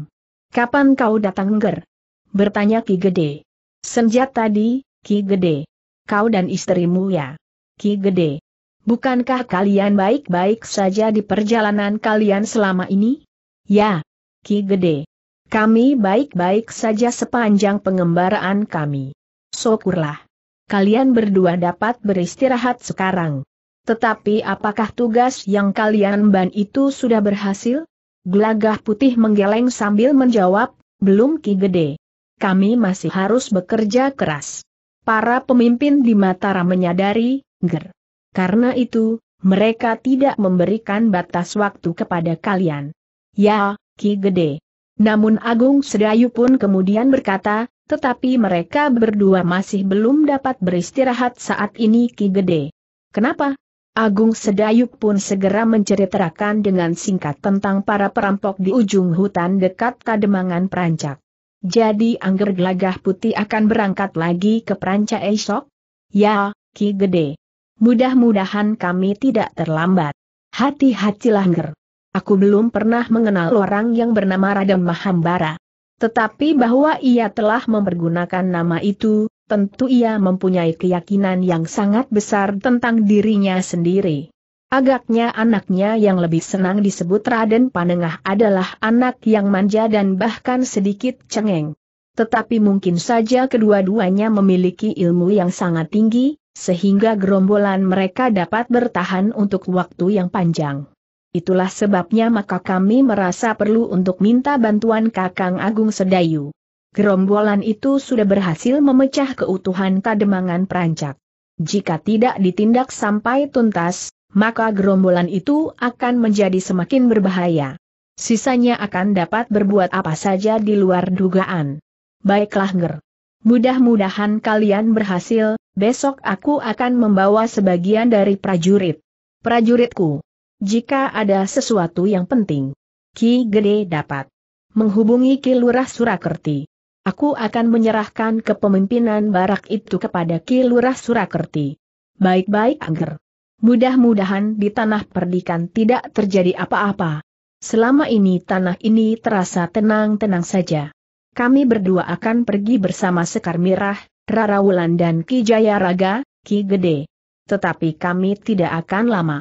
Kapan kau datang Ger? Bertanya Ki Gede. senjat tadi, Ki Gede. Kau dan istrimu ya. Ki Gede. Bukankah kalian baik-baik saja di perjalanan kalian selama ini? Ya, Ki Gede. Kami baik-baik saja sepanjang pengembaraan kami. Syukurlah. Kalian berdua dapat beristirahat sekarang. Tetapi apakah tugas yang kalian ban itu sudah berhasil? Gelagah putih menggeleng sambil menjawab, belum Ki Gede kami masih harus bekerja keras. Para pemimpin di Mataram menyadari, ger. Karena itu, mereka tidak memberikan batas waktu kepada kalian. Ya, Ki Gede. Namun Agung Sedayu pun kemudian berkata, tetapi mereka berdua masih belum dapat beristirahat saat ini Ki Gede. Kenapa? Agung Sedayu pun segera menceritakan dengan singkat tentang para perampok di ujung hutan dekat Kademangan Perancak. Jadi Angger Gelagah Putih akan berangkat lagi ke Perancah esok? Ya, Ki Gede. Mudah-mudahan kami tidak terlambat. Hati-hatilah Angger. Aku belum pernah mengenal orang yang bernama Raden Mahambara. Tetapi bahwa ia telah mempergunakan nama itu, tentu ia mempunyai keyakinan yang sangat besar tentang dirinya sendiri. Agaknya anaknya yang lebih senang disebut Raden Panengah adalah anak yang manja dan bahkan sedikit cengeng. Tetapi mungkin saja kedua-duanya memiliki ilmu yang sangat tinggi, sehingga gerombolan mereka dapat bertahan untuk waktu yang panjang. Itulah sebabnya maka kami merasa perlu untuk minta bantuan Kakang Agung Sedayu. Gerombolan itu sudah berhasil memecah keutuhan kademangan perancak. Jika tidak ditindak sampai tuntas, maka gerombolan itu akan menjadi semakin berbahaya. Sisanya akan dapat berbuat apa saja di luar dugaan. Baiklah Ger. Mudah-mudahan kalian berhasil, besok aku akan membawa sebagian dari prajurit. Prajuritku. Jika ada sesuatu yang penting, Ki Gede dapat menghubungi Ki Lurah Surakerti. Aku akan menyerahkan kepemimpinan barak itu kepada Ki Lurah Surakerti. Baik-baik Angger. Mudah-mudahan di tanah perdikan tidak terjadi apa-apa. Selama ini tanah ini terasa tenang-tenang saja. Kami berdua akan pergi bersama Sekar Mirah, Rara Wulan dan Ki Jaya Raga, Ki Gede. Tetapi kami tidak akan lama.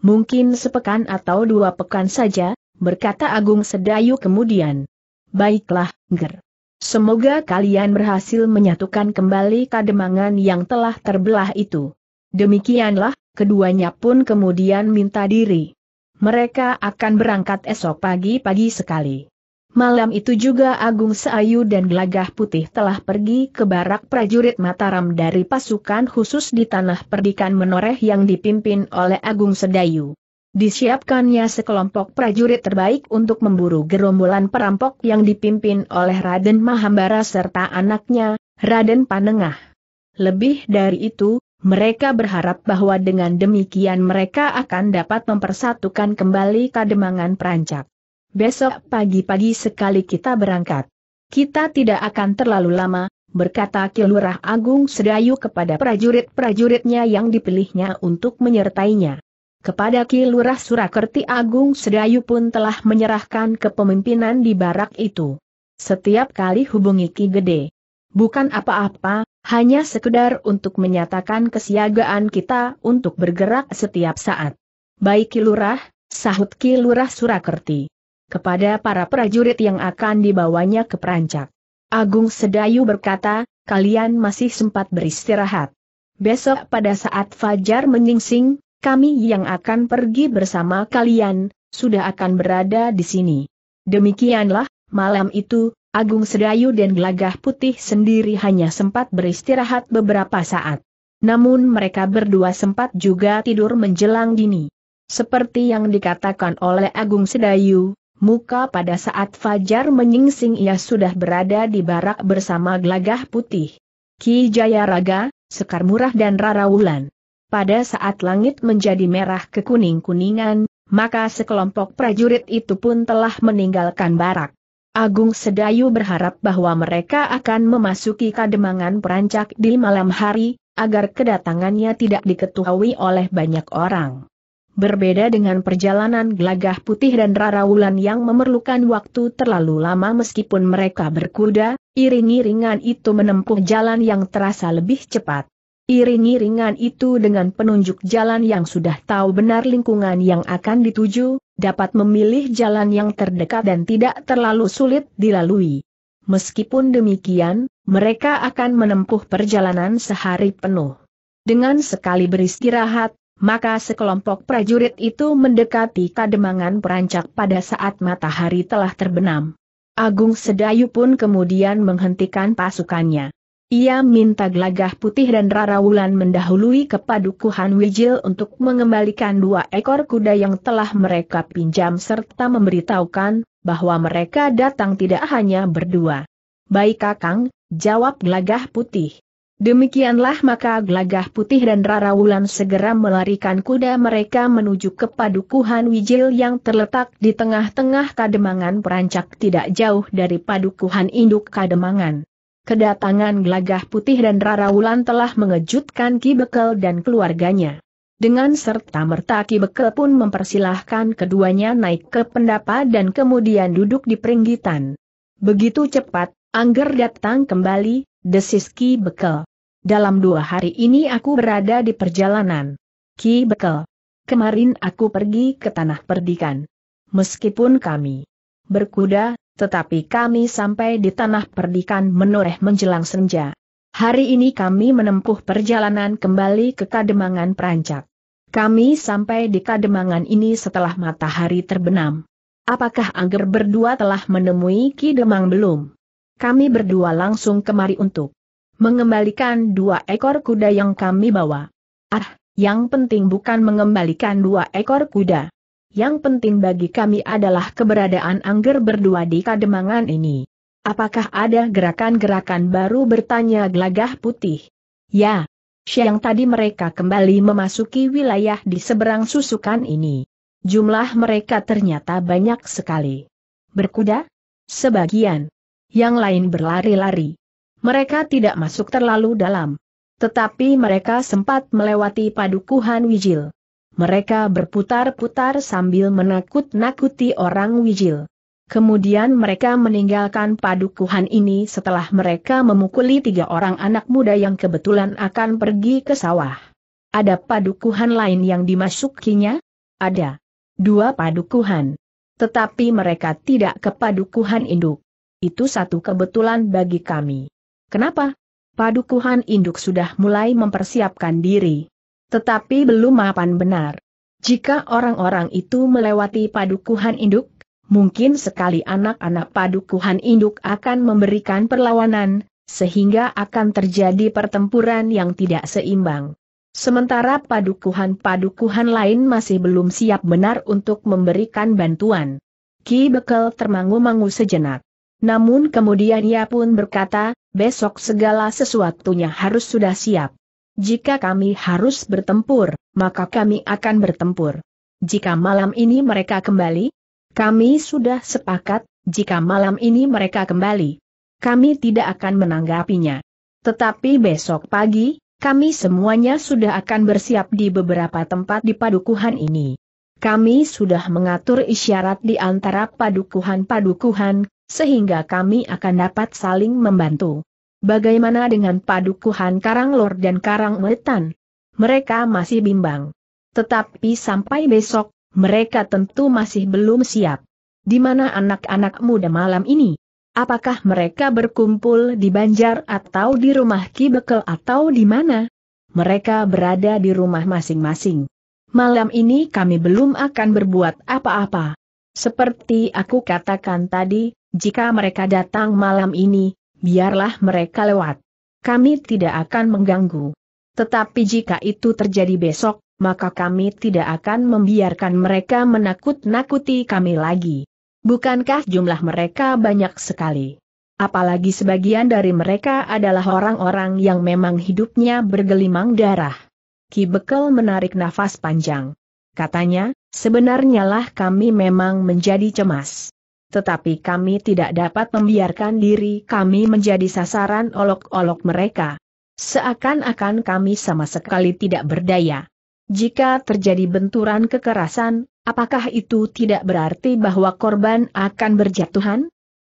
Mungkin sepekan atau dua pekan saja, berkata Agung Sedayu kemudian. Baiklah, Ger. Semoga kalian berhasil menyatukan kembali kademangan yang telah terbelah itu. Demikianlah, keduanya pun kemudian minta diri. Mereka akan berangkat esok pagi-pagi sekali. Malam itu juga Agung Seayu dan Gelagah Putih telah pergi ke barak prajurit Mataram dari pasukan khusus di Tanah Perdikan Menoreh yang dipimpin oleh Agung Sedayu. Disiapkannya sekelompok prajurit terbaik untuk memburu gerombolan perampok yang dipimpin oleh Raden Mahambara serta anaknya, Raden Panengah. Lebih dari itu, mereka berharap bahwa dengan demikian mereka akan dapat mempersatukan kembali Kademangan Perancak. Besok pagi-pagi sekali kita berangkat. Kita tidak akan terlalu lama, berkata Kilurah Agung Sedayu kepada prajurit-prajuritnya yang dipilihnya untuk menyertainya. Kepada Kilurah Surakerti Agung Sedayu pun telah menyerahkan kepemimpinan di barak itu. Setiap kali hubungi Ki Gede. Bukan apa-apa, hanya sekedar untuk menyatakan kesiagaan kita untuk bergerak setiap saat. Baik Kilurah, sahut Kilurah Surakerti. Kepada para prajurit yang akan dibawanya ke Perancak. Agung Sedayu berkata, kalian masih sempat beristirahat. Besok pada saat Fajar menyingsing, kami yang akan pergi bersama kalian, sudah akan berada di sini. Demikianlah, malam itu, Agung Sedayu dan Gelagah Putih sendiri hanya sempat beristirahat beberapa saat. Namun mereka berdua sempat juga tidur menjelang dini. Seperti yang dikatakan oleh Agung Sedayu, muka pada saat Fajar menyingsing ia sudah berada di barak bersama Gelagah Putih. Ki Jayaraga, Sekar Murah dan Rarawulan. Pada saat langit menjadi merah kekuning-kuningan, maka sekelompok prajurit itu pun telah meninggalkan barak. Agung Sedayu berharap bahwa mereka akan memasuki kademangan perancak di malam hari, agar kedatangannya tidak diketahui oleh banyak orang. Berbeda dengan perjalanan Glagah putih dan rarawulan yang memerlukan waktu terlalu lama meskipun mereka berkuda, iring-iringan itu menempuh jalan yang terasa lebih cepat. Iring-iringan itu dengan penunjuk jalan yang sudah tahu benar lingkungan yang akan dituju, dapat memilih jalan yang terdekat dan tidak terlalu sulit dilalui. Meskipun demikian, mereka akan menempuh perjalanan sehari penuh. Dengan sekali beristirahat, maka sekelompok prajurit itu mendekati kademangan perancak pada saat matahari telah terbenam. Agung Sedayu pun kemudian menghentikan pasukannya. Ia minta Glagah putih dan Rara Wulan mendahului kepadukuhan Wijil untuk mengembalikan dua ekor kuda yang telah mereka pinjam serta memberitahukan bahwa mereka datang tidak hanya berdua. Baik Kakang, jawab Glagah putih. Demikianlah maka Glagah putih dan Rara Wulan segera melarikan kuda mereka menuju ke padukuhan Wijil yang terletak di tengah-tengah kademangan perancak tidak jauh dari padukuhan induk kademangan. Kedatangan gelagah putih dan Rara Wulan telah mengejutkan Ki Bekel dan keluarganya. Dengan serta merta Ki Bekel pun mempersilahkan keduanya naik ke pendapa dan kemudian duduk di peringgitan. Begitu cepat, Angger datang kembali, desis Ki Bekel. Dalam dua hari ini aku berada di perjalanan. Ki Bekel. Kemarin aku pergi ke tanah perdikan. Meskipun kami berkuda, tetapi kami sampai di tanah perdikan menoreh menjelang senja. Hari ini kami menempuh perjalanan kembali ke Kademangan Perancak. Kami sampai di Kademangan ini setelah matahari terbenam. Apakah Angger berdua telah menemui Ki Demang belum? Kami berdua langsung kemari untuk mengembalikan dua ekor kuda yang kami bawa. Ah, yang penting bukan mengembalikan dua ekor kuda. Yang penting bagi kami adalah keberadaan Angger berdua di kademangan ini. Apakah ada gerakan-gerakan baru bertanya gelagah putih? Ya. Siang tadi mereka kembali memasuki wilayah di seberang susukan ini. Jumlah mereka ternyata banyak sekali. Berkuda? Sebagian. Yang lain berlari-lari. Mereka tidak masuk terlalu dalam. Tetapi mereka sempat melewati padukuhan Wijil. Mereka berputar-putar sambil menakut-nakuti orang wijil. Kemudian mereka meninggalkan padukuhan ini setelah mereka memukuli tiga orang anak muda yang kebetulan akan pergi ke sawah. Ada padukuhan lain yang dimasukinya? Ada. Dua padukuhan. Tetapi mereka tidak ke padukuhan induk. Itu satu kebetulan bagi kami. Kenapa? Padukuhan induk sudah mulai mempersiapkan diri. Tetapi belum mapan benar. Jika orang-orang itu melewati padukuhan induk, mungkin sekali anak-anak padukuhan induk akan memberikan perlawanan, sehingga akan terjadi pertempuran yang tidak seimbang. Sementara padukuhan-padukuhan lain masih belum siap benar untuk memberikan bantuan. Ki Bekel termangu-mangu sejenak. Namun kemudian ia pun berkata, besok segala sesuatunya harus sudah siap. Jika kami harus bertempur, maka kami akan bertempur. Jika malam ini mereka kembali, kami sudah sepakat, jika malam ini mereka kembali, kami tidak akan menanggapinya. Tetapi besok pagi, kami semuanya sudah akan bersiap di beberapa tempat di padukuhan ini. Kami sudah mengatur isyarat di antara padukuhan-padukuhan, sehingga kami akan dapat saling membantu. Bagaimana dengan padukuhan Karang Lor dan Karang Wetan? Mereka masih bimbang. Tetapi sampai besok, mereka tentu masih belum siap. Di mana anak-anak muda malam ini? Apakah mereka berkumpul di Banjar atau di rumah Ki Bekel atau di mana? Mereka berada di rumah masing-masing. Malam ini kami belum akan berbuat apa-apa. Seperti aku katakan tadi, jika mereka datang malam ini, biarlah mereka lewat. Kami tidak akan mengganggu. Tetapi jika itu terjadi besok, maka kami tidak akan membiarkan mereka menakut-nakuti kami lagi. Bukankah jumlah mereka banyak sekali? Apalagi sebagian dari mereka adalah orang-orang yang memang hidupnya bergelimang darah. Ki Bekel menarik nafas panjang. Katanya, sebenarnya lah kami memang menjadi cemas tetapi kami tidak dapat membiarkan diri kami menjadi sasaran olok-olok mereka. Seakan-akan kami sama sekali tidak berdaya. Jika terjadi benturan kekerasan, apakah itu tidak berarti bahwa korban akan berjatuhan?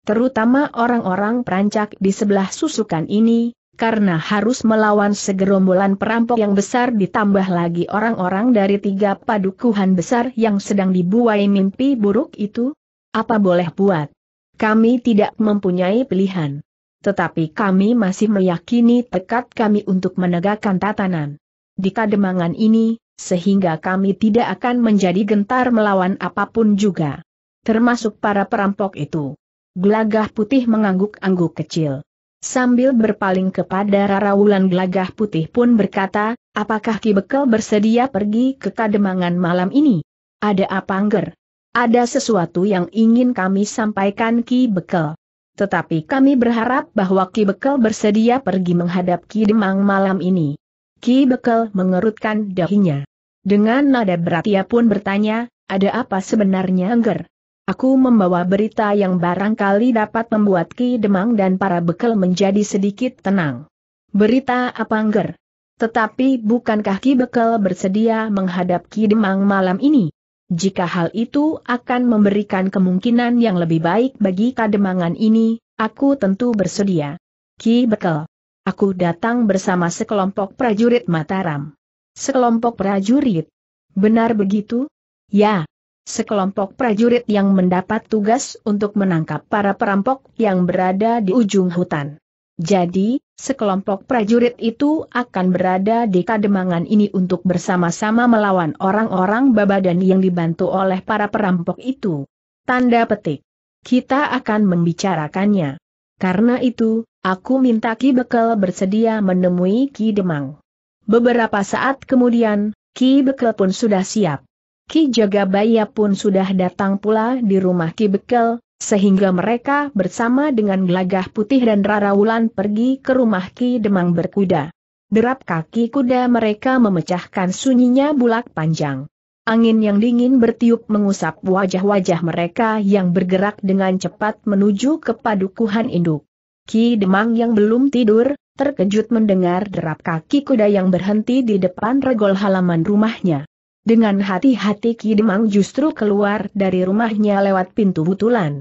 Terutama orang-orang perancak di sebelah susukan ini, karena harus melawan segerombolan perampok yang besar ditambah lagi orang-orang dari tiga padukuhan besar yang sedang dibuai mimpi buruk itu, apa boleh buat? Kami tidak mempunyai pilihan. Tetapi kami masih meyakini tekad kami untuk menegakkan tatanan. Di kademangan ini, sehingga kami tidak akan menjadi gentar melawan apapun juga. Termasuk para perampok itu. Gelagah putih mengangguk-angguk kecil. Sambil berpaling kepada Rarawulan Gelagah putih pun berkata, apakah Ki Bekel bersedia pergi ke kademangan malam ini? Ada apa angger? Ada sesuatu yang ingin kami sampaikan Ki Bekel. Tetapi kami berharap bahwa Ki Bekel bersedia pergi menghadap Ki Demang malam ini. Ki Bekel mengerutkan dahinya. Dengan nada berat ia pun bertanya, ada apa sebenarnya Angger? Aku membawa berita yang barangkali dapat membuat Ki Demang dan para Bekel menjadi sedikit tenang. Berita apa Angger? Tetapi bukankah Ki Bekel bersedia menghadap Ki Demang malam ini? Jika hal itu akan memberikan kemungkinan yang lebih baik bagi kademangan ini, aku tentu bersedia. Ki Bekel. Aku datang bersama sekelompok prajurit Mataram. Sekelompok prajurit? Benar begitu? Ya. Sekelompok prajurit yang mendapat tugas untuk menangkap para perampok yang berada di ujung hutan. Jadi, sekelompok prajurit itu akan berada di kademangan ini untuk bersama-sama melawan orang-orang Babadan yang dibantu oleh para perampok itu. Tanda petik. Kita akan membicarakannya. Karena itu, aku minta Ki Bekel bersedia menemui Ki Demang. Beberapa saat kemudian, Ki Bekel pun sudah siap. Ki Jagabaya pun sudah datang pula di rumah Ki Bekel, sehingga mereka bersama dengan Gelagah Putih dan Rara Wulan pergi ke rumah Ki Demang berkuda. Derap kaki kuda mereka memecahkan sunyinya bulak panjang. Angin yang dingin bertiup mengusap wajah-wajah mereka yang bergerak dengan cepat menuju ke padukuhan induk. Ki Demang yang belum tidur, terkejut mendengar derap kaki kuda yang berhenti di depan regol halaman rumahnya. Dengan hati-hati Ki Demang justru keluar dari rumahnya lewat pintu butulan.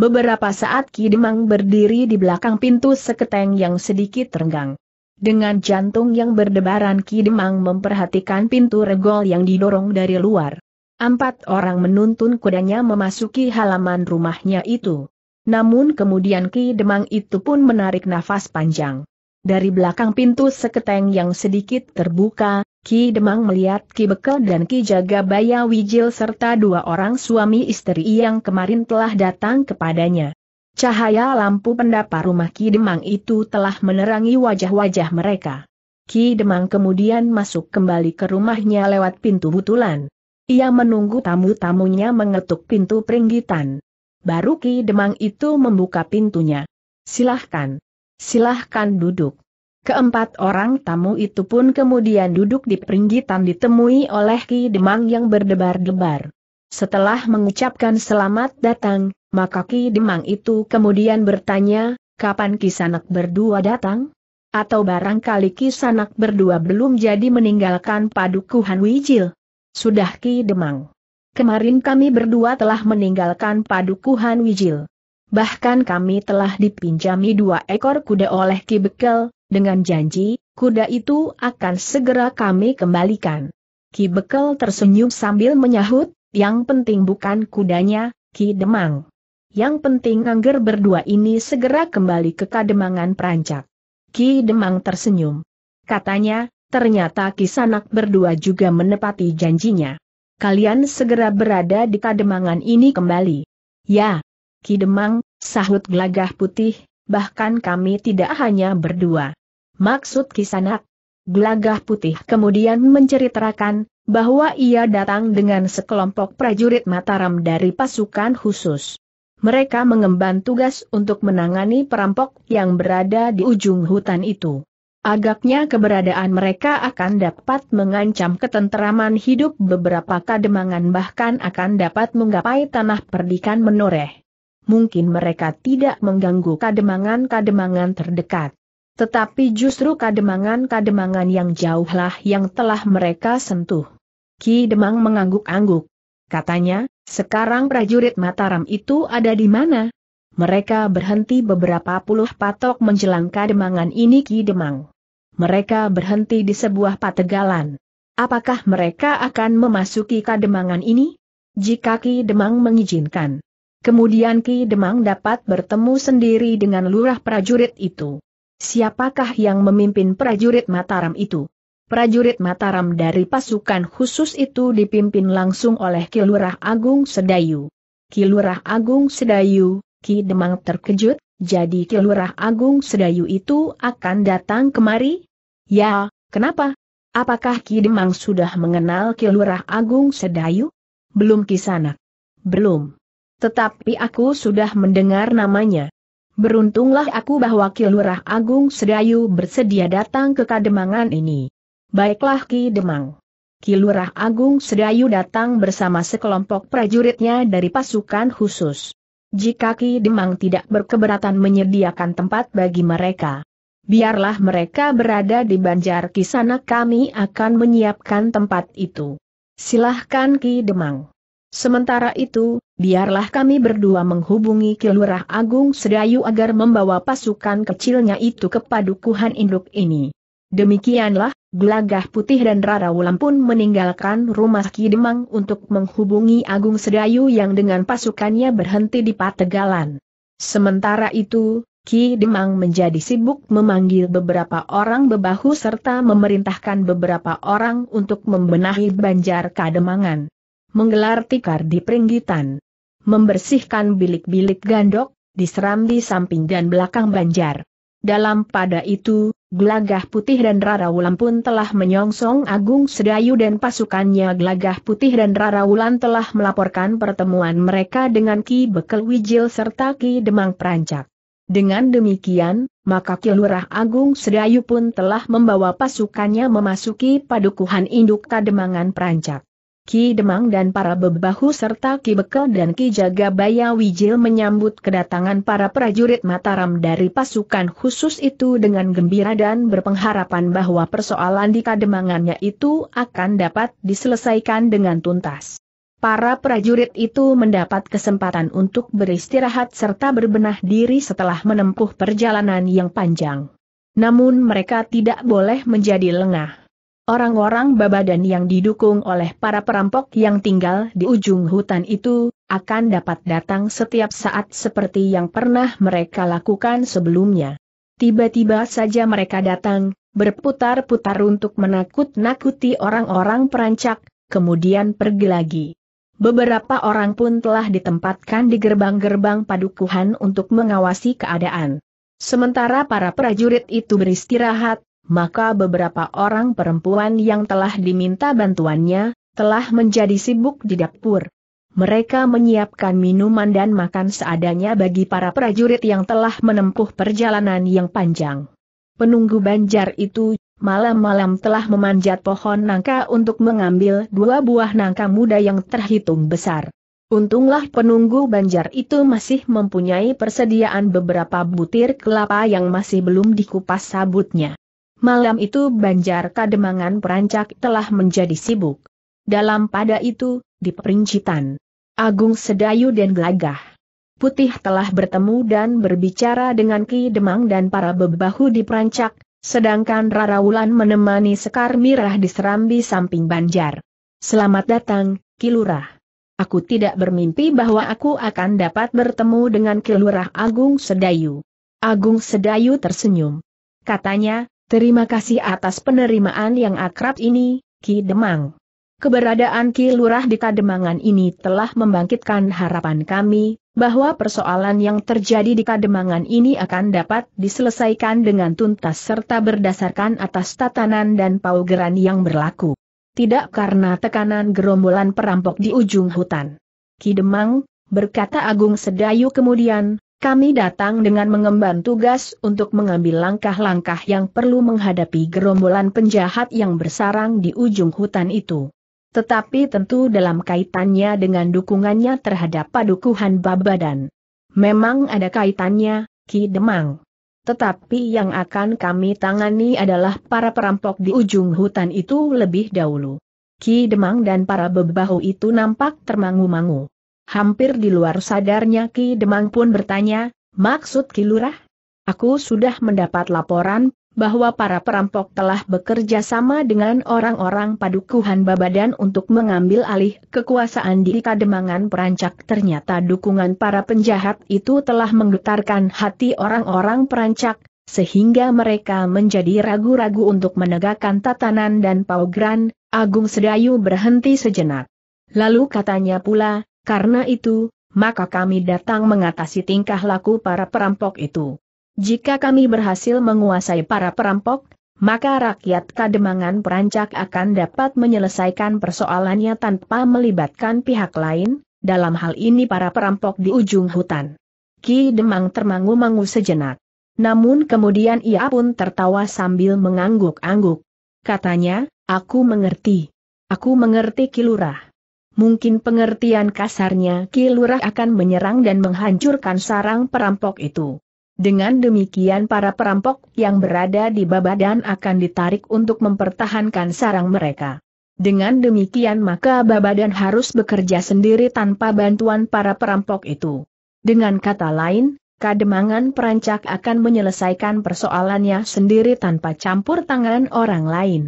Beberapa saat Ki Demang berdiri di belakang pintu seketeng yang sedikit renggang. Dengan jantung yang berdebaran Ki Demang memperhatikan pintu regol yang didorong dari luar. Empat orang menuntun kudanya memasuki halaman rumahnya itu. Namun kemudian Ki Demang itu pun menarik nafas panjang. Dari belakang pintu seketeng yang sedikit terbuka, Ki Demang melihat Ki Bekel dan Ki Jagabaya Wijil serta dua orang suami istri yang kemarin telah datang kepadanya. Cahaya lampu pendapa rumah Ki Demang itu telah menerangi wajah-wajah mereka. Ki Demang kemudian masuk kembali ke rumahnya lewat pintu butulan. Ia menunggu tamu-tamunya mengetuk pintu peringgitan. Baru Ki Demang itu membuka pintunya. Silahkan. Silahkan duduk. Keempat orang tamu itu pun kemudian duduk di peringgitan ditemui oleh Ki Demang yang berdebar-debar. Setelah mengucapkan selamat datang, maka Ki Demang itu kemudian bertanya, kapan Kisanak berdua datang? Atau barangkali Kisanak berdua belum jadi meninggalkan padukuhan Wijil? Sudah Ki Demang. Kemarin kami berdua telah meninggalkan padukuhan Wijil. Bahkan kami telah dipinjami dua ekor kuda oleh Ki Bekel, dengan janji, kuda itu akan segera kami kembalikan. Ki Bekel tersenyum sambil menyahut, yang penting bukan kudanya, Ki Demang. Yang penting angger berdua ini segera kembali ke kademangan perancak. Ki Demang tersenyum. Katanya, ternyata kisanak berdua juga menepati janjinya. Kalian segera berada di kademangan ini kembali. Ya, Ki Demang, sahut gelagah putih, bahkan kami tidak hanya berdua. Maksud kisanak? Gelagah putih kemudian menceritakan, bahwa ia datang dengan sekelompok prajurit Mataram dari pasukan khusus. Mereka mengemban tugas untuk menangani perampok yang berada di ujung hutan itu. Agaknya keberadaan mereka akan dapat mengancam ketenteraman hidup beberapa kademangan bahkan akan dapat menggapai tanah perdikan menoreh. Mungkin mereka tidak mengganggu kademangan-kademangan terdekat. Tetapi justru kademangan-kademangan yang jauhlah yang telah mereka sentuh. Ki Demang mengangguk-angguk. Katanya, sekarang prajurit Mataram itu ada di mana? Mereka berhenti beberapa puluh patok menjelang kademangan ini Ki Demang. Mereka berhenti di sebuah pategalan. Apakah mereka akan memasuki kademangan ini? Jika Ki Demang mengizinkan. Kemudian Ki Demang dapat bertemu sendiri dengan lurah prajurit itu. Siapakah yang memimpin prajurit Mataram itu? Prajurit Mataram dari pasukan khusus itu dipimpin langsung oleh Kilurah Agung Sedayu. Kilurah Agung Sedayu, Ki Demang terkejut, jadi Kilurah Agung Sedayu itu akan datang kemari? Ya, kenapa? Apakah Ki Demang sudah mengenal Kilurah Agung Sedayu? Belum kisanak. Belum. Tetapi aku sudah mendengar namanya. Beruntunglah aku bahwa Kilurah Agung Sedayu bersedia datang ke Kademangan ini. Baiklah Ki Demang. Kilurah Agung Sedayu datang bersama sekelompok prajuritnya dari pasukan khusus. Jika Ki Demang tidak berkeberatan menyediakan tempat bagi mereka, biarlah mereka berada di Banjar Kisana kami akan menyiapkan tempat itu. Silahkan Ki Demang. Sementara itu, biarlah kami berdua menghubungi Kilurah Agung Sedayu agar membawa pasukan kecilnya itu ke padukuhan induk ini. Demikianlah, Glagah Putih dan Rara Wulan pun meninggalkan rumah Ki Demang untuk menghubungi Agung Sedayu yang dengan pasukannya berhenti di Pategalan. Sementara itu, Ki Demang menjadi sibuk memanggil beberapa orang bebahu serta memerintahkan beberapa orang untuk membenahi banjar Kademangan menggelar tikar di peringgitan, membersihkan bilik-bilik gandok, diseram di samping dan belakang banjar. Dalam pada itu, Glagah Putih dan Rara Wulan pun telah menyongsong Agung Sedayu dan pasukannya Glagah Putih dan Rara Wulan telah melaporkan pertemuan mereka dengan Ki Bekel Wijil serta Ki Demang Perancak. Dengan demikian, maka Kilurah Agung Sedayu pun telah membawa pasukannya memasuki padukuhan induk Kademangan Perancak. Ki Demang dan para bebahu serta Ki Bekel dan Ki Jagabaya Wijil menyambut kedatangan para prajurit Mataram dari pasukan khusus itu dengan gembira dan berpengharapan bahwa persoalan di Kademangannya itu akan dapat diselesaikan dengan tuntas. Para prajurit itu mendapat kesempatan untuk beristirahat serta berbenah diri setelah menempuh perjalanan yang panjang. Namun mereka tidak boleh menjadi lengah orang-orang Babadan yang didukung oleh para perampok yang tinggal di ujung hutan itu, akan dapat datang setiap saat seperti yang pernah mereka lakukan sebelumnya. Tiba-tiba saja mereka datang, berputar-putar untuk menakut-nakuti orang-orang perancak, kemudian pergi lagi. Beberapa orang pun telah ditempatkan di gerbang-gerbang padukuhan untuk mengawasi keadaan. Sementara para prajurit itu beristirahat, maka beberapa orang perempuan yang telah diminta bantuannya, telah menjadi sibuk di dapur. Mereka menyiapkan minuman dan makan seadanya bagi para prajurit yang telah menempuh perjalanan yang panjang. Penunggu banjar itu, malam-malam telah memanjat pohon nangka untuk mengambil dua buah nangka muda yang terhitung besar. Untunglah penunggu banjar itu masih mempunyai persediaan beberapa butir kelapa yang masih belum dikupas sabutnya. Malam itu Banjar Kademangan Perancak telah menjadi sibuk. Dalam pada itu, di perincitan, Agung Sedayu dan Gelagah. Putih telah bertemu dan berbicara dengan Ki Demang dan para bebahu di Perancak, sedangkan Rara Wulan menemani Sekar Mirah di Serambi samping Banjar. Selamat datang, Ki Aku tidak bermimpi bahwa aku akan dapat bertemu dengan Ki Agung Sedayu. Agung Sedayu tersenyum. Katanya, Terima kasih atas penerimaan yang akrab ini, Ki Demang. Keberadaan Ki Lurah di Kademangan ini telah membangkitkan harapan kami, bahwa persoalan yang terjadi di Kademangan ini akan dapat diselesaikan dengan tuntas serta berdasarkan atas tatanan dan paugeran yang berlaku. Tidak karena tekanan gerombolan perampok di ujung hutan. Ki Demang, berkata Agung Sedayu kemudian, kami datang dengan mengemban tugas untuk mengambil langkah-langkah yang perlu menghadapi gerombolan penjahat yang bersarang di ujung hutan itu. Tetapi tentu dalam kaitannya dengan dukungannya terhadap padukuhan Babadan. Memang ada kaitannya, Ki Demang. Tetapi yang akan kami tangani adalah para perampok di ujung hutan itu lebih dahulu. Ki Demang dan para bebahu itu nampak termangu-mangu. Hampir di luar sadarnya Ki Demang pun bertanya, maksud Ki Lurah? Aku sudah mendapat laporan bahwa para perampok telah bekerja sama dengan orang-orang padukuhan Babadan untuk mengambil alih kekuasaan di Kademangan Perancak. Ternyata dukungan para penjahat itu telah menggetarkan hati orang-orang Perancak, sehingga mereka menjadi ragu-ragu untuk menegakkan tatanan dan paugran, Agung Sedayu berhenti sejenak. Lalu katanya pula, karena itu, maka kami datang mengatasi tingkah laku para perampok itu. Jika kami berhasil menguasai para perampok, maka rakyat Kademangan Perancak akan dapat menyelesaikan persoalannya tanpa melibatkan pihak lain, dalam hal ini para perampok di ujung hutan. Ki Demang termangu-mangu sejenak. Namun kemudian ia pun tertawa sambil mengangguk-angguk. Katanya, aku mengerti. Aku mengerti Kilurah mungkin pengertian kasarnya Ki Lurah akan menyerang dan menghancurkan sarang perampok itu. Dengan demikian para perampok yang berada di Babadan akan ditarik untuk mempertahankan sarang mereka. Dengan demikian maka Babadan harus bekerja sendiri tanpa bantuan para perampok itu. Dengan kata lain, Kademangan Perancak akan menyelesaikan persoalannya sendiri tanpa campur tangan orang lain.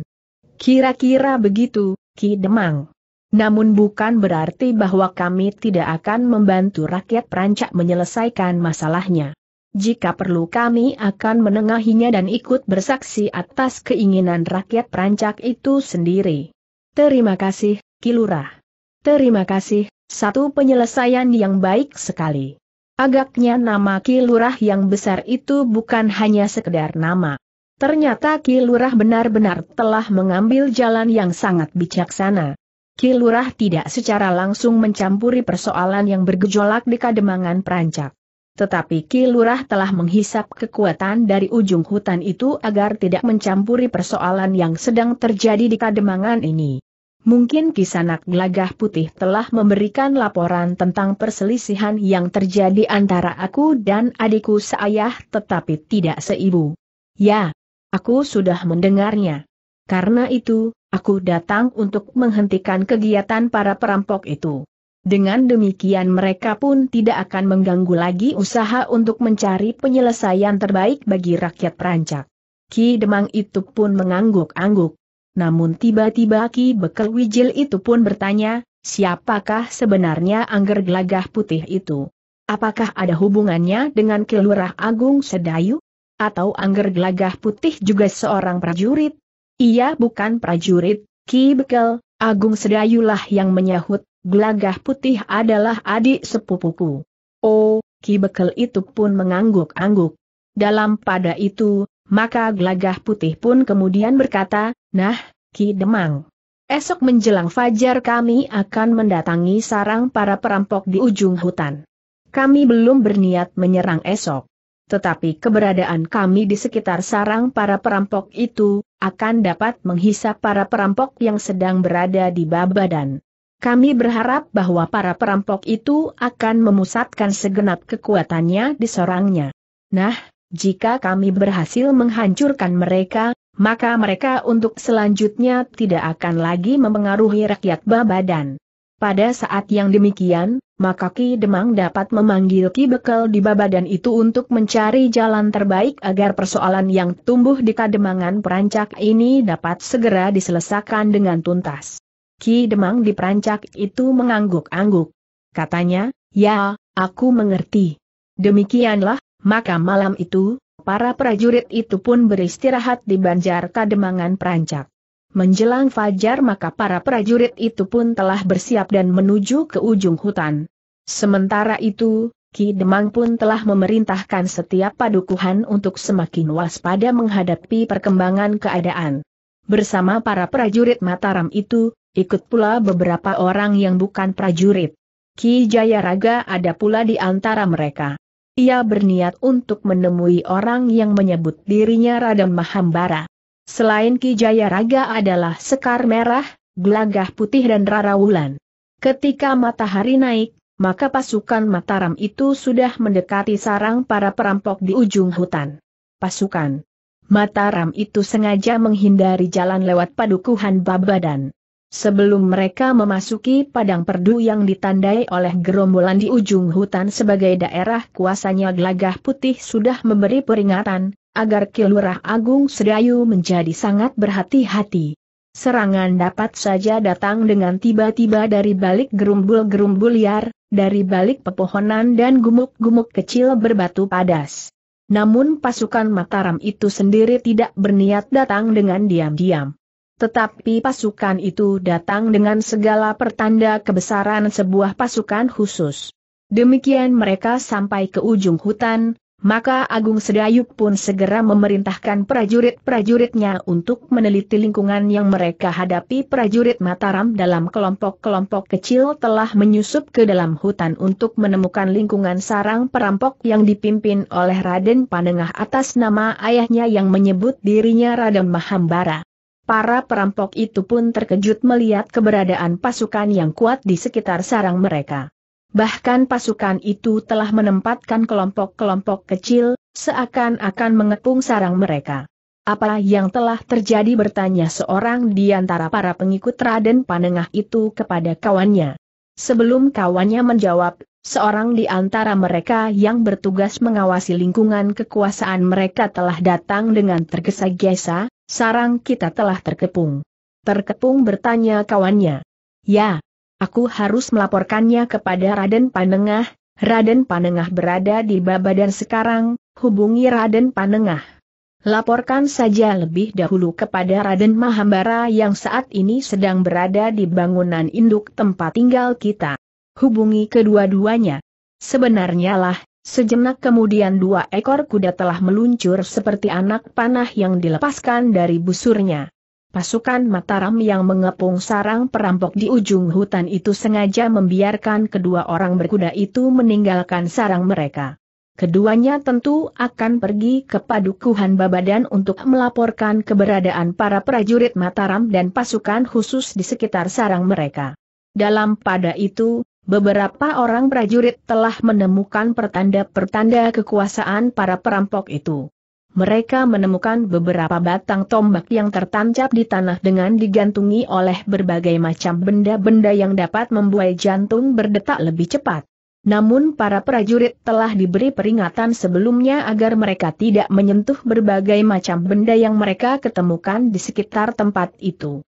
Kira-kira begitu, Ki Demang. Namun bukan berarti bahwa kami tidak akan membantu rakyat Perancak menyelesaikan masalahnya. Jika perlu kami akan menengahinya dan ikut bersaksi atas keinginan rakyat Perancak itu sendiri. Terima kasih, Kilurah. Terima kasih, satu penyelesaian yang baik sekali. Agaknya nama Kilurah yang besar itu bukan hanya sekedar nama. Ternyata Kilurah benar-benar telah mengambil jalan yang sangat bijaksana. Kilurah tidak secara langsung mencampuri persoalan yang bergejolak di kademangan perancak. Tetapi Kilurah telah menghisap kekuatan dari ujung hutan itu agar tidak mencampuri persoalan yang sedang terjadi di kademangan ini. Mungkin kisanak gelagah putih telah memberikan laporan tentang perselisihan yang terjadi antara aku dan adikku seayah tetapi tidak seibu. Ya, aku sudah mendengarnya. Karena itu, aku datang untuk menghentikan kegiatan para perampok itu. Dengan demikian mereka pun tidak akan mengganggu lagi usaha untuk mencari penyelesaian terbaik bagi rakyat Perancak. Ki Demang itu pun mengangguk-angguk. Namun tiba-tiba Ki Bekel Wijil itu pun bertanya, siapakah sebenarnya Angger Gelagah Putih itu? Apakah ada hubungannya dengan Kelurah Agung Sedayu? Atau Angger Gelagah Putih juga seorang prajurit? Ia bukan prajurit, Ki Bekel, Agung Sedayulah yang menyahut, gelagah putih adalah adik sepupuku. Oh, Ki Bekel itu pun mengangguk-angguk. Dalam pada itu, maka gelagah putih pun kemudian berkata, Nah, Ki Demang. Esok menjelang fajar kami akan mendatangi sarang para perampok di ujung hutan. Kami belum berniat menyerang esok tetapi keberadaan kami di sekitar sarang para perampok itu, akan dapat menghisap para perampok yang sedang berada di Babadan. Kami berharap bahwa para perampok itu akan memusatkan segenap kekuatannya di sorangnya. Nah, jika kami berhasil menghancurkan mereka, maka mereka untuk selanjutnya tidak akan lagi mempengaruhi rakyat Babadan. Pada saat yang demikian, maka Ki Demang dapat memanggil Ki Bekel di Babadan itu untuk mencari jalan terbaik agar persoalan yang tumbuh di Kademangan Perancak ini dapat segera diselesaikan dengan tuntas. Ki Demang di Perancak itu mengangguk-angguk. Katanya, ya, aku mengerti. Demikianlah, maka malam itu, para prajurit itu pun beristirahat di Banjar Kademangan Perancak. Menjelang fajar maka para prajurit itu pun telah bersiap dan menuju ke ujung hutan. Sementara itu, Ki Demang pun telah memerintahkan setiap padukuhan untuk semakin waspada menghadapi perkembangan keadaan. Bersama para prajurit Mataram itu, ikut pula beberapa orang yang bukan prajurit. Ki Jayaraga ada pula di antara mereka. Ia berniat untuk menemui orang yang menyebut dirinya Raden Mahambara. Selain Kijaya Raga adalah Sekar Merah, Gelagah Putih dan Rara Wulan. Ketika matahari naik, maka pasukan Mataram itu sudah mendekati sarang para perampok di ujung hutan. Pasukan Mataram itu sengaja menghindari jalan lewat padukuhan Babadan. Sebelum mereka memasuki padang perdu yang ditandai oleh gerombolan di ujung hutan sebagai daerah kuasanya gelagah putih sudah memberi peringatan, agar Kilurah Agung Sedayu menjadi sangat berhati-hati. Serangan dapat saja datang dengan tiba-tiba dari balik gerumbul-gerumbul liar, dari balik pepohonan dan gumuk-gumuk kecil berbatu padas. Namun pasukan Mataram itu sendiri tidak berniat datang dengan diam-diam. Tetapi pasukan itu datang dengan segala pertanda kebesaran sebuah pasukan khusus. Demikian mereka sampai ke ujung hutan, maka Agung Sedayuk pun segera memerintahkan prajurit-prajuritnya untuk meneliti lingkungan yang mereka hadapi prajurit Mataram dalam kelompok-kelompok kecil telah menyusup ke dalam hutan untuk menemukan lingkungan sarang perampok yang dipimpin oleh Raden Panengah atas nama ayahnya yang menyebut dirinya Raden Mahambara. Para perampok itu pun terkejut melihat keberadaan pasukan yang kuat di sekitar sarang mereka. Bahkan pasukan itu telah menempatkan kelompok-kelompok kecil, seakan-akan mengepung sarang mereka. Apa yang telah terjadi bertanya seorang di antara para pengikut Raden Panengah itu kepada kawannya. Sebelum kawannya menjawab, seorang di antara mereka yang bertugas mengawasi lingkungan kekuasaan mereka telah datang dengan tergesa-gesa, sarang kita telah terkepung. Terkepung bertanya kawannya. Ya, Aku harus melaporkannya kepada Raden Panengah, Raden Panengah berada di Babadan sekarang, hubungi Raden Panengah. Laporkan saja lebih dahulu kepada Raden Mahambara yang saat ini sedang berada di bangunan induk tempat tinggal kita. Hubungi kedua-duanya. Sebenarnya lah, sejenak kemudian dua ekor kuda telah meluncur seperti anak panah yang dilepaskan dari busurnya. Pasukan Mataram yang mengepung sarang perampok di ujung hutan itu sengaja membiarkan kedua orang berkuda itu meninggalkan sarang mereka. Keduanya tentu akan pergi ke Padukuhan Babadan untuk melaporkan keberadaan para prajurit Mataram dan pasukan khusus di sekitar sarang mereka. Dalam pada itu, beberapa orang prajurit telah menemukan pertanda-pertanda kekuasaan para perampok itu mereka menemukan beberapa batang tombak yang tertancap di tanah dengan digantungi oleh berbagai macam benda-benda yang dapat membuat jantung berdetak lebih cepat. Namun para prajurit telah diberi peringatan sebelumnya agar mereka tidak menyentuh berbagai macam benda yang mereka ketemukan di sekitar tempat itu.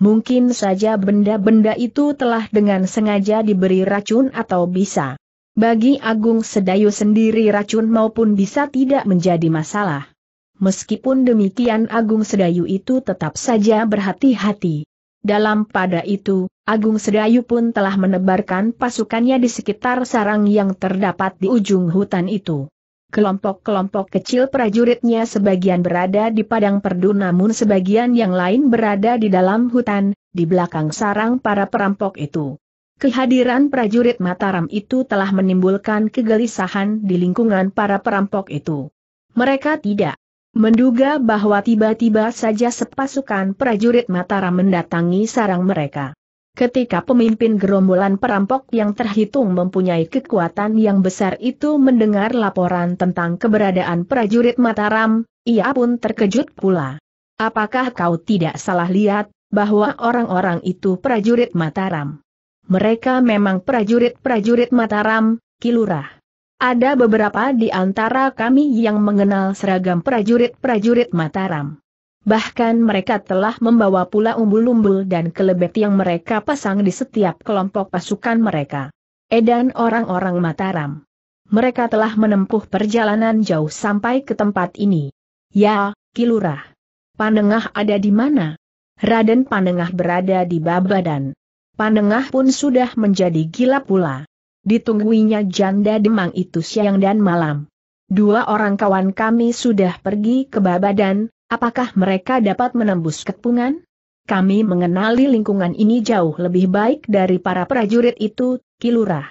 Mungkin saja benda-benda itu telah dengan sengaja diberi racun atau bisa. Bagi Agung Sedayu sendiri racun maupun bisa tidak menjadi masalah. Meskipun demikian Agung Sedayu itu tetap saja berhati-hati. Dalam pada itu, Agung Sedayu pun telah menebarkan pasukannya di sekitar sarang yang terdapat di ujung hutan itu. Kelompok-kelompok kecil prajuritnya sebagian berada di padang perdu namun sebagian yang lain berada di dalam hutan, di belakang sarang para perampok itu. Kehadiran prajurit Mataram itu telah menimbulkan kegelisahan di lingkungan para perampok itu. Mereka tidak Menduga bahwa tiba-tiba saja sepasukan prajurit Mataram mendatangi sarang mereka. Ketika pemimpin gerombolan perampok yang terhitung mempunyai kekuatan yang besar itu mendengar laporan tentang keberadaan prajurit Mataram, ia pun terkejut pula. Apakah kau tidak salah lihat, bahwa orang-orang itu prajurit Mataram? Mereka memang prajurit-prajurit Mataram, Kilurah. Ada beberapa di antara kami yang mengenal seragam prajurit-prajurit Mataram. Bahkan mereka telah membawa pula umbul-umbul dan kelebet yang mereka pasang di setiap kelompok pasukan mereka. Edan orang-orang Mataram. Mereka telah menempuh perjalanan jauh sampai ke tempat ini. Ya, Kilurah. Panengah ada di mana? Raden Panengah berada di Babadan. Panengah pun sudah menjadi gila pula. Ditungguinya janda demang itu siang dan malam. Dua orang kawan kami sudah pergi ke Babadan, apakah mereka dapat menembus kepungan? Kami mengenali lingkungan ini jauh lebih baik dari para prajurit itu, Kilurah.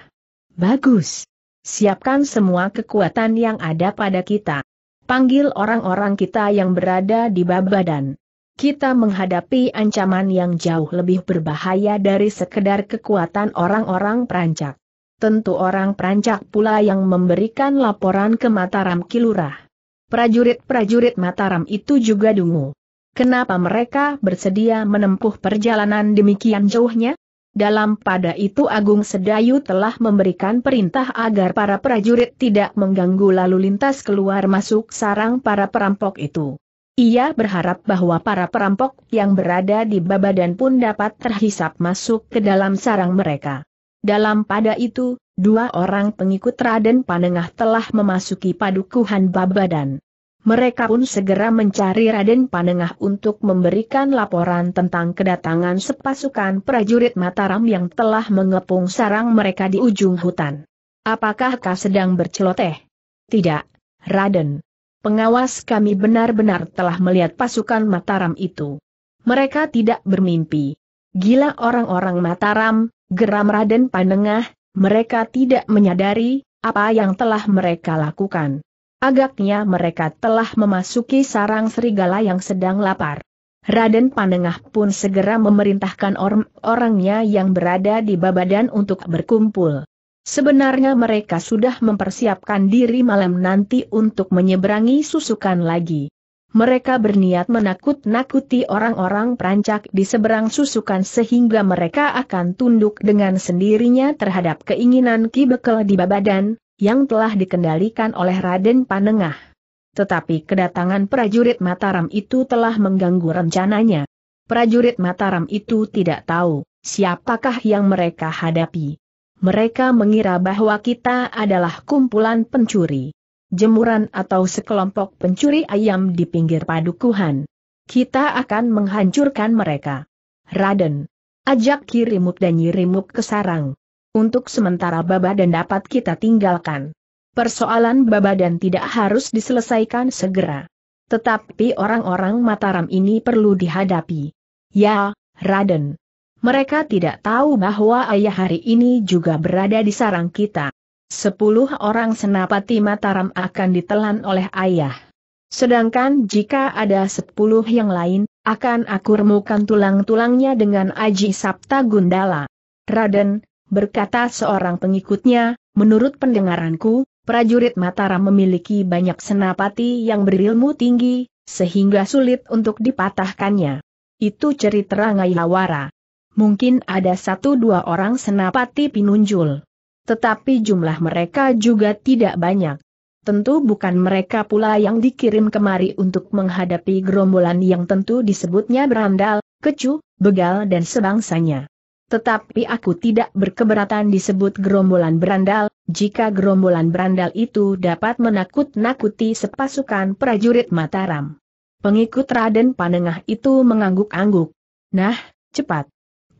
Bagus. Siapkan semua kekuatan yang ada pada kita. Panggil orang-orang kita yang berada di Babadan. Kita menghadapi ancaman yang jauh lebih berbahaya dari sekedar kekuatan orang-orang perancak tentu orang perancak pula yang memberikan laporan ke Mataram Kilurah. Prajurit-prajurit Mataram itu juga dungu. Kenapa mereka bersedia menempuh perjalanan demikian jauhnya? Dalam pada itu Agung Sedayu telah memberikan perintah agar para prajurit tidak mengganggu lalu lintas keluar masuk sarang para perampok itu. Ia berharap bahwa para perampok yang berada di Babadan pun dapat terhisap masuk ke dalam sarang mereka. Dalam pada itu, dua orang pengikut Raden Panengah telah memasuki padukuhan Babadan. Mereka pun segera mencari Raden Panengah untuk memberikan laporan tentang kedatangan sepasukan prajurit Mataram yang telah mengepung sarang mereka di ujung hutan. Apakah kau sedang berceloteh? Tidak, Raden. Pengawas kami benar-benar telah melihat pasukan Mataram itu. Mereka tidak bermimpi. Gila orang-orang Mataram, geram Raden Panengah, mereka tidak menyadari apa yang telah mereka lakukan. Agaknya mereka telah memasuki sarang serigala yang sedang lapar. Raden Panengah pun segera memerintahkan orang-orangnya yang berada di Babadan untuk berkumpul. Sebenarnya mereka sudah mempersiapkan diri malam nanti untuk menyeberangi susukan lagi mereka berniat menakut-nakuti orang-orang perancak di seberang susukan sehingga mereka akan tunduk dengan sendirinya terhadap keinginan Ki Bekel di Babadan, yang telah dikendalikan oleh Raden Panengah. Tetapi kedatangan prajurit Mataram itu telah mengganggu rencananya. Prajurit Mataram itu tidak tahu siapakah yang mereka hadapi. Mereka mengira bahwa kita adalah kumpulan pencuri jemuran atau sekelompok pencuri ayam di pinggir padukuhan. Kita akan menghancurkan mereka. Raden. Ajak Kirimuk dan Nyirimuk ke sarang. Untuk sementara Baba dan dapat kita tinggalkan. Persoalan Baba dan tidak harus diselesaikan segera. Tetapi orang-orang Mataram ini perlu dihadapi. Ya, Raden. Mereka tidak tahu bahwa ayah hari ini juga berada di sarang kita sepuluh orang senapati Mataram akan ditelan oleh ayah. Sedangkan jika ada sepuluh yang lain, akan aku remukan tulang-tulangnya dengan Aji Sapta Gundala. Raden, berkata seorang pengikutnya, menurut pendengaranku, prajurit Mataram memiliki banyak senapati yang berilmu tinggi, sehingga sulit untuk dipatahkannya. Itu cerita Rangailawara. Mungkin ada satu dua orang senapati pinunjul. Tetapi jumlah mereka juga tidak banyak. Tentu bukan mereka pula yang dikirim kemari untuk menghadapi gerombolan yang tentu disebutnya berandal, kecu, begal dan sebangsanya. Tetapi aku tidak berkeberatan disebut gerombolan berandal, jika gerombolan berandal itu dapat menakut-nakuti sepasukan prajurit Mataram. Pengikut Raden Panengah itu mengangguk-angguk. Nah, cepat.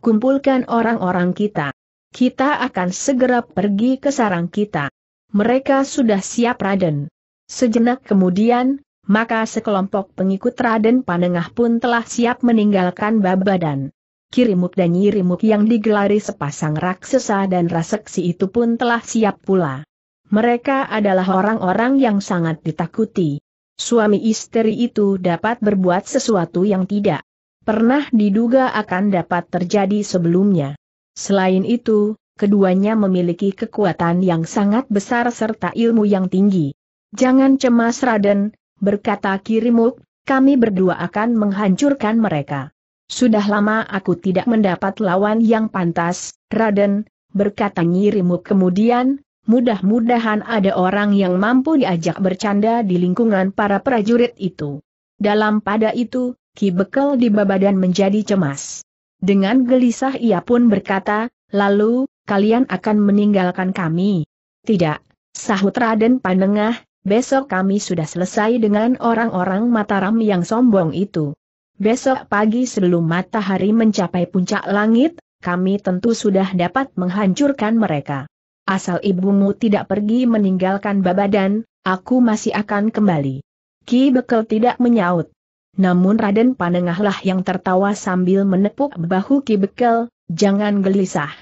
Kumpulkan orang-orang kita. Kita akan segera pergi ke sarang kita. Mereka sudah siap Raden. Sejenak kemudian, maka sekelompok pengikut Raden Panengah pun telah siap meninggalkan Babadan. Kirimuk dan Nyirimuk yang digelari sepasang raksasa dan raseksi itu pun telah siap pula. Mereka adalah orang-orang yang sangat ditakuti. Suami istri itu dapat berbuat sesuatu yang tidak pernah diduga akan dapat terjadi sebelumnya. Selain itu, keduanya memiliki kekuatan yang sangat besar serta ilmu yang tinggi. Jangan cemas Raden, berkata Kirimuk, kami berdua akan menghancurkan mereka. Sudah lama aku tidak mendapat lawan yang pantas, Raden, berkata Nyirimuk kemudian, mudah-mudahan ada orang yang mampu diajak bercanda di lingkungan para prajurit itu. Dalam pada itu, Ki Bekel di Babadan menjadi cemas. Dengan gelisah ia pun berkata, lalu, kalian akan meninggalkan kami. Tidak, sahut Raden Panengah, besok kami sudah selesai dengan orang-orang Mataram yang sombong itu. Besok pagi sebelum matahari mencapai puncak langit, kami tentu sudah dapat menghancurkan mereka. Asal ibumu tidak pergi meninggalkan Babadan, aku masih akan kembali. Ki Bekel tidak menyaut. Namun Raden Panengahlah yang tertawa sambil menepuk bahu Ki Bekel, jangan gelisah.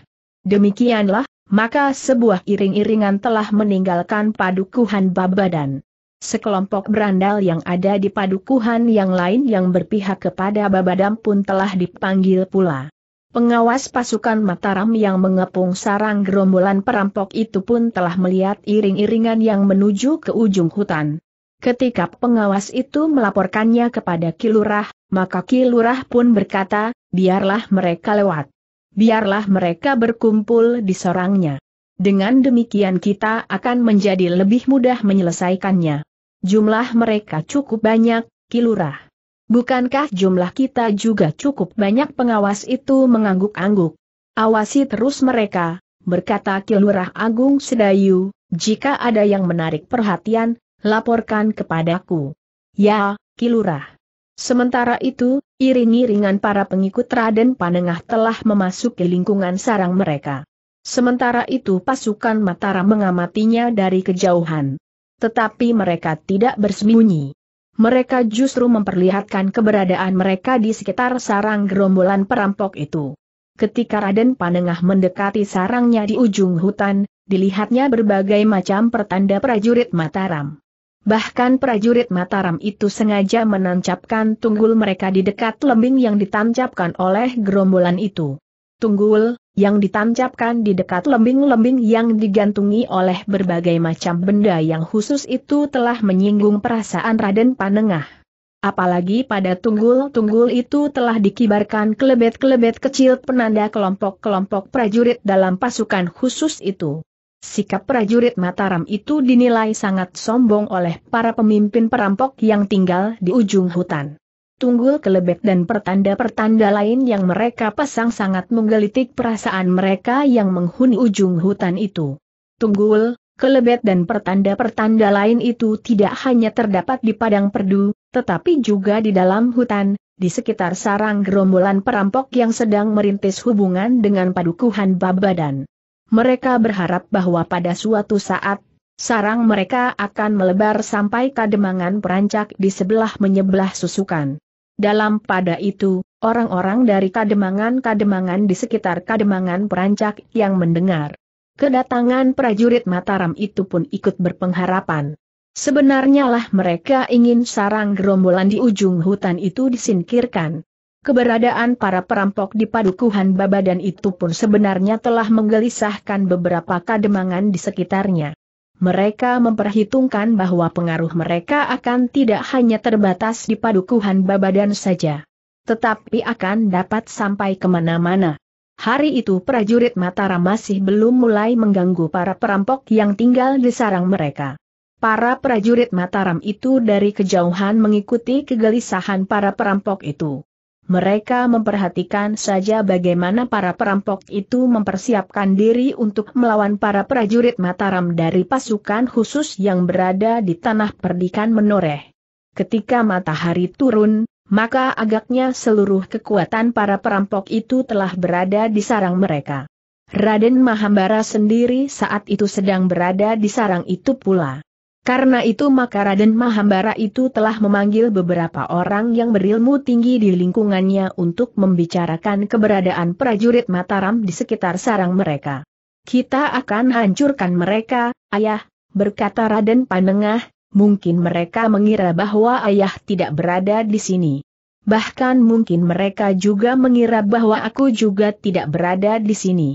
Demikianlah, maka sebuah iring-iringan telah meninggalkan padukuhan Babadan. Sekelompok berandal yang ada di padukuhan yang lain yang berpihak kepada Babadan pun telah dipanggil pula. Pengawas pasukan Mataram yang mengepung sarang gerombolan perampok itu pun telah melihat iring-iringan yang menuju ke ujung hutan. Ketika pengawas itu melaporkannya kepada Kilurah, maka Kilurah pun berkata, biarlah mereka lewat. Biarlah mereka berkumpul di sorangnya. Dengan demikian kita akan menjadi lebih mudah menyelesaikannya. Jumlah mereka cukup banyak, Kilurah. Bukankah jumlah kita juga cukup banyak pengawas itu mengangguk-angguk. Awasi terus mereka, berkata Kilurah Agung Sedayu, jika ada yang menarik perhatian, Laporkan kepadaku. Ya, Kilurah. Sementara itu, iring-iringan para pengikut Raden Panengah telah memasuki lingkungan sarang mereka. Sementara itu pasukan Mataram mengamatinya dari kejauhan. Tetapi mereka tidak bersembunyi. Mereka justru memperlihatkan keberadaan mereka di sekitar sarang gerombolan perampok itu. Ketika Raden Panengah mendekati sarangnya di ujung hutan, dilihatnya berbagai macam pertanda prajurit Mataram. Bahkan prajurit Mataram itu sengaja menancapkan tunggul mereka di dekat lembing yang ditancapkan oleh gerombolan itu. Tunggul, yang ditancapkan di dekat lembing-lembing yang digantungi oleh berbagai macam benda yang khusus itu telah menyinggung perasaan Raden Panengah. Apalagi pada tunggul-tunggul itu telah dikibarkan kelebet-kelebet kecil penanda kelompok-kelompok prajurit dalam pasukan khusus itu. Sikap prajurit Mataram itu dinilai sangat sombong oleh para pemimpin perampok yang tinggal di ujung hutan. Tunggul kelebek dan pertanda-pertanda lain yang mereka pasang sangat menggelitik perasaan mereka yang menghuni ujung hutan itu. Tunggul, kelebet dan pertanda-pertanda lain itu tidak hanya terdapat di padang perdu, tetapi juga di dalam hutan, di sekitar sarang gerombolan perampok yang sedang merintis hubungan dengan padukuhan Babadan mereka berharap bahwa pada suatu saat, sarang mereka akan melebar sampai kademangan perancak di sebelah menyebelah susukan. Dalam pada itu, orang-orang dari kademangan-kademangan di sekitar kademangan perancak yang mendengar. Kedatangan prajurit Mataram itu pun ikut berpengharapan. Sebenarnya lah mereka ingin sarang gerombolan di ujung hutan itu disingkirkan. Keberadaan para perampok di padukuhan Babadan itu pun sebenarnya telah menggelisahkan beberapa kademangan di sekitarnya. Mereka memperhitungkan bahwa pengaruh mereka akan tidak hanya terbatas di padukuhan Babadan saja. Tetapi akan dapat sampai kemana-mana. Hari itu prajurit Mataram masih belum mulai mengganggu para perampok yang tinggal di sarang mereka. Para prajurit Mataram itu dari kejauhan mengikuti kegelisahan para perampok itu mereka memperhatikan saja bagaimana para perampok itu mempersiapkan diri untuk melawan para prajurit Mataram dari pasukan khusus yang berada di tanah perdikan menoreh. Ketika matahari turun, maka agaknya seluruh kekuatan para perampok itu telah berada di sarang mereka. Raden Mahambara sendiri saat itu sedang berada di sarang itu pula. Karena itu maka Raden Mahambara itu telah memanggil beberapa orang yang berilmu tinggi di lingkungannya untuk membicarakan keberadaan prajurit Mataram di sekitar sarang mereka. Kita akan hancurkan mereka, ayah, berkata Raden Panengah, mungkin mereka mengira bahwa ayah tidak berada di sini. Bahkan mungkin mereka juga mengira bahwa aku juga tidak berada di sini.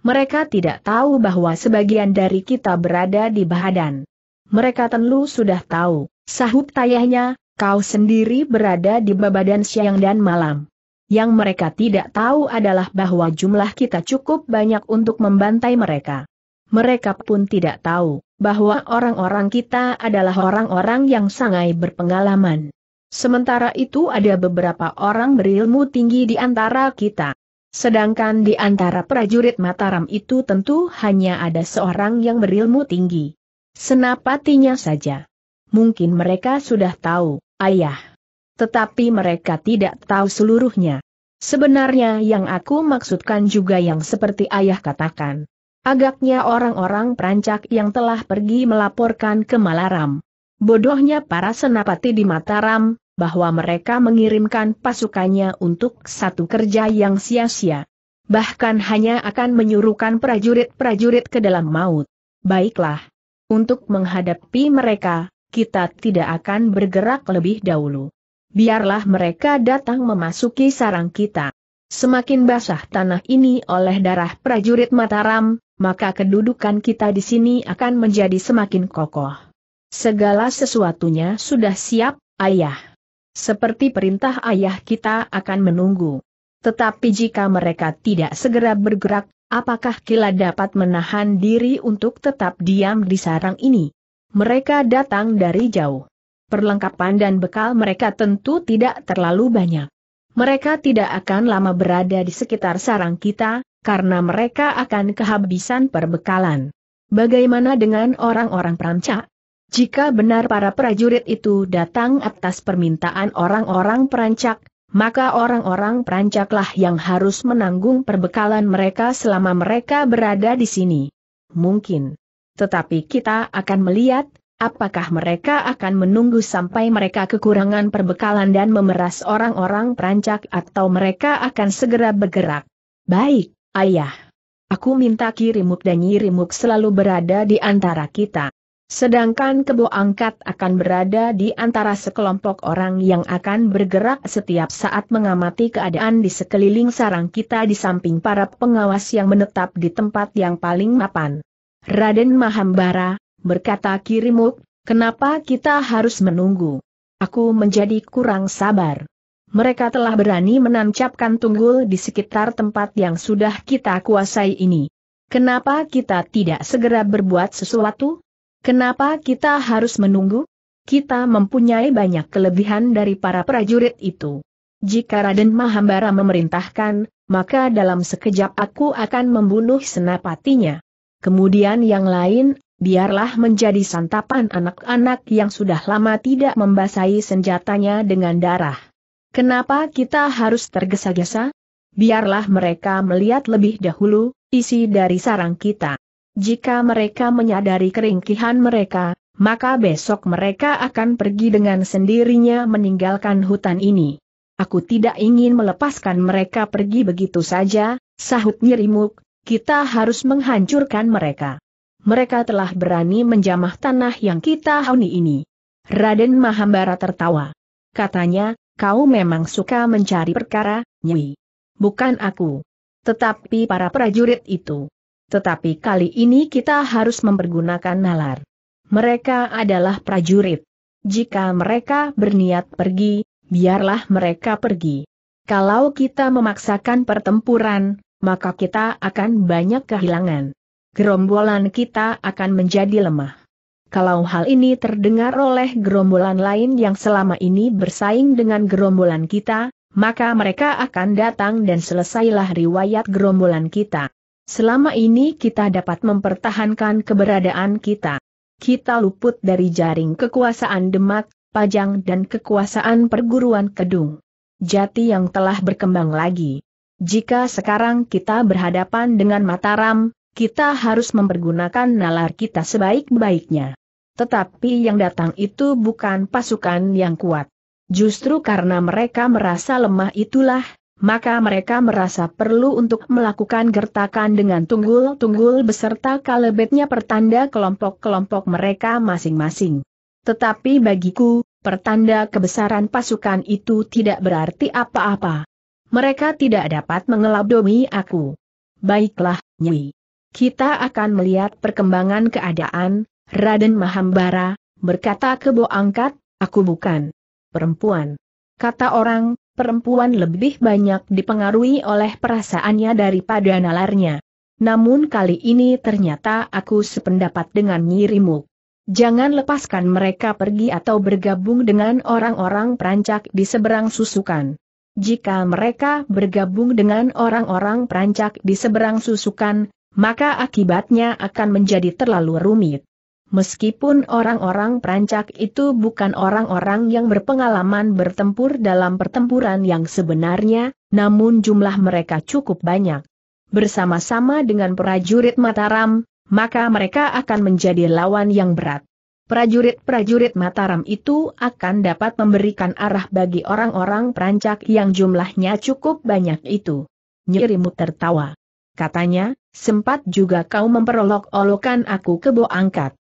Mereka tidak tahu bahwa sebagian dari kita berada di Bahadan. Mereka tentu sudah tahu, sahut tayahnya, kau sendiri berada di Babadan siang dan malam. Yang mereka tidak tahu adalah bahwa jumlah kita cukup banyak untuk membantai mereka. Mereka pun tidak tahu bahwa orang-orang kita adalah orang-orang yang sangat berpengalaman. Sementara itu ada beberapa orang berilmu tinggi di antara kita. Sedangkan di antara prajurit Mataram itu tentu hanya ada seorang yang berilmu tinggi. Senapatinya saja. Mungkin mereka sudah tahu, ayah. Tetapi mereka tidak tahu seluruhnya. Sebenarnya yang aku maksudkan juga yang seperti ayah katakan. Agaknya orang-orang perancak yang telah pergi melaporkan ke Malaram. Bodohnya para senapati di Mataram, bahwa mereka mengirimkan pasukannya untuk satu kerja yang sia-sia. Bahkan hanya akan menyuruhkan prajurit-prajurit ke dalam maut. Baiklah, untuk menghadapi mereka, kita tidak akan bergerak lebih dahulu. Biarlah mereka datang memasuki sarang kita. Semakin basah tanah ini oleh darah prajurit Mataram, maka kedudukan kita di sini akan menjadi semakin kokoh. Segala sesuatunya sudah siap, ayah. Seperti perintah ayah kita akan menunggu. Tetapi jika mereka tidak segera bergerak, Apakah Kila dapat menahan diri untuk tetap diam di sarang ini? Mereka datang dari jauh. Perlengkapan dan bekal mereka tentu tidak terlalu banyak. Mereka tidak akan lama berada di sekitar sarang kita, karena mereka akan kehabisan perbekalan. Bagaimana dengan orang-orang perancak? Jika benar para prajurit itu datang atas permintaan orang-orang perancak, maka orang-orang perancaklah yang harus menanggung perbekalan mereka selama mereka berada di sini. Mungkin. Tetapi kita akan melihat, apakah mereka akan menunggu sampai mereka kekurangan perbekalan dan memeras orang-orang perancak atau mereka akan segera bergerak. Baik, ayah. Aku minta kirimuk dan nyirimuk selalu berada di antara kita. Sedangkan kebo angkat akan berada di antara sekelompok orang yang akan bergerak setiap saat mengamati keadaan di sekeliling sarang kita di samping para pengawas yang menetap di tempat yang paling mapan. Raden Mahambara, berkata Kirimuk, kenapa kita harus menunggu? Aku menjadi kurang sabar. Mereka telah berani menancapkan tunggul di sekitar tempat yang sudah kita kuasai ini. Kenapa kita tidak segera berbuat sesuatu? Kenapa kita harus menunggu? Kita mempunyai banyak kelebihan dari para prajurit itu. Jika Raden Mahambara memerintahkan, maka dalam sekejap aku akan membunuh senapatinya. Kemudian yang lain, biarlah menjadi santapan anak-anak yang sudah lama tidak membasahi senjatanya dengan darah. Kenapa kita harus tergesa-gesa? Biarlah mereka melihat lebih dahulu, isi dari sarang kita. Jika mereka menyadari keringkihan mereka, maka besok mereka akan pergi dengan sendirinya meninggalkan hutan ini. Aku tidak ingin melepaskan mereka pergi begitu saja, sahut nyirimuk, kita harus menghancurkan mereka. Mereka telah berani menjamah tanah yang kita huni ini. Raden Mahambara tertawa. Katanya, kau memang suka mencari perkara, Nyi. Bukan aku. Tetapi para prajurit itu. Tetapi kali ini kita harus mempergunakan nalar. Mereka adalah prajurit. Jika mereka berniat pergi, biarlah mereka pergi. Kalau kita memaksakan pertempuran, maka kita akan banyak kehilangan. Gerombolan kita akan menjadi lemah. Kalau hal ini terdengar oleh gerombolan lain yang selama ini bersaing dengan gerombolan kita, maka mereka akan datang dan selesailah riwayat gerombolan kita. Selama ini kita dapat mempertahankan keberadaan kita. Kita luput dari jaring kekuasaan Demak, Pajang dan kekuasaan perguruan Kedung. Jati yang telah berkembang lagi. Jika sekarang kita berhadapan dengan Mataram, kita harus mempergunakan nalar kita sebaik-baiknya. Tetapi yang datang itu bukan pasukan yang kuat. Justru karena mereka merasa lemah itulah, maka mereka merasa perlu untuk melakukan gertakan dengan tunggul-tunggul beserta kalebetnya pertanda kelompok-kelompok mereka masing-masing. Tetapi bagiku, pertanda kebesaran pasukan itu tidak berarti apa-apa. Mereka tidak dapat mengelabdomi aku. Baiklah, Nyi. Kita akan melihat perkembangan keadaan, Raden Mahambara, berkata kebo angkat, aku bukan perempuan. Kata orang, perempuan lebih banyak dipengaruhi oleh perasaannya daripada nalarnya. Namun kali ini ternyata aku sependapat dengan nyirimu. Jangan lepaskan mereka pergi atau bergabung dengan orang-orang perancak di seberang susukan. Jika mereka bergabung dengan orang-orang perancak di seberang susukan, maka akibatnya akan menjadi terlalu rumit. Meskipun orang-orang perancak itu bukan orang-orang yang berpengalaman bertempur dalam pertempuran yang sebenarnya, namun jumlah mereka cukup banyak. Bersama-sama dengan prajurit Mataram, maka mereka akan menjadi lawan yang berat. Prajurit-prajurit Mataram itu akan dapat memberikan arah bagi orang-orang perancak yang jumlahnya cukup banyak itu. Nyirimu tertawa. Katanya, sempat juga kau memperolok-olokan aku ke Boangkat.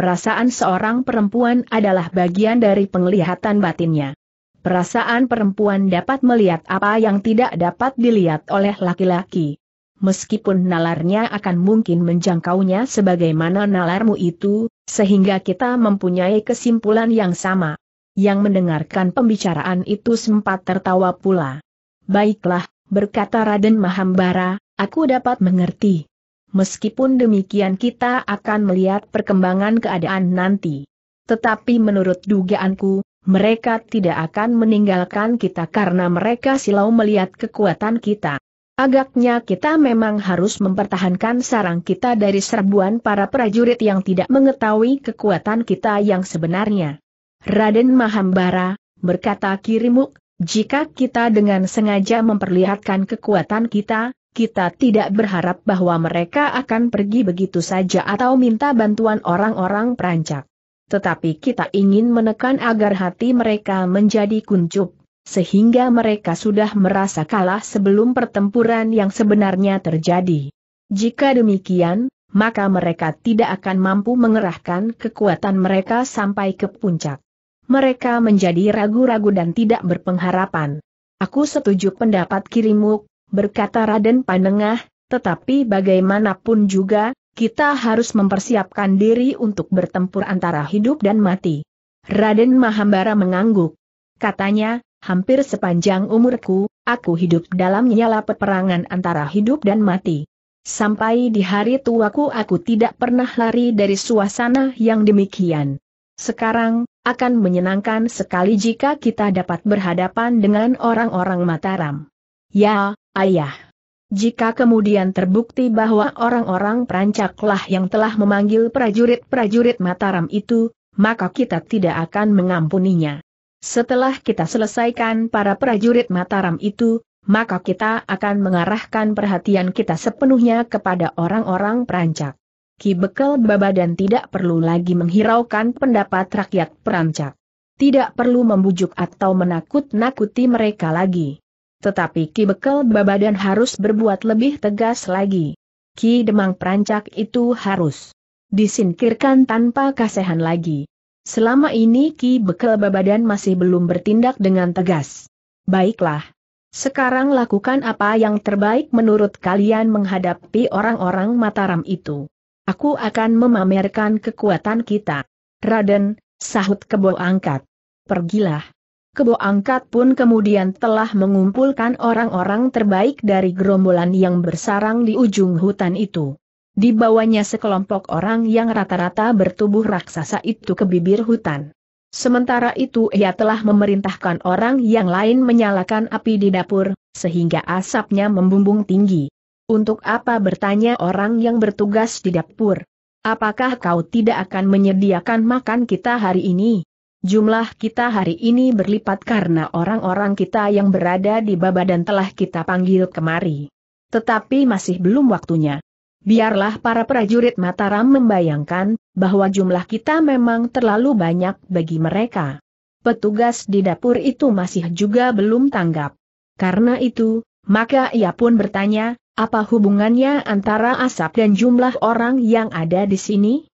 Perasaan seorang perempuan adalah bagian dari penglihatan batinnya. Perasaan perempuan dapat melihat apa yang tidak dapat dilihat oleh laki-laki. Meskipun nalarnya akan mungkin menjangkaunya sebagaimana nalarmu itu, sehingga kita mempunyai kesimpulan yang sama. Yang mendengarkan pembicaraan itu sempat tertawa pula. Baiklah, berkata Raden Mahambara, aku dapat mengerti. Meskipun demikian kita akan melihat perkembangan keadaan nanti. Tetapi menurut dugaanku, mereka tidak akan meninggalkan kita karena mereka silau melihat kekuatan kita. Agaknya kita memang harus mempertahankan sarang kita dari serbuan para prajurit yang tidak mengetahui kekuatan kita yang sebenarnya. Raden Mahambara, berkata Kirimuk, jika kita dengan sengaja memperlihatkan kekuatan kita, kita tidak berharap bahwa mereka akan pergi begitu saja atau minta bantuan orang-orang perancak. Tetapi kita ingin menekan agar hati mereka menjadi kuncup, sehingga mereka sudah merasa kalah sebelum pertempuran yang sebenarnya terjadi. Jika demikian, maka mereka tidak akan mampu mengerahkan kekuatan mereka sampai ke puncak. Mereka menjadi ragu-ragu dan tidak berpengharapan. Aku setuju pendapat kirimu berkata Raden Panengah, tetapi bagaimanapun juga, kita harus mempersiapkan diri untuk bertempur antara hidup dan mati. Raden Mahambara mengangguk. Katanya, hampir sepanjang umurku, aku hidup dalam nyala peperangan antara hidup dan mati. Sampai di hari tuaku aku tidak pernah lari dari suasana yang demikian. Sekarang, akan menyenangkan sekali jika kita dapat berhadapan dengan orang-orang Mataram. Ya, ayah. Jika kemudian terbukti bahwa orang-orang perancaklah yang telah memanggil prajurit-prajurit Mataram itu, maka kita tidak akan mengampuninya. Setelah kita selesaikan para prajurit Mataram itu, maka kita akan mengarahkan perhatian kita sepenuhnya kepada orang-orang perancak. Ki Bekal Babadan tidak perlu lagi menghiraukan pendapat rakyat perancak. Tidak perlu membujuk atau menakut-nakuti mereka lagi. Tetapi Ki Bekel Babadan harus berbuat lebih tegas lagi. Ki Demang Perancak itu harus disingkirkan tanpa kasihan lagi. Selama ini Ki Bekel Babadan masih belum bertindak dengan tegas. Baiklah. Sekarang lakukan apa yang terbaik menurut kalian menghadapi orang-orang Mataram itu. Aku akan memamerkan kekuatan kita. Raden, sahut kebo angkat. Pergilah. Kebo Angkat pun kemudian telah mengumpulkan orang-orang terbaik dari gerombolan yang bersarang di ujung hutan itu. Di bawahnya sekelompok orang yang rata-rata bertubuh raksasa itu ke bibir hutan. Sementara itu ia telah memerintahkan orang yang lain menyalakan api di dapur, sehingga asapnya membumbung tinggi. Untuk apa bertanya orang yang bertugas di dapur? Apakah kau tidak akan menyediakan makan kita hari ini? Jumlah kita hari ini berlipat karena orang-orang kita yang berada di dan telah kita panggil kemari. Tetapi masih belum waktunya. Biarlah para prajurit Mataram membayangkan bahwa jumlah kita memang terlalu banyak bagi mereka. Petugas di dapur itu masih juga belum tanggap. Karena itu, maka ia pun bertanya, apa hubungannya antara asap dan jumlah orang yang ada di sini?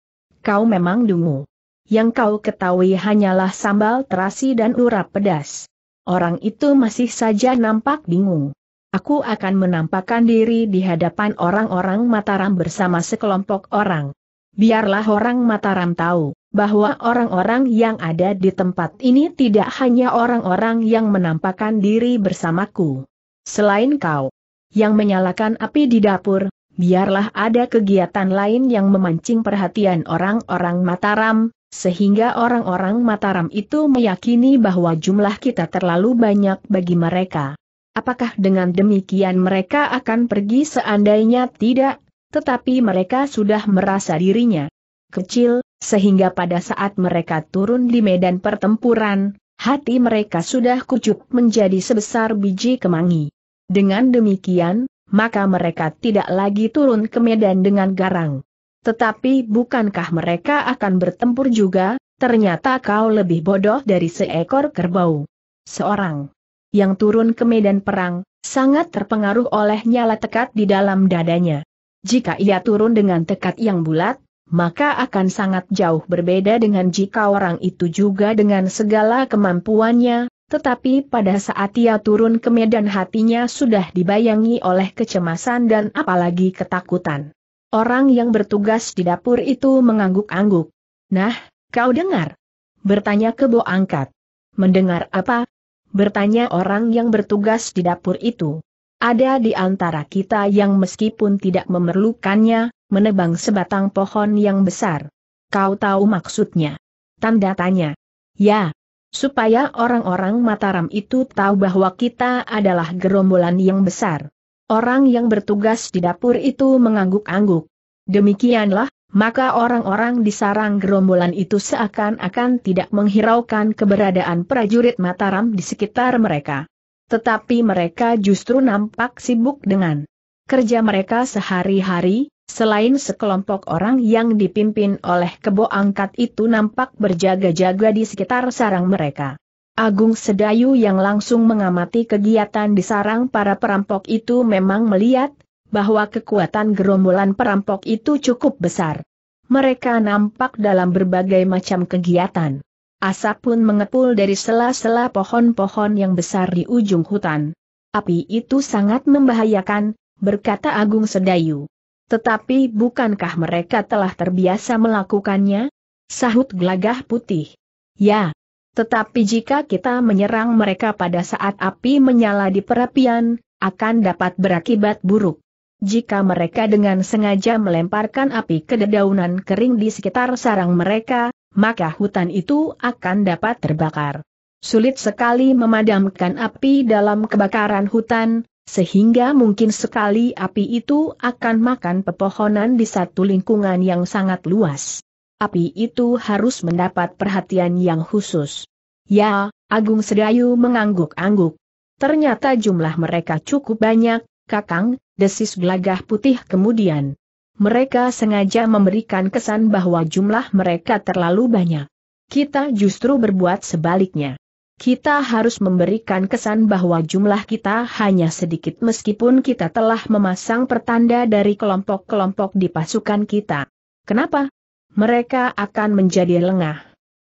Kau memang dungu. Yang kau ketahui hanyalah sambal terasi dan urap pedas. Orang itu masih saja nampak bingung. Aku akan menampakkan diri di hadapan orang-orang Mataram bersama sekelompok orang. Biarlah orang Mataram tahu bahwa orang-orang yang ada di tempat ini tidak hanya orang-orang yang menampakkan diri bersamaku. Selain kau yang menyalakan api di dapur, biarlah ada kegiatan lain yang memancing perhatian orang-orang Mataram, sehingga orang-orang Mataram itu meyakini bahwa jumlah kita terlalu banyak bagi mereka. Apakah dengan demikian mereka akan pergi seandainya tidak, tetapi mereka sudah merasa dirinya kecil, sehingga pada saat mereka turun di medan pertempuran, hati mereka sudah kucup menjadi sebesar biji kemangi. Dengan demikian, maka mereka tidak lagi turun ke medan dengan garang. Tetapi bukankah mereka akan bertempur juga? Ternyata kau lebih bodoh dari seekor kerbau. Seorang yang turun ke medan perang, sangat terpengaruh oleh nyala tekat di dalam dadanya. Jika ia turun dengan tekat yang bulat, maka akan sangat jauh berbeda dengan jika orang itu juga dengan segala kemampuannya, tetapi pada saat ia turun ke medan hatinya sudah dibayangi oleh kecemasan dan apalagi ketakutan. Orang yang bertugas di dapur itu mengangguk-angguk. Nah, kau dengar? Bertanya kebo angkat. Mendengar apa? Bertanya orang yang bertugas di dapur itu. Ada di antara kita yang meskipun tidak memerlukannya, menebang sebatang pohon yang besar. Kau tahu maksudnya? Tanda tanya. Ya, supaya orang-orang Mataram itu tahu bahwa kita adalah gerombolan yang besar orang yang bertugas di dapur itu mengangguk-angguk. Demikianlah, maka orang-orang di sarang gerombolan itu seakan-akan tidak menghiraukan keberadaan prajurit Mataram di sekitar mereka. Tetapi mereka justru nampak sibuk dengan kerja mereka sehari-hari, selain sekelompok orang yang dipimpin oleh kebo angkat itu nampak berjaga-jaga di sekitar sarang mereka. Agung Sedayu yang langsung mengamati kegiatan di sarang para perampok itu memang melihat, bahwa kekuatan gerombolan perampok itu cukup besar. Mereka nampak dalam berbagai macam kegiatan. Asap pun mengepul dari sela-sela pohon-pohon yang besar di ujung hutan. Api itu sangat membahayakan, berkata Agung Sedayu. Tetapi bukankah mereka telah terbiasa melakukannya? Sahut gelagah putih. Ya, tetapi jika kita menyerang mereka pada saat api menyala di perapian, akan dapat berakibat buruk. Jika mereka dengan sengaja melemparkan api ke dedaunan kering di sekitar sarang mereka, maka hutan itu akan dapat terbakar. Sulit sekali memadamkan api dalam kebakaran hutan, sehingga mungkin sekali api itu akan makan pepohonan di satu lingkungan yang sangat luas api itu harus mendapat perhatian yang khusus. Ya, Agung Sedayu mengangguk-angguk. Ternyata jumlah mereka cukup banyak, kakang, desis gelagah putih kemudian. Mereka sengaja memberikan kesan bahwa jumlah mereka terlalu banyak. Kita justru berbuat sebaliknya. Kita harus memberikan kesan bahwa jumlah kita hanya sedikit meskipun kita telah memasang pertanda dari kelompok-kelompok di pasukan kita. Kenapa? Mereka akan menjadi lengah.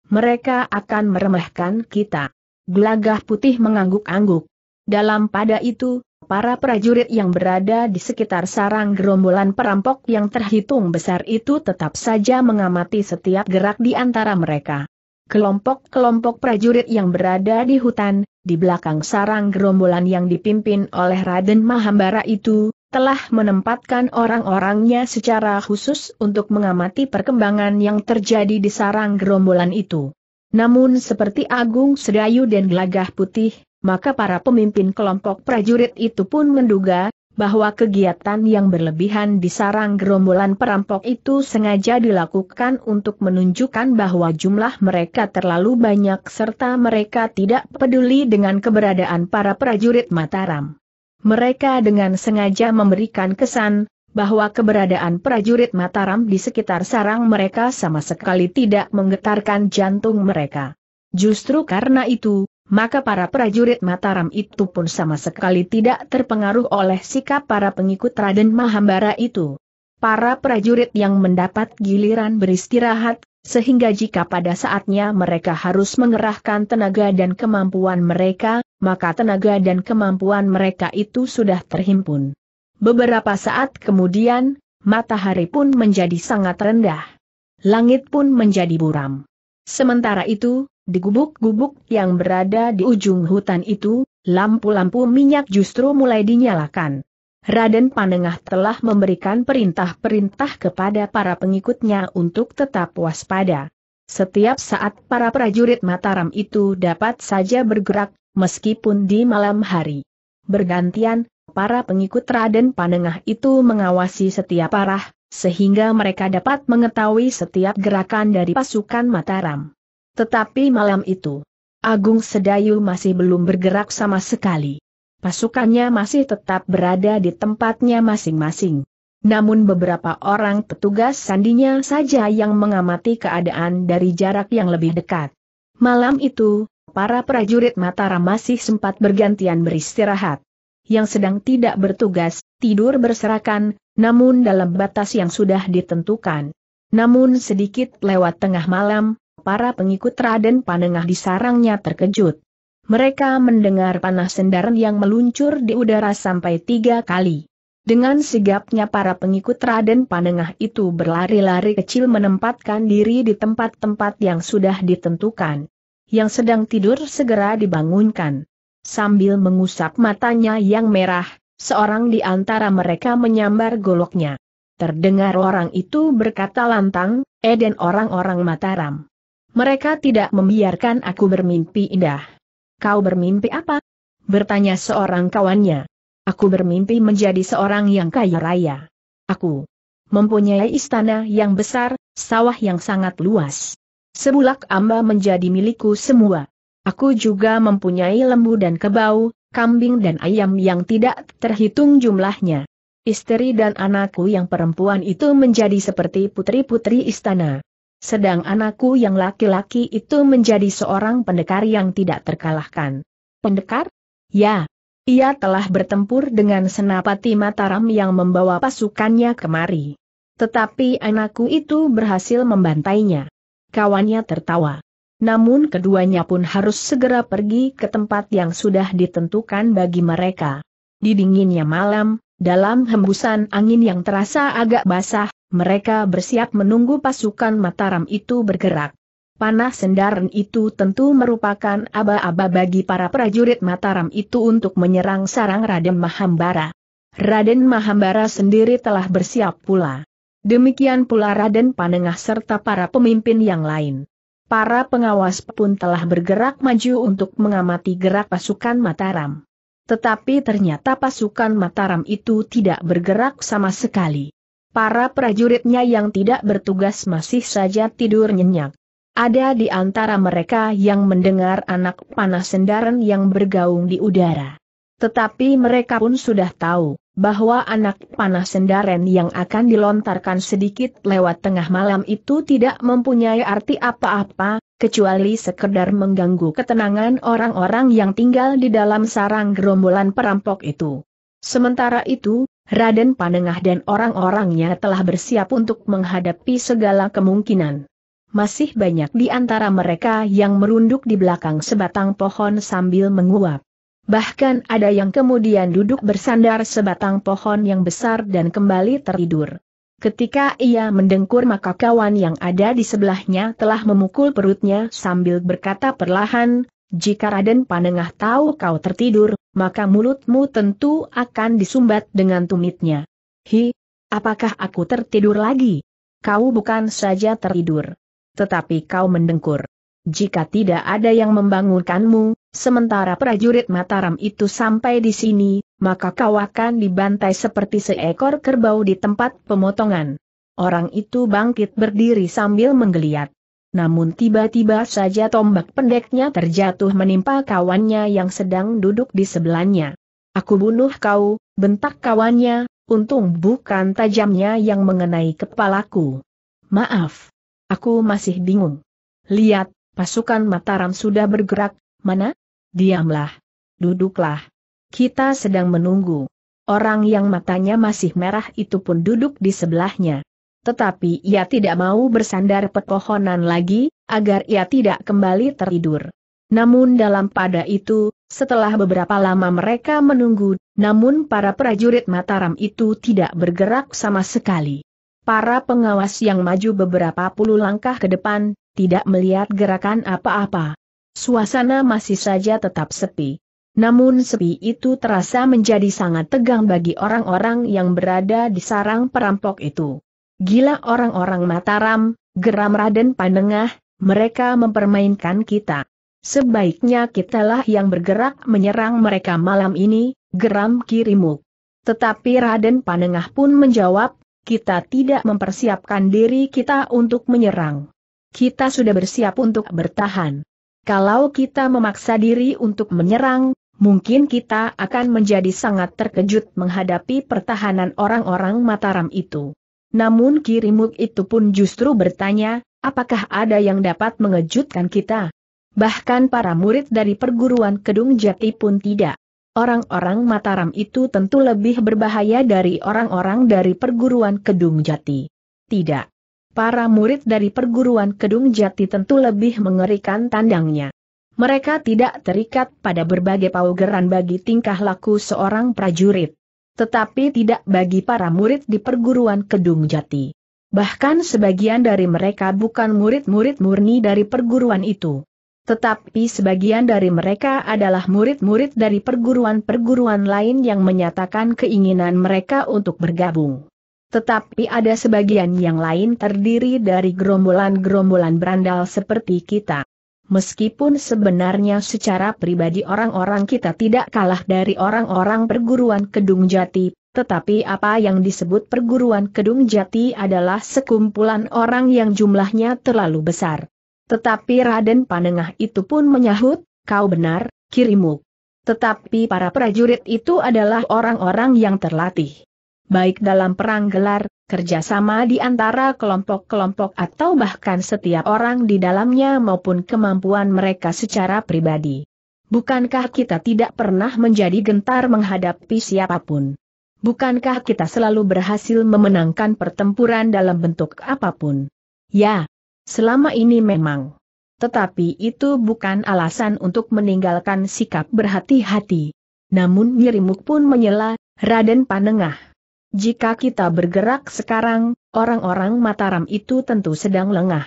Mereka akan meremehkan kita. Gelagah putih mengangguk-angguk. Dalam pada itu, para prajurit yang berada di sekitar sarang gerombolan perampok yang terhitung besar itu tetap saja mengamati setiap gerak di antara mereka. Kelompok-kelompok prajurit yang berada di hutan, di belakang sarang gerombolan yang dipimpin oleh Raden Mahambara itu, telah menempatkan orang-orangnya secara khusus untuk mengamati perkembangan yang terjadi di sarang gerombolan itu. Namun seperti Agung Sedayu dan Gelagah Putih, maka para pemimpin kelompok prajurit itu pun menduga bahwa kegiatan yang berlebihan di sarang gerombolan perampok itu sengaja dilakukan untuk menunjukkan bahwa jumlah mereka terlalu banyak serta mereka tidak peduli dengan keberadaan para prajurit Mataram. Mereka dengan sengaja memberikan kesan bahwa keberadaan prajurit Mataram di sekitar sarang mereka sama sekali tidak menggetarkan jantung mereka. Justru karena itu, maka para prajurit Mataram itu pun sama sekali tidak terpengaruh oleh sikap para pengikut Raden Mahambara itu. Para prajurit yang mendapat giliran beristirahat sehingga jika pada saatnya mereka harus mengerahkan tenaga dan kemampuan mereka, maka tenaga dan kemampuan mereka itu sudah terhimpun. Beberapa saat kemudian, matahari pun menjadi sangat rendah. Langit pun menjadi buram. Sementara itu, di gubuk-gubuk yang berada di ujung hutan itu, lampu-lampu minyak justru mulai dinyalakan. Raden Panengah telah memberikan perintah-perintah kepada para pengikutnya untuk tetap waspada. Setiap saat para prajurit Mataram itu dapat saja bergerak, meskipun di malam hari. Bergantian, para pengikut Raden Panengah itu mengawasi setiap arah, sehingga mereka dapat mengetahui setiap gerakan dari pasukan Mataram. Tetapi malam itu, Agung Sedayu masih belum bergerak sama sekali. Pasukannya masih tetap berada di tempatnya masing-masing. Namun beberapa orang petugas sandinya saja yang mengamati keadaan dari jarak yang lebih dekat. Malam itu, para prajurit Mataram masih sempat bergantian beristirahat. Yang sedang tidak bertugas, tidur berserakan, namun dalam batas yang sudah ditentukan. Namun sedikit lewat tengah malam, para pengikut Raden Panengah di sarangnya terkejut mereka mendengar panah sendaran yang meluncur di udara sampai tiga kali. Dengan sigapnya para pengikut Raden Panengah itu berlari-lari kecil menempatkan diri di tempat-tempat yang sudah ditentukan. Yang sedang tidur segera dibangunkan. Sambil mengusap matanya yang merah, seorang di antara mereka menyambar goloknya. Terdengar orang itu berkata lantang, "Eden orang-orang Mataram. Mereka tidak membiarkan aku bermimpi indah. Kau bermimpi apa? Bertanya seorang kawannya. Aku bermimpi menjadi seorang yang kaya raya. Aku mempunyai istana yang besar, sawah yang sangat luas. Sebulak amba menjadi milikku semua. Aku juga mempunyai lembu dan kebau, kambing dan ayam yang tidak terhitung jumlahnya. Istri dan anakku yang perempuan itu menjadi seperti putri-putri istana. Sedang anakku yang laki-laki itu menjadi seorang pendekar yang tidak terkalahkan. Pendekar? Ya. Ia telah bertempur dengan senapati Mataram yang membawa pasukannya kemari. Tetapi anakku itu berhasil membantainya. Kawannya tertawa. Namun keduanya pun harus segera pergi ke tempat yang sudah ditentukan bagi mereka. Di dinginnya malam, dalam hembusan angin yang terasa agak basah, mereka bersiap menunggu pasukan Mataram itu bergerak. Panah sendaran itu tentu merupakan aba-aba bagi para prajurit Mataram itu untuk menyerang sarang Raden Mahambara. Raden Mahambara sendiri telah bersiap pula. Demikian pula Raden Panengah serta para pemimpin yang lain. Para pengawas pun telah bergerak maju untuk mengamati gerak pasukan Mataram. Tetapi ternyata pasukan Mataram itu tidak bergerak sama sekali para prajuritnya yang tidak bertugas masih saja tidur nyenyak. Ada di antara mereka yang mendengar anak panah sendaran yang bergaung di udara. Tetapi mereka pun sudah tahu, bahwa anak panah sendaren yang akan dilontarkan sedikit lewat tengah malam itu tidak mempunyai arti apa-apa, kecuali sekedar mengganggu ketenangan orang-orang yang tinggal di dalam sarang gerombolan perampok itu. Sementara itu, Raden Panengah dan orang-orangnya telah bersiap untuk menghadapi segala kemungkinan. Masih banyak di antara mereka yang merunduk di belakang sebatang pohon sambil menguap. Bahkan ada yang kemudian duduk bersandar sebatang pohon yang besar dan kembali tertidur. Ketika ia mendengkur maka kawan yang ada di sebelahnya telah memukul perutnya sambil berkata perlahan, jika Raden Panengah tahu kau tertidur, maka mulutmu tentu akan disumbat dengan tumitnya. Hi, apakah aku tertidur lagi? Kau bukan saja tertidur. Tetapi kau mendengkur. Jika tidak ada yang membangunkanmu, sementara prajurit Mataram itu sampai di sini, maka kau akan dibantai seperti seekor kerbau di tempat pemotongan. Orang itu bangkit berdiri sambil menggeliat. Namun tiba-tiba saja tombak pendeknya terjatuh menimpa kawannya yang sedang duduk di sebelahnya. Aku bunuh kau, bentak kawannya, untung bukan tajamnya yang mengenai kepalaku. Maaf. Aku masih bingung. Lihat, pasukan Mataram sudah bergerak, mana? Diamlah. Duduklah. Kita sedang menunggu. Orang yang matanya masih merah itu pun duduk di sebelahnya tetapi ia tidak mau bersandar pepohonan lagi, agar ia tidak kembali tertidur. Namun dalam pada itu, setelah beberapa lama mereka menunggu, namun para prajurit Mataram itu tidak bergerak sama sekali. Para pengawas yang maju beberapa puluh langkah ke depan, tidak melihat gerakan apa-apa. Suasana masih saja tetap sepi. Namun sepi itu terasa menjadi sangat tegang bagi orang-orang yang berada di sarang perampok itu. Gila orang-orang Mataram, geram Raden Panengah. mereka mempermainkan kita. Sebaiknya kitalah yang bergerak menyerang mereka malam ini, geram kirimu. Tetapi Raden Panengah pun menjawab, kita tidak mempersiapkan diri kita untuk menyerang. Kita sudah bersiap untuk bertahan. Kalau kita memaksa diri untuk menyerang, mungkin kita akan menjadi sangat terkejut menghadapi pertahanan orang-orang Mataram itu. Namun kirimuk itu pun justru bertanya, apakah ada yang dapat mengejutkan kita? Bahkan para murid dari perguruan Kedung Jati pun tidak. Orang-orang Mataram itu tentu lebih berbahaya dari orang-orang dari perguruan Kedung Jati. Tidak. Para murid dari perguruan Kedung Jati tentu lebih mengerikan tandangnya. Mereka tidak terikat pada berbagai paugeran bagi tingkah laku seorang prajurit tetapi tidak bagi para murid di perguruan Kedung Jati. Bahkan sebagian dari mereka bukan murid-murid murni dari perguruan itu. Tetapi sebagian dari mereka adalah murid-murid dari perguruan-perguruan lain yang menyatakan keinginan mereka untuk bergabung. Tetapi ada sebagian yang lain terdiri dari gerombolan-gerombolan berandal seperti kita meskipun sebenarnya secara pribadi orang-orang kita tidak kalah dari orang-orang perguruan Kedung Jati, tetapi apa yang disebut perguruan Kedung Jati adalah sekumpulan orang yang jumlahnya terlalu besar. Tetapi Raden Panengah itu pun menyahut, kau benar, Kirimu. Tetapi para prajurit itu adalah orang-orang yang terlatih baik dalam perang gelar, kerjasama di antara kelompok-kelompok atau bahkan setiap orang di dalamnya maupun kemampuan mereka secara pribadi. Bukankah kita tidak pernah menjadi gentar menghadapi siapapun? Bukankah kita selalu berhasil memenangkan pertempuran dalam bentuk apapun? Ya, selama ini memang. Tetapi itu bukan alasan untuk meninggalkan sikap berhati-hati. Namun mirimuk pun menyela, Raden Panengah. Jika kita bergerak sekarang, orang-orang Mataram itu tentu sedang lengah.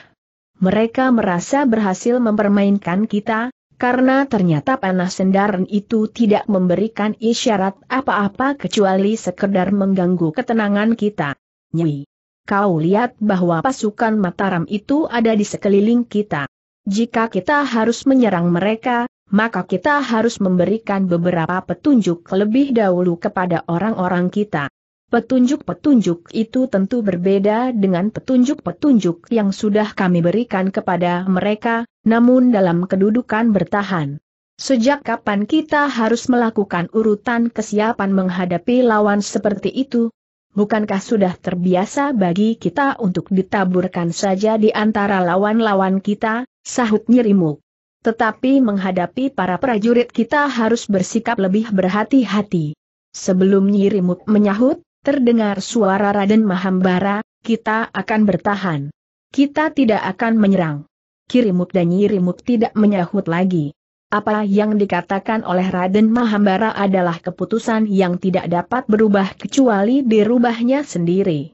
Mereka merasa berhasil mempermainkan kita, karena ternyata panah sendaran itu tidak memberikan isyarat apa-apa kecuali sekedar mengganggu ketenangan kita. Nyi, kau lihat bahwa pasukan Mataram itu ada di sekeliling kita. Jika kita harus menyerang mereka, maka kita harus memberikan beberapa petunjuk lebih dahulu kepada orang-orang kita. Petunjuk-petunjuk itu tentu berbeda dengan petunjuk-petunjuk yang sudah kami berikan kepada mereka, namun dalam kedudukan bertahan. Sejak kapan kita harus melakukan urutan kesiapan menghadapi lawan seperti itu? Bukankah sudah terbiasa bagi kita untuk ditaburkan saja di antara lawan-lawan kita, sahut nyirimuk. Tetapi menghadapi para prajurit kita harus bersikap lebih berhati-hati. Sebelum nyirimuk menyahut, Terdengar suara Raden Mahambara, kita akan bertahan. Kita tidak akan menyerang. Kirimuk dan Nyirimuk tidak menyahut lagi. Apa yang dikatakan oleh Raden Mahambara adalah keputusan yang tidak dapat berubah kecuali dirubahnya sendiri.